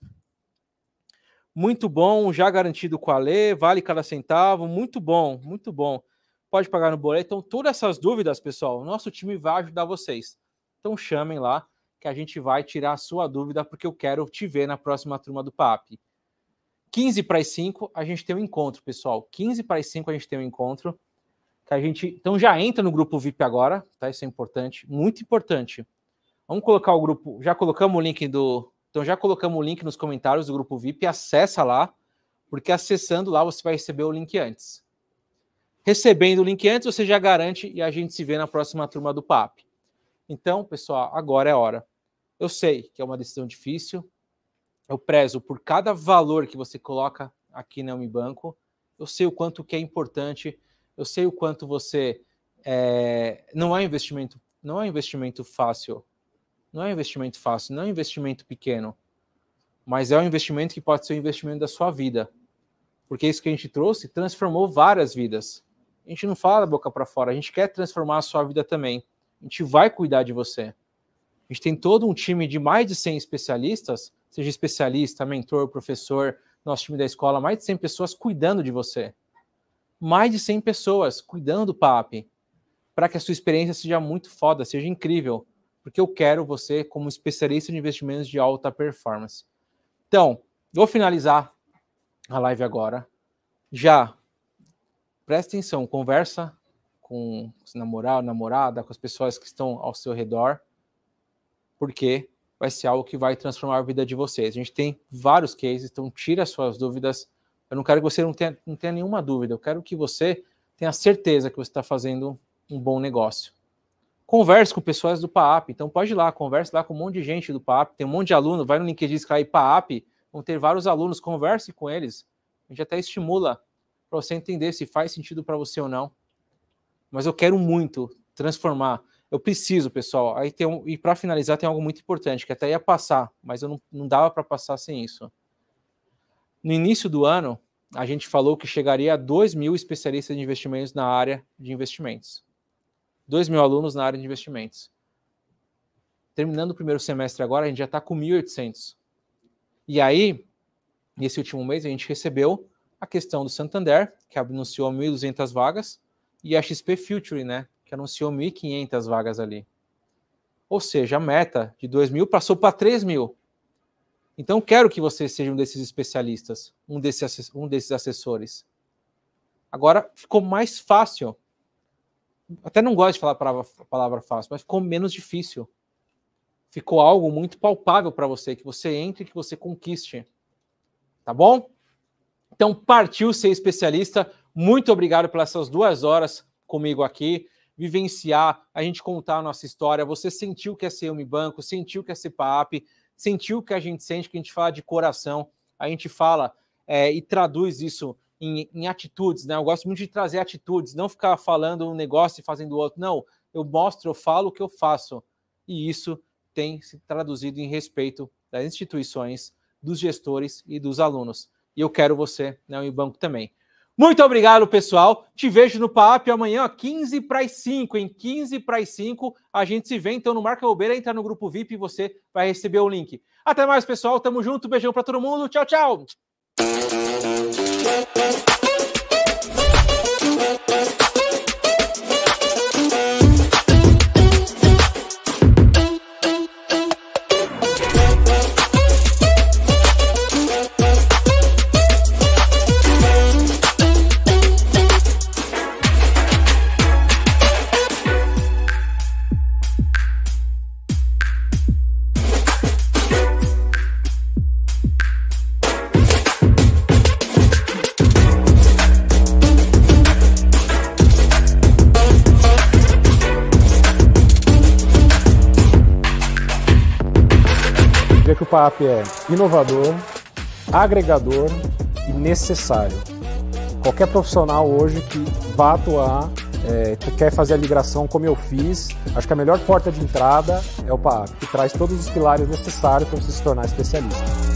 Muito bom, já garantido com a lei, vale cada centavo, muito bom, muito bom. Pode pagar no boleto. Então, todas essas dúvidas, pessoal, nosso time vai ajudar vocês. Então chamem lá que a gente vai tirar a sua dúvida, porque eu quero te ver na próxima turma do PAP. 15 para as 5, a gente tem um encontro, pessoal. 15 para as 5 a gente tem um encontro. Que a gente, então já entra no grupo VIP agora, tá? Isso é importante, muito importante. Vamos colocar o grupo. Já colocamos o link do. Então já colocamos o link nos comentários do grupo VIP. Acessa lá, porque acessando lá você vai receber o link antes. Recebendo o link antes, você já garante e a gente se vê na próxima turma do PAP. Então, pessoal, agora é a hora. Eu sei que é uma decisão difícil. Eu prezo por cada valor que você coloca aqui na Unibanco. Eu sei o quanto que é importante. Eu sei o quanto você é... não é investimento, não é investimento fácil não é um investimento fácil, não é um investimento pequeno, mas é um investimento que pode ser o um investimento da sua vida. Porque isso que a gente trouxe transformou várias vidas. A gente não fala da boca para fora, a gente quer transformar a sua vida também. A gente vai cuidar de você. A gente tem todo um time de mais de 100 especialistas, seja especialista, mentor, professor, nosso time da escola, mais de 100 pessoas cuidando de você. Mais de 100 pessoas cuidando do PAP, para que a sua experiência seja muito foda, seja incrível porque eu quero você como especialista em investimentos de alta performance. Então, vou finalizar a live agora. Já presta atenção, conversa com seu namorado, namorada, com as pessoas que estão ao seu redor, porque vai ser algo que vai transformar a vida de vocês. A gente tem vários cases, então tira suas dúvidas. Eu não quero que você não tenha, não tenha nenhuma dúvida, eu quero que você tenha certeza que você está fazendo um bom negócio. Converse com pessoas do PAAP, então pode ir lá, converse lá com um monte de gente do PAAP, tem um monte de aluno, vai no LinkedIn escreve PAAP, vão ter vários alunos, converse com eles. A gente até estimula para você entender se faz sentido para você ou não. Mas eu quero muito transformar. Eu preciso, pessoal. Aí tem um, e para finalizar, tem algo muito importante, que até ia passar, mas eu não, não dava para passar sem isso. No início do ano, a gente falou que chegaria a 2 mil especialistas de investimentos na área de investimentos. 2 mil alunos na área de investimentos. Terminando o primeiro semestre agora, a gente já está com 1.800. E aí, nesse último mês, a gente recebeu a questão do Santander, que anunciou 1.200 vagas, e a XP Future, né, que anunciou 1.500 vagas ali. Ou seja, a meta de 2 mil passou para 3 mil. Então, quero que você seja um desses especialistas, um, desse, um desses assessores. Agora, ficou mais fácil até não gosto de falar a palavra, a palavra fácil, mas ficou menos difícil. Ficou algo muito palpável para você, que você entre, que você conquiste. Tá bom? Então, partiu ser especialista. Muito obrigado pelas essas duas horas comigo aqui. Vivenciar, a gente contar a nossa história. Você sentiu que é ser Banco, sentiu que é ser sentiu que a gente sente, que a gente fala de coração. A gente fala é, e traduz isso em, em atitudes, né? Eu gosto muito de trazer atitudes, não ficar falando um negócio e fazendo outro. Não, eu mostro, eu falo o que eu faço. E isso tem se traduzido em respeito das instituições, dos gestores e dos alunos. E eu quero você né? o banco também. Muito obrigado, pessoal. Te vejo no PAP amanhã, ó, 15 para as 5. Em 15 para as 5, a gente se vê. Então, no Marca Bobeira, entra no grupo VIP e você vai receber o link. Até mais, pessoal. Tamo junto. Beijão para todo mundo. Tchau, tchau. Thank you. FAP é inovador, agregador e necessário. Qualquer profissional hoje que vá atuar, é, que quer fazer a migração como eu fiz, acho que a melhor porta de entrada é o PAP, que traz todos os pilares necessários para você se tornar especialista.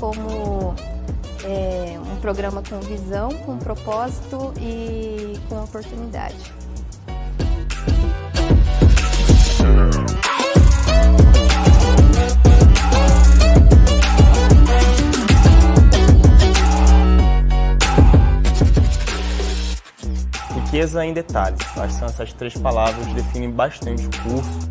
como é, um programa com visão, com propósito e com oportunidade. Riqueza em detalhes. Acho que são essas três palavras que definem bastante o curso